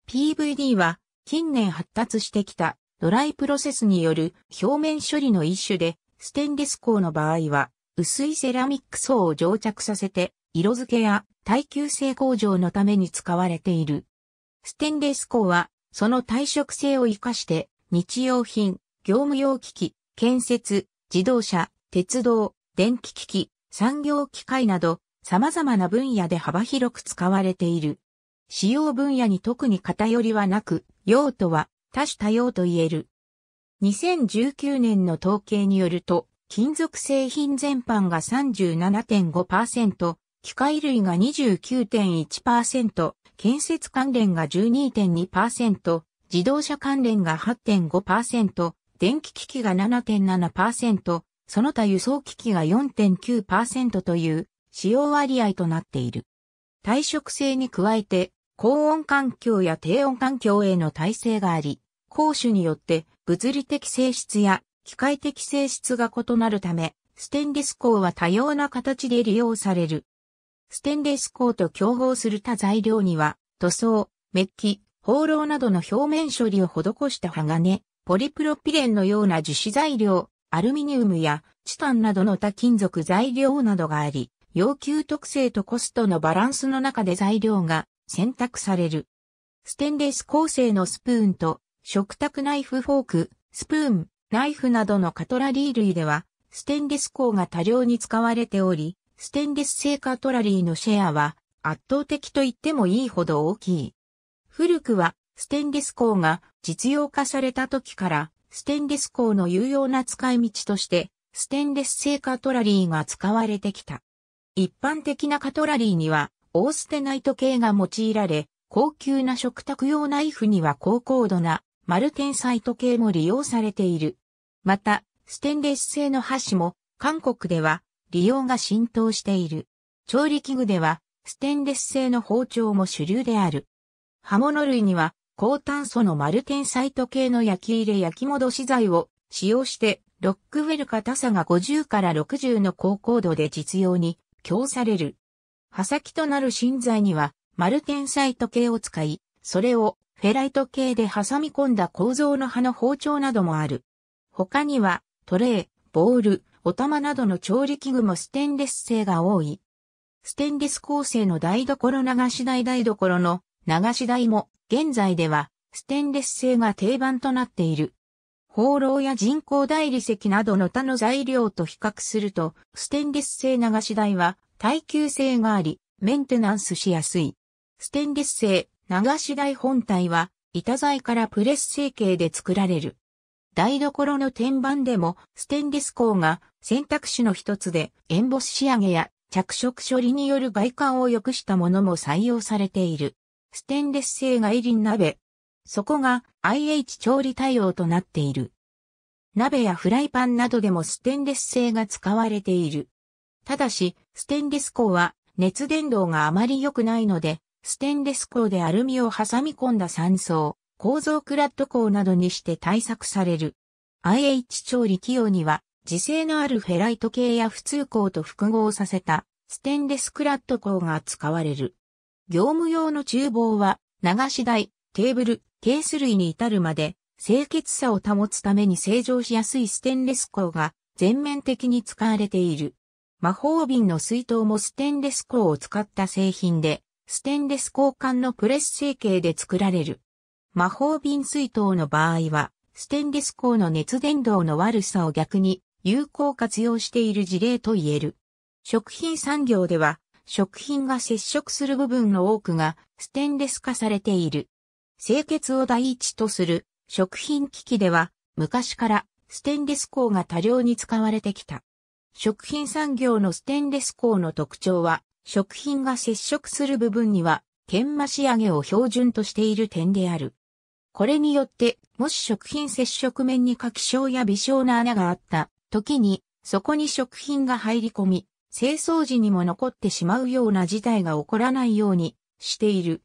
PVD は近年発達してきたドライプロセスによる表面処理の一種で、ステンレス鋼の場合は、薄いセラミック層を蒸着させて、色付けや耐久性向上のために使われている。ステンレス鋼は、その耐食性を活かして、日用品、業務用機器、建設、自動車、鉄道、電気機器、産業機械など、様々な分野で幅広く使われている。使用分野に特に偏りはなく、用途は多種多様と言える。2019年の統計によると、金属製品全般が37.5%、機械類が29.1%、建設関連が12.2%、自動車関連が8.5%、電気機器が7.7%、その他輸送機器が4.9%という使用割合となっている。退職性に加えて高温環境や低温環境への耐性があり、攻守によって物理的性質や機械的性質が異なるため、ステンレス鋼は多様な形で利用される。ステンレス鋼と競合する他材料には、塗装、メッキ、放浪などの表面処理を施した鋼、ポリプロピレンのような樹脂材料、アルミニウムやチタンなどの多金属材料などがあり、要求特性とコストのバランスの中で材料が選択される。ステンレス構成のスプーンと食卓ナイフフォーク、スプーン、ナイフなどのカトラリー類では、ステンレス鋼が多量に使われており、ステンレス製カトラリーのシェアは圧倒的と言ってもいいほど大きい。古くはステンレス鋼が実用化された時から、ステンレス鋼の有用な使い道として、ステンレス製カトラリーが使われてきた。一般的なカトラリーには、オーステナイト系が用いられ、高級な食卓用ナイフには高高度なマルテンサイト系も利用されている。また、ステンレス製の箸も韓国では利用が浸透している。調理器具ではステンレス製の包丁も主流である。刃物類には高炭素のマルテンサイト系の焼き入れ焼き戻し材を使用してロックウェル硬さが50から60の高高度で実用に供される。刃先となる芯材には、マルテンサイト系を使い、それをフェライト系で挟み込んだ構造の刃の包丁などもある。他には、トレー、ボール、お玉などの調理器具もステンレス製が多い。ステンレス構成の台所流し台台所の流し台も現在ではステンレス製が定番となっている。放浪や人工大理石などの他の材料と比較すると、ステンレス製流し台は耐久性があり、メンテナンスしやすい。ステンレス製、流し台本体は、板材からプレス成形で作られる。台所の天板でも、ステンレス鋼が選択肢の一つで、エンボス仕上げや着色処理による外観を良くしたものも採用されている。ステンレス製外輪鍋。そこが IH 調理対応となっている。鍋やフライパンなどでもステンレス製が使われている。ただし、ステンレス鋼は熱伝導があまり良くないので、ステンレス鋼でアルミを挟み込んだ三層、構造クラッド鋼などにして対策される。IH 調理器用には、自性のあるフェライト系や普通鋼と複合させた、ステンレスクラッド鋼が使われる。業務用の厨房は、流し台、テーブル、ケース類に至るまで、清潔さを保つために清浄しやすいステンレス鋼が全面的に使われている。魔法瓶の水筒もステンレス鋼を使った製品で、ステンレス鋼管のプレス成形で作られる。魔法瓶水筒の場合は、ステンレス鋼の熱伝導の悪さを逆に有効活用している事例と言える。食品産業では、食品が接触する部分の多くがステンレス化されている。清潔を第一とする食品機器では昔からステンレス鋼が多量に使われてきた。食品産業のステンレス鋼の特徴は、食品が接触する部分には、研磨仕上げを標準としている点である。これによって、もし食品接触面に過気症や微小な穴があった時に、そこに食品が入り込み、清掃時にも残ってしまうような事態が起こらないようにしている。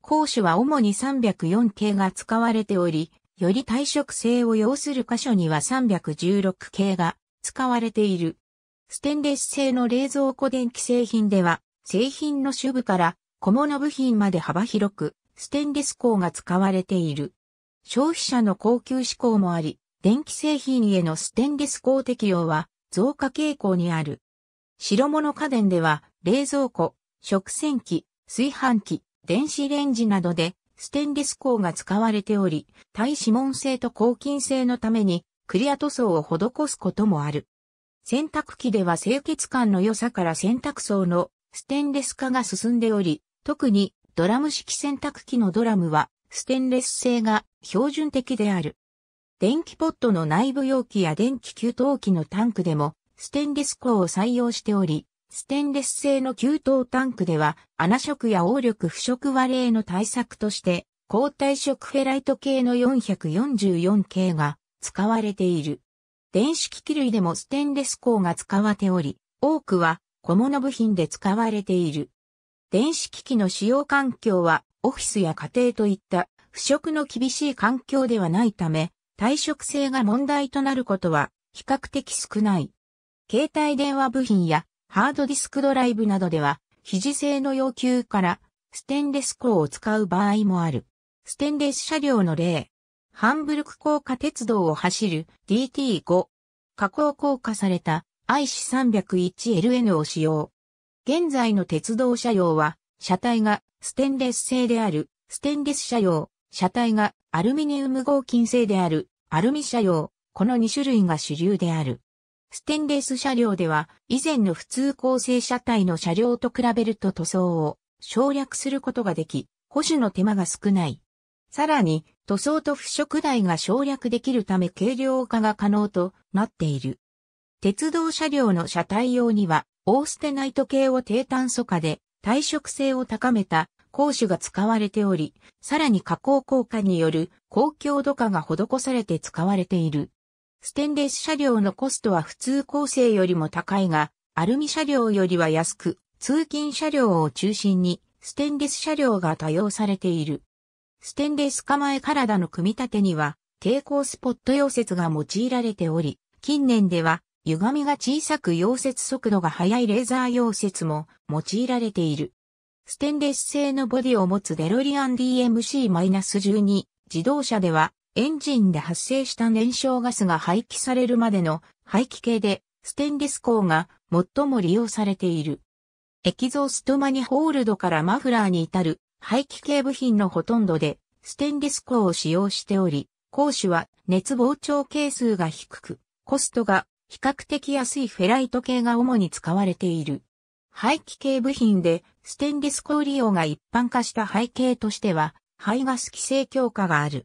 講師は主に304系が使われており、より耐食性を要する箇所には316系が使われている。ステンレス製の冷蔵庫電気製品では、製品の主部から小物部品まで幅広く、ステンレス鋼が使われている。消費者の高級志向もあり、電気製品へのステンレス鋼適用は増加傾向にある。白物家電では、冷蔵庫、食洗機、炊飯器、電子レンジなどで、ステンレス鋼が使われており、耐指紋性と抗菌性のために、クリア塗装を施すこともある。洗濯機では清潔感の良さから洗濯槽のステンレス化が進んでおり、特にドラム式洗濯機のドラムはステンレス製が標準的である。電気ポットの内部容器や電気給湯器のタンクでもステンレス鋼を採用しており、ステンレス製の給湯タンクでは穴色や応力腐食割れへの対策として、抗体色フェライト系の444系が使われている。電子機器類でもステンレス鋼が使われており、多くは小物部品で使われている。電子機器の使用環境はオフィスや家庭といった腐食の厳しい環境ではないため、耐食性が問題となることは比較的少ない。携帯電話部品やハードディスクドライブなどでは、肘性の要求からステンレス鋼を使う場合もある。ステンレス車両の例、ハンブルク高架鉄道を走る DT5。加工効果された IC301LN を使用。現在の鉄道車両は、車体がステンレス製であるステンレス車両、車体がアルミニウム合金製であるアルミ車両、この2種類が主流である。ステンレス車両では、以前の普通構成車体の車両と比べると塗装を省略することができ、保守の手間が少ない。さらに、塗装と腐食台が省略できるため軽量化が可能となっている。鉄道車両の車体用には、オーステナイト系を低炭素化で耐食性を高めた鉱種が使われており、さらに加工効果による高強度化が施されて使われている。ステンレス車両のコストは普通構成よりも高いが、アルミ車両よりは安く、通勤車両を中心にステンレス車両が多用されている。ステンレス構え体の組み立てには、抵抗スポット溶接が用いられており、近年では、歪みが小さく溶接速度が速いレーザー溶接も用いられている。ステンレス製のボディを持つデロリアン DMC-12 自動車ではエンジンで発生した燃焼ガスが廃棄されるまでの廃棄系でステンレス鋼が最も利用されている。エキゾーストマニホールドからマフラーに至る排気系部品のほとんどでステンレス鋼を使用しており、鋼種は熱膨張係数が低く、コストが比較的安いフェライト系が主に使われている。排気系部品でステンレス鋼利用が一般化した背景としては、排ガス規制強化がある。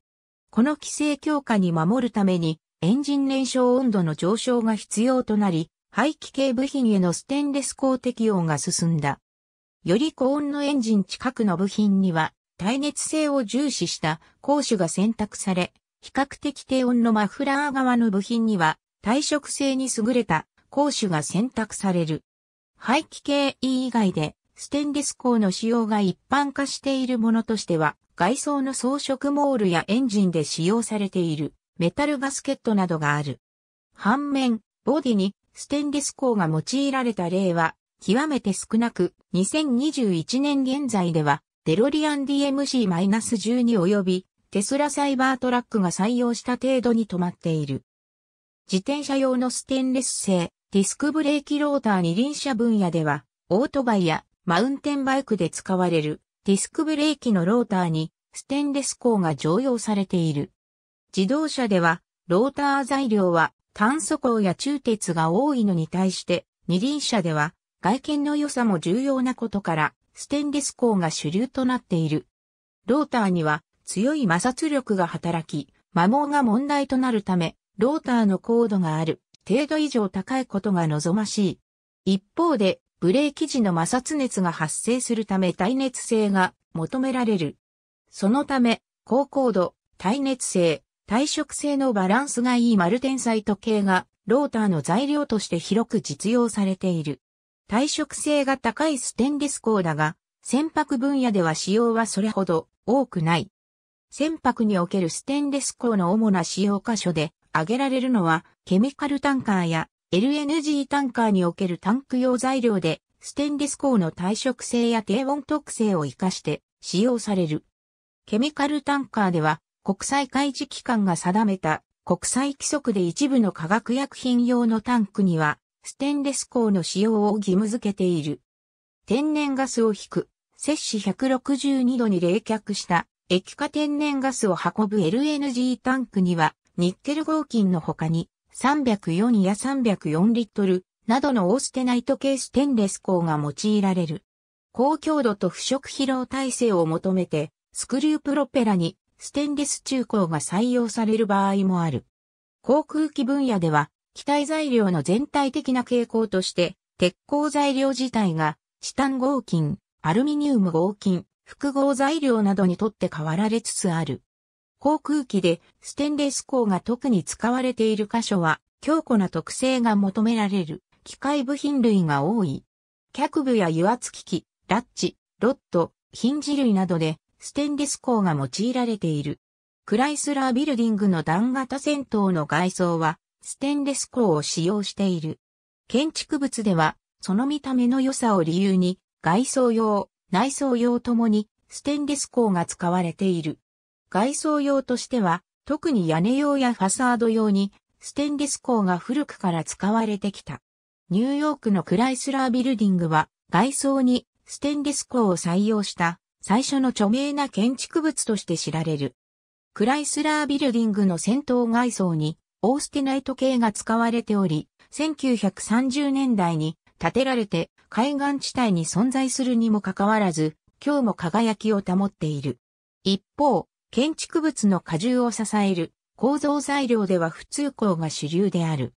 この規制強化に守るために、エンジン燃焼温度の上昇が必要となり、排気系部品へのステンレス鋼適用が進んだ。より高温のエンジン近くの部品には、耐熱性を重視した講種が選択され、比較的低温のマフラー側の部品には、耐食性に優れた講種が選択される。排気系 E 以外で、ステンレス鋼の使用が一般化しているものとしては、外装の装飾モールやエンジンで使用されているメタルガスケットなどがある。反面、ボディにステンレス鋼が用いられた例は極めて少なく、2021年現在では、デロリアン DMC-12 及び、テスラサイバートラックが採用した程度に止まっている。自転車用のステンレス製、ディスクブレーキローター二輪車分野では、オートバイやマウンテンバイクで使われるディスクブレーキのローターにステンレス鋼が常用されている。自動車では、ローター材料は炭素鋼や中鉄が多いのに対して、二輪車では外見の良さも重要なことから、ステンレス鋼が主流となっている。ローターには強い摩擦力が働き、摩耗が問題となるため、ローターの高度がある程度以上高いことが望ましい。一方で、ブレーキ時の摩擦熱が発生するため耐熱性が求められる。そのため、高高度、耐熱性、耐食性のバランスがいいテンサイト系が、ローターの材料として広く実用されている。耐食性が高いステンレス鋼だが、船舶分野では使用はそれほど多くない。船舶におけるステンレス鋼の主な使用箇所で挙げられるのは、ケミカルタンカーや LNG タンカーにおけるタンク用材料で、ステンレス鋼の耐食性や低温特性を活かして使用される。ケミカルタンカーでは、国際開示機関が定めた国際規則で一部の化学薬品用のタンクにはステンレス鋼の使用を義務付けている。天然ガスを引く、摂氏162度に冷却した液化天然ガスを運ぶ LNG タンクには、ニッケル合金の他に304や304リットルなどのオーステナイト系ステンレス鋼が用いられる。高強度と腐食疲労耐性を求めて、スクリュープロペラにステンレス中鋼が採用される場合もある。航空機分野では、機体材料の全体的な傾向として、鉄鋼材料自体が、チタン合金、アルミニウム合金、複合材料などにとって変わられつつある。航空機でステンレス鋼が特に使われている箇所は強固な特性が求められる機械部品類が多い。脚部や油圧機器、ラッチ、ロッド、ヒンジ類などでステンレス鋼が用いられている。クライスラービルディングの弾型戦闘の外装はステンレス鋼を使用している。建築物では、その見た目の良さを理由に、外装用、内装用ともに、ステンレス鋼が使われている。外装用としては、特に屋根用やファサード用に、ステンレス鋼が古くから使われてきた。ニューヨークのクライスラービルディングは、外装にステンレス鋼を採用した最初の著名な建築物として知られる。クライスラービルディングの先頭外装にオーステナイト系が使われており、1930年代に建てられて海岸地帯に存在するにもかかわらず、今日も輝きを保っている。一方、建築物の荷重を支える構造材料では普通鋼が主流である。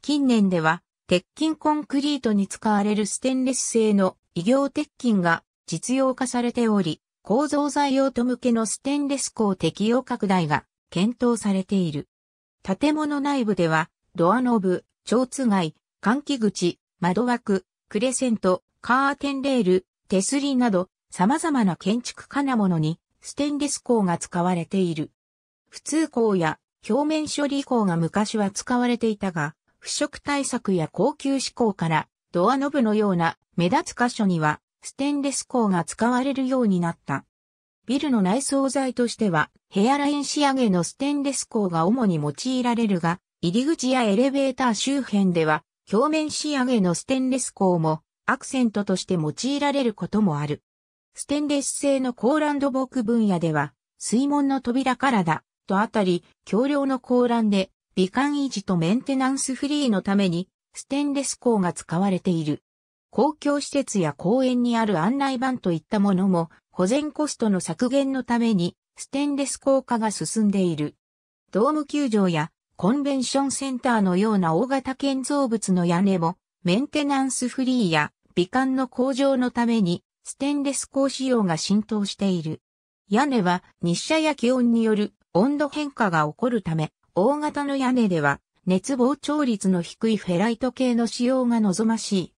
近年では、鉄筋コンクリートに使われるステンレス製の異業鉄筋が実用化されており、構造材用途向けのステンレス鋼適用拡大が検討されている。建物内部では、ドアノブ、蝶津街、換気口、窓枠、クレセント、カーテンレール、手すりなど、様々な建築金物に、ステンレス鋼が使われている。普通鋼や表面処理鋼が昔は使われていたが、腐食対策や高級志向から、ドアノブのような目立つ箇所には、ステンレス鋼が使われるようになった。ビルの内装材としては、ヘアライン仕上げのステンレス鋼が主に用いられるが、入り口やエレベーター周辺では、表面仕上げのステンレス鋼もアクセントとして用いられることもある。ステンレス製のコーランドーク分野では、水門の扉からだ、とあたり、橋梁の高欄で、美観維持とメンテナンスフリーのために、ステンレス鋼が使われている。公共施設や公園にある案内板といったものも、保全コストの削減のためにステンレス効果が進んでいる。ドーム球場やコンベンションセンターのような大型建造物の屋根もメンテナンスフリーや美観の向上のためにステンレス鋼使用が浸透している。屋根は日射や気温による温度変化が起こるため、大型の屋根では熱膨張率の低いフェライト系の使用が望ましい。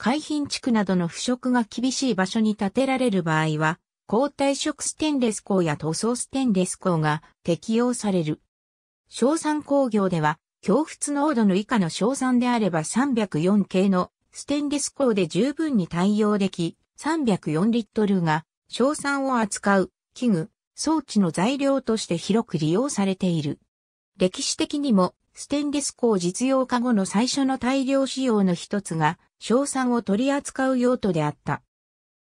海浜地区などの腐食が厳しい場所に建てられる場合は、抗体色ステンレス鋼や塗装ステンレス鋼が適用される。硝酸工業では、強沸濃度の以下の硝酸であれば304系のステンレス鋼で十分に対応でき、304リットルが硝酸を扱う器具、装置の材料として広く利用されている。歴史的にもステンレス鋼実用化後の最初の大量使用の一つが硝酸を取り扱う用途であった。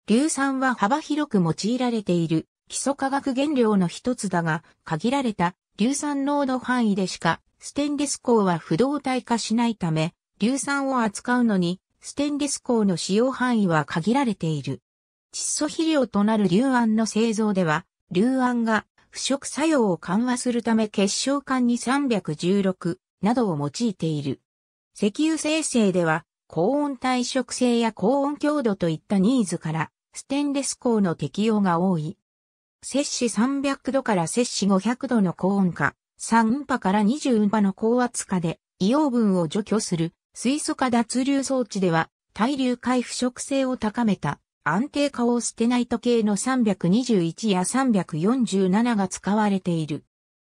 硫酸は幅広く用いられている基礎化学原料の一つだが、限られた硫酸濃度範囲でしか、ステンレス鋼は不動体化しないため、硫酸を扱うのに、ステンレス鋼の使用範囲は限られている。窒素肥料となる硫胺の製造では、硫胺が腐食作用を緩和するため結晶管に316などを用いている。石油生成では高温耐食性や高温強度といったニーズから、ステンレス鋼の適用が多い。摂氏300度から摂氏500度の高温化、3運波から20運波の高圧化で、硫黄分を除去する水素化脱流装置では、対流回腐食性を高めた安定化を捨てない時計の321や347が使われている。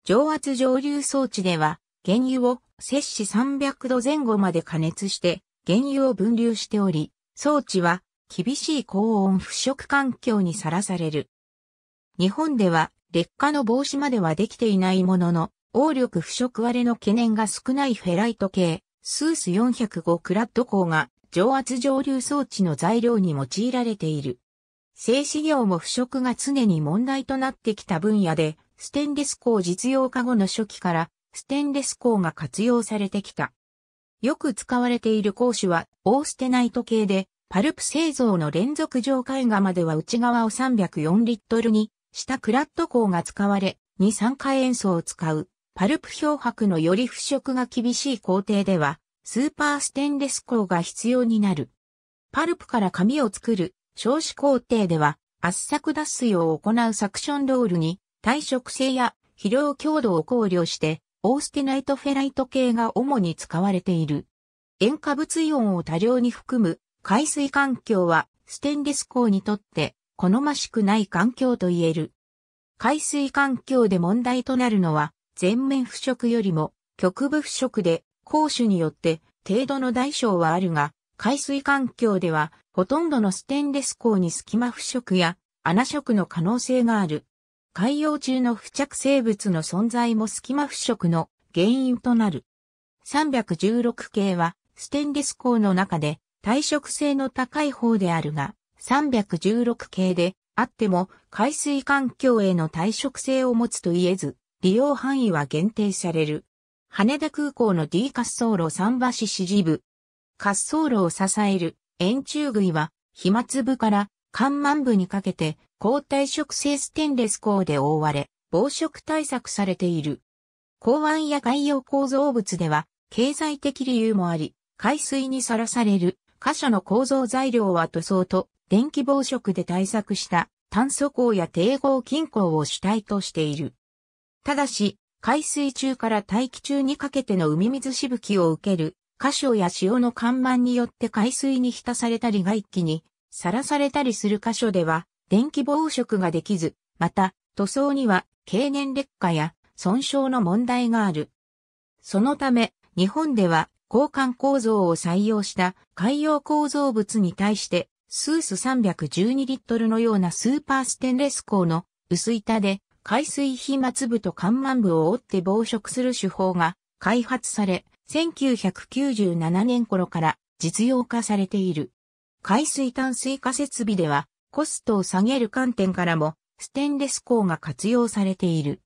上圧蒸留装置では、原油を摂氏300度前後まで加熱して、原油を分流しており、装置は厳しい高温腐食環境にさらされる。日本では劣化の防止まではできていないものの、応力腐食割れの懸念が少ないフェライト系、スース405クラッド鋼が上圧蒸留装置の材料に用いられている。製紙業も腐食が常に問題となってきた分野で、ステンレス鋼実用化後の初期から、ステンレス鋼が活用されてきた。よく使われている鉱種はオーステナイト系で、パルプ製造の連続上絵画までは内側を304リットルにしたクラット鋼が使われ、二酸化塩素を使う、パルプ漂白のより腐食が厳しい工程では、スーパーステンレス鋼が必要になる。パルプから紙を作る少子工程では、圧搾脱水を行うサクションロールに、耐食性や疲労強度を考慮して、オーステナイトフェライト系が主に使われている。塩化物イオンを多量に含む海水環境はステンレス鋼にとって好ましくない環境と言える。海水環境で問題となるのは全面腐食よりも局部腐食で攻守によって程度の大小はあるが、海水環境ではほとんどのステンレス鋼に隙間腐食や穴食の可能性がある。海洋中の付着生物の存在も隙間腐食の原因となる。316系はステンレス鋼の中で耐食性の高い方であるが、316系であっても海水環境への耐食性を持つと言えず、利用範囲は限定される。羽田空港の D 滑走路桟橋支持部。滑走路を支える円柱杭は飛沫部から艦満部にかけて、抗体食性ステンレス鋼で覆われ、防食対策されている。港湾や海洋構造物では、経済的理由もあり、海水にさらされる、箇所の構造材料は塗装と、電気防食で対策した炭素鋼や低合金鋼を主体としている。ただし、海水中から大気中にかけての海水しぶきを受ける、箇所や潮の干満によって海水に浸されたり一気にさらされたりする箇所では、電気防食ができず、また、塗装には経年劣化や損傷の問題がある。そのため、日本では交換構造を採用した海洋構造物に対して、スース312リットルのようなスーパーステンレス鋼の薄板で海水飛沫部と干満部を折って防食する手法が開発され、1997年頃から実用化されている。海水淡水化設備では、コストを下げる観点からも、ステンレス鋼が活用されている。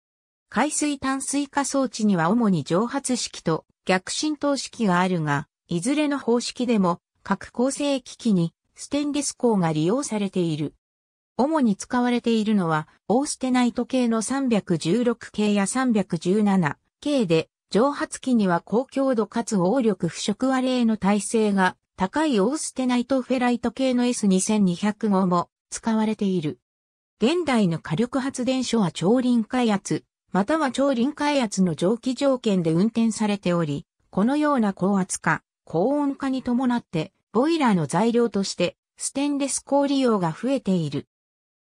海水淡水化装置には主に蒸発式と逆浸透式があるが、いずれの方式でも核構成機器にステンレス鋼が利用されている。主に使われているのは、オーステナイト系の316系や317系で、蒸発機には高強度かつ応力食織和例の耐性が高いオーステナイトフェライト系の S2200 号も使われている。現代の火力発電所は超輪開圧、または超輪開圧の蒸気条件で運転されており、このような高圧化、高温化に伴って、ボイラーの材料として、ステンレス鋼利用が増えている。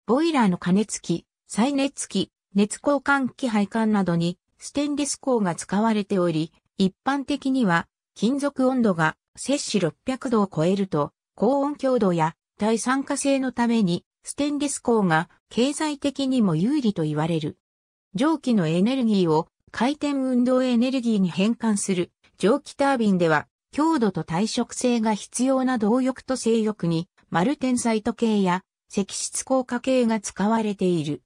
ボイラーの加熱器、再熱器、熱交換器配管などに、ステンレス鋼が使われており、一般的には、金属温度が摂氏600度を超えると、高温強度や耐酸化性のために、ステンレス鋼が経済的にも有利と言われる。蒸気のエネルギーを回転運動エネルギーに変換する蒸気タービンでは、強度と耐食性が必要な動力と性力に、マルテンサイト系や積質硬化系が使われている。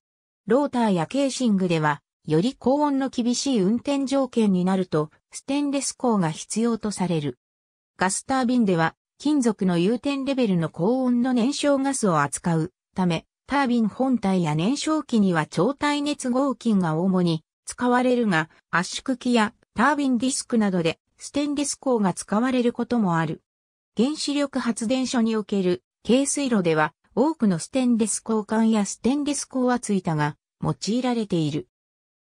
ローターやケーシングでは、より高温の厳しい運転条件になると、ステンレス鋼が必要とされる。ガスタービンでは、金属の融点レベルの高温の燃焼ガスを扱うため、タービン本体や燃焼機には超耐熱合金が主に使われるが、圧縮機やタービンディスクなどでステンレス鋼が使われることもある。原子力発電所における軽水炉では多くのステンレス鋼管やステンレス鋼はついたが用いられている。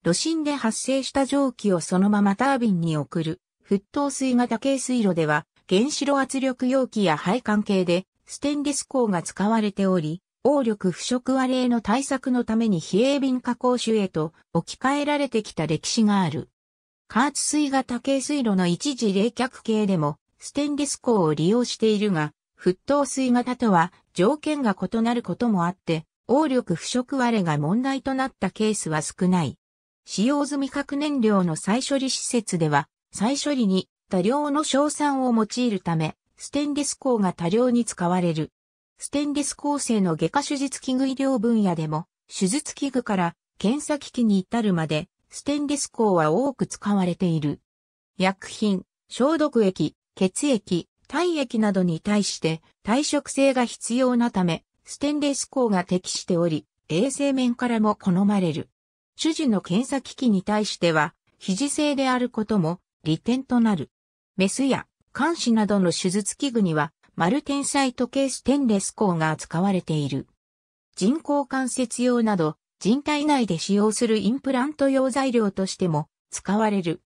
炉心で発生した蒸気をそのままタービンに送る沸騰水型軽水炉では原子炉圧力容器や配管系でステンレス鋼が使われており、応力腐食割れの対策のために非鋭敏加工種へと置き換えられてきた歴史がある。加圧水型軽水炉の一時冷却系でもステンレス鋼を利用しているが、沸騰水型とは条件が異なることもあって、応力腐食割れが問題となったケースは少ない。使用済み核燃料の再処理施設では、再処理に多量の硝酸を用いるため、ステンレス鋼が多量に使われる。ステンレス鋼製の外科手術器具医療分野でも、手術器具から検査機器に至るまで、ステンレス鋼は多く使われている。薬品、消毒液、血液、体液などに対して耐食性が必要なため、ステンレス鋼が適しており、衛生面からも好まれる。主治の検査機器に対しては、肘性であることも利点となる。メスや監視などの手術器具には、マルテンサイト系ステンレス鋼が使われている。人工関節用など、人体内で使用するインプラント用材料としても使われる。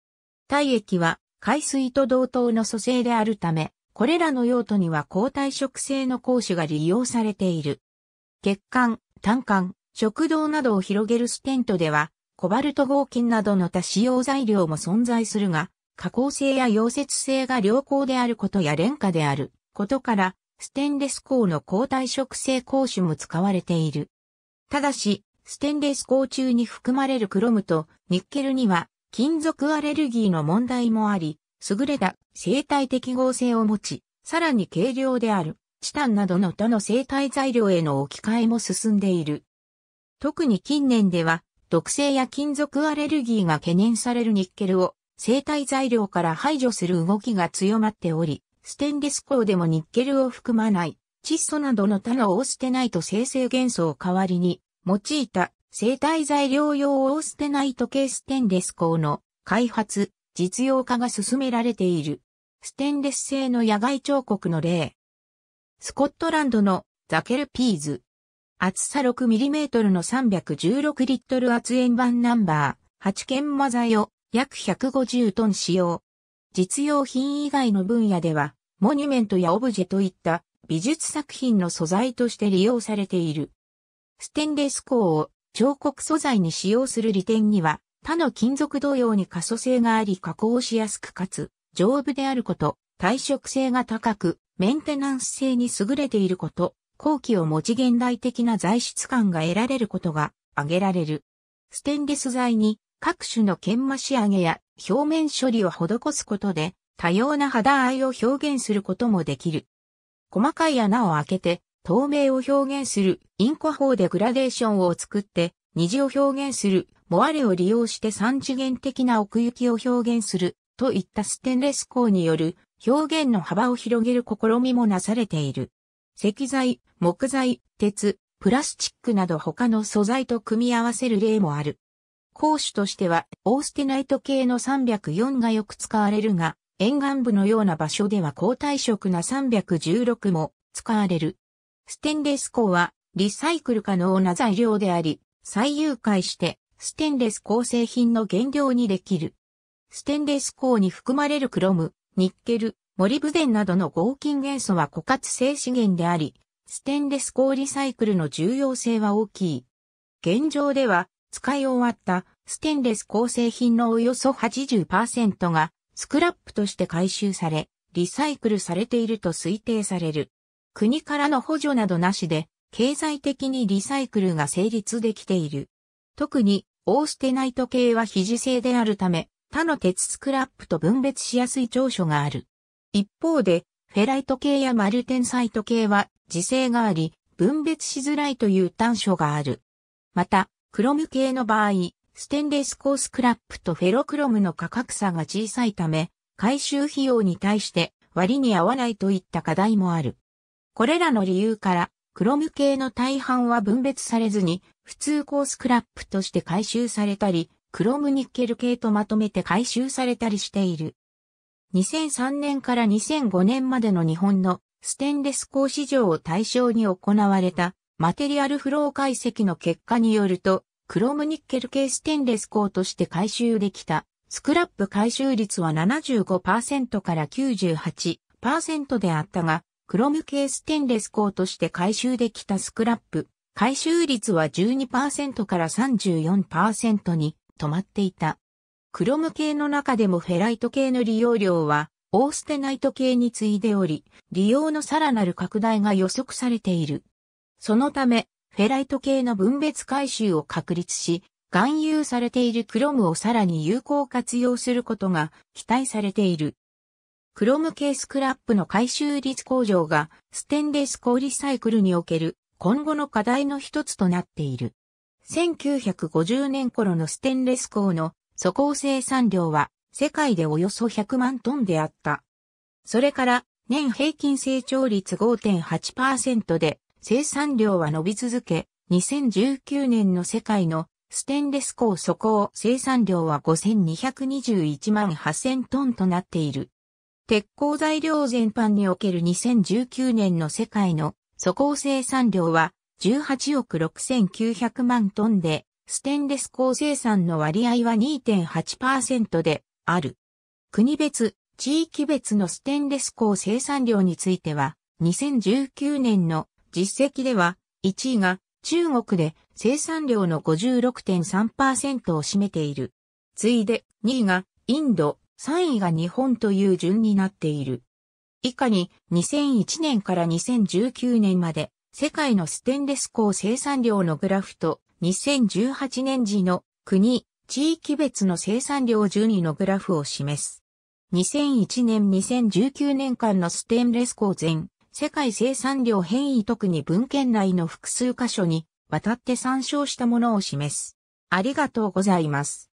体液は海水と同等の蘇生であるため、これらの用途には抗体食性の講種が利用されている。血管、胆管、食道などを広げるステントでは、コバルト合金などの多使用材料も存在するが、加工性や溶接性が良好であることや廉価であることから、ステンレス鋼の抗体食性鋼種も使われている。ただし、ステンレス鋼中に含まれるクロムとニッケルには金属アレルギーの問題もあり、優れた生態適合性を持ち、さらに軽量であるチタンなどの他の生体材料への置き換えも進んでいる。特に近年では、毒性や金属アレルギーが懸念されるニッケルを生体材料から排除する動きが強まっており、ステンレス鋼でもニッケルを含まない、窒素などの他のオーステナイト生成元素を代わりに用いた生体材料用オーステナイト系ステンレス鋼の開発、実用化が進められている。ステンレス製の野外彫刻の例。スコットランドのザケルピーズ。厚さ 6mm の316リットル圧円板ナンバー8件マザヨ。約150トン使用。実用品以外の分野では、モニュメントやオブジェといった美術作品の素材として利用されている。ステンレス鋼を彫刻素材に使用する利点には、他の金属同様に可塑性があり加工しやすくかつ、丈夫であること、耐食性が高く、メンテナンス性に優れていること、後期を持ち現代的な材質感が得られることが挙げられる。ステンレス材に各種の研磨仕上げや表面処理を施すことで多様な肌合いを表現することもできる。細かい穴を開けて透明を表現するインコ法でグラデーションを作って虹を表現するモアレを利用して三次元的な奥行きを表現するといったステンレス鋼による表現の幅を広げる試みもなされている。石材、木材、鉄、プラスチックなど他の素材と組み合わせる例もある。攻守としては、オーステナイト系の304がよく使われるが、沿岸部のような場所では高体色な316も使われる。ステンレス鋼はリサイクル可能な材料であり、再誘解してステンレス鋼製品の原料にできる。ステンレス鋼に含まれるクロム、ニッケル、モリブデンなどの合金元素は枯渇性資源であり、ステンレス鋼リサイクルの重要性は大きい。現状では使い終わったステンレス構成品のおよそ80%がスクラップとして回収され、リサイクルされていると推定される。国からの補助などなしで、経済的にリサイクルが成立できている。特に、オーステナイト系は非自性であるため、他の鉄スクラップと分別しやすい長所がある。一方で、フェライト系やマルテンサイト系は自性があり、分別しづらいという短所がある。また、クロム系の場合、ステンレスコースクラップとフェロクロムの価格差が小さいため、回収費用に対して割に合わないといった課題もある。これらの理由から、クロム系の大半は分別されずに、普通コースクラップとして回収されたり、クロムニッケル系とまとめて回収されたりしている。2003年から2005年までの日本のステンレス鋼市場を対象に行われたマテリアルフロー解析の結果によると、クロムニッケル系ステンレス鋼として回収できた。スクラップ回収率は75%から98%であったが、クロム系ステンレス鋼として回収できたスクラップ回収率は12%から34%に止まっていた。クロム系の中でもフェライト系の利用量はオーステナイト系に次いでおり、利用のさらなる拡大が予測されている。そのため、フェライト系の分別回収を確立し、含有されているクロムをさらに有効活用することが期待されている。クロム系スクラップの回収率向上がステンレス鋼リサイクルにおける今後の課題の一つとなっている。1950年頃のステンレス鋼の素鋼生産量は世界でおよそ100万トンであった。それから年平均成長率5.8%で生産量は伸び続け、2019年の世界のステンレス鋼素鋼生産量は5221万8000トンとなっている。鉄鋼材料全般における2019年の世界の素鋼生産量は18億6900万トンで、ステンレス鋼生産の割合は2.8%である。国別、地域別のステンレス鋼生産量については、2019年の実績では、1位が中国で生産量の56.3%を占めている。次いで2位がインド、3位が日本という順になっている。以下に2001年から2019年まで世界のステンレス鋼生産量のグラフと2018年時の国、地域別の生産量順位のグラフを示す。2001年2019年間のステンレス鋼全世界生産量変異特に文献内の複数箇所にわたって参照したものを示す。ありがとうございます。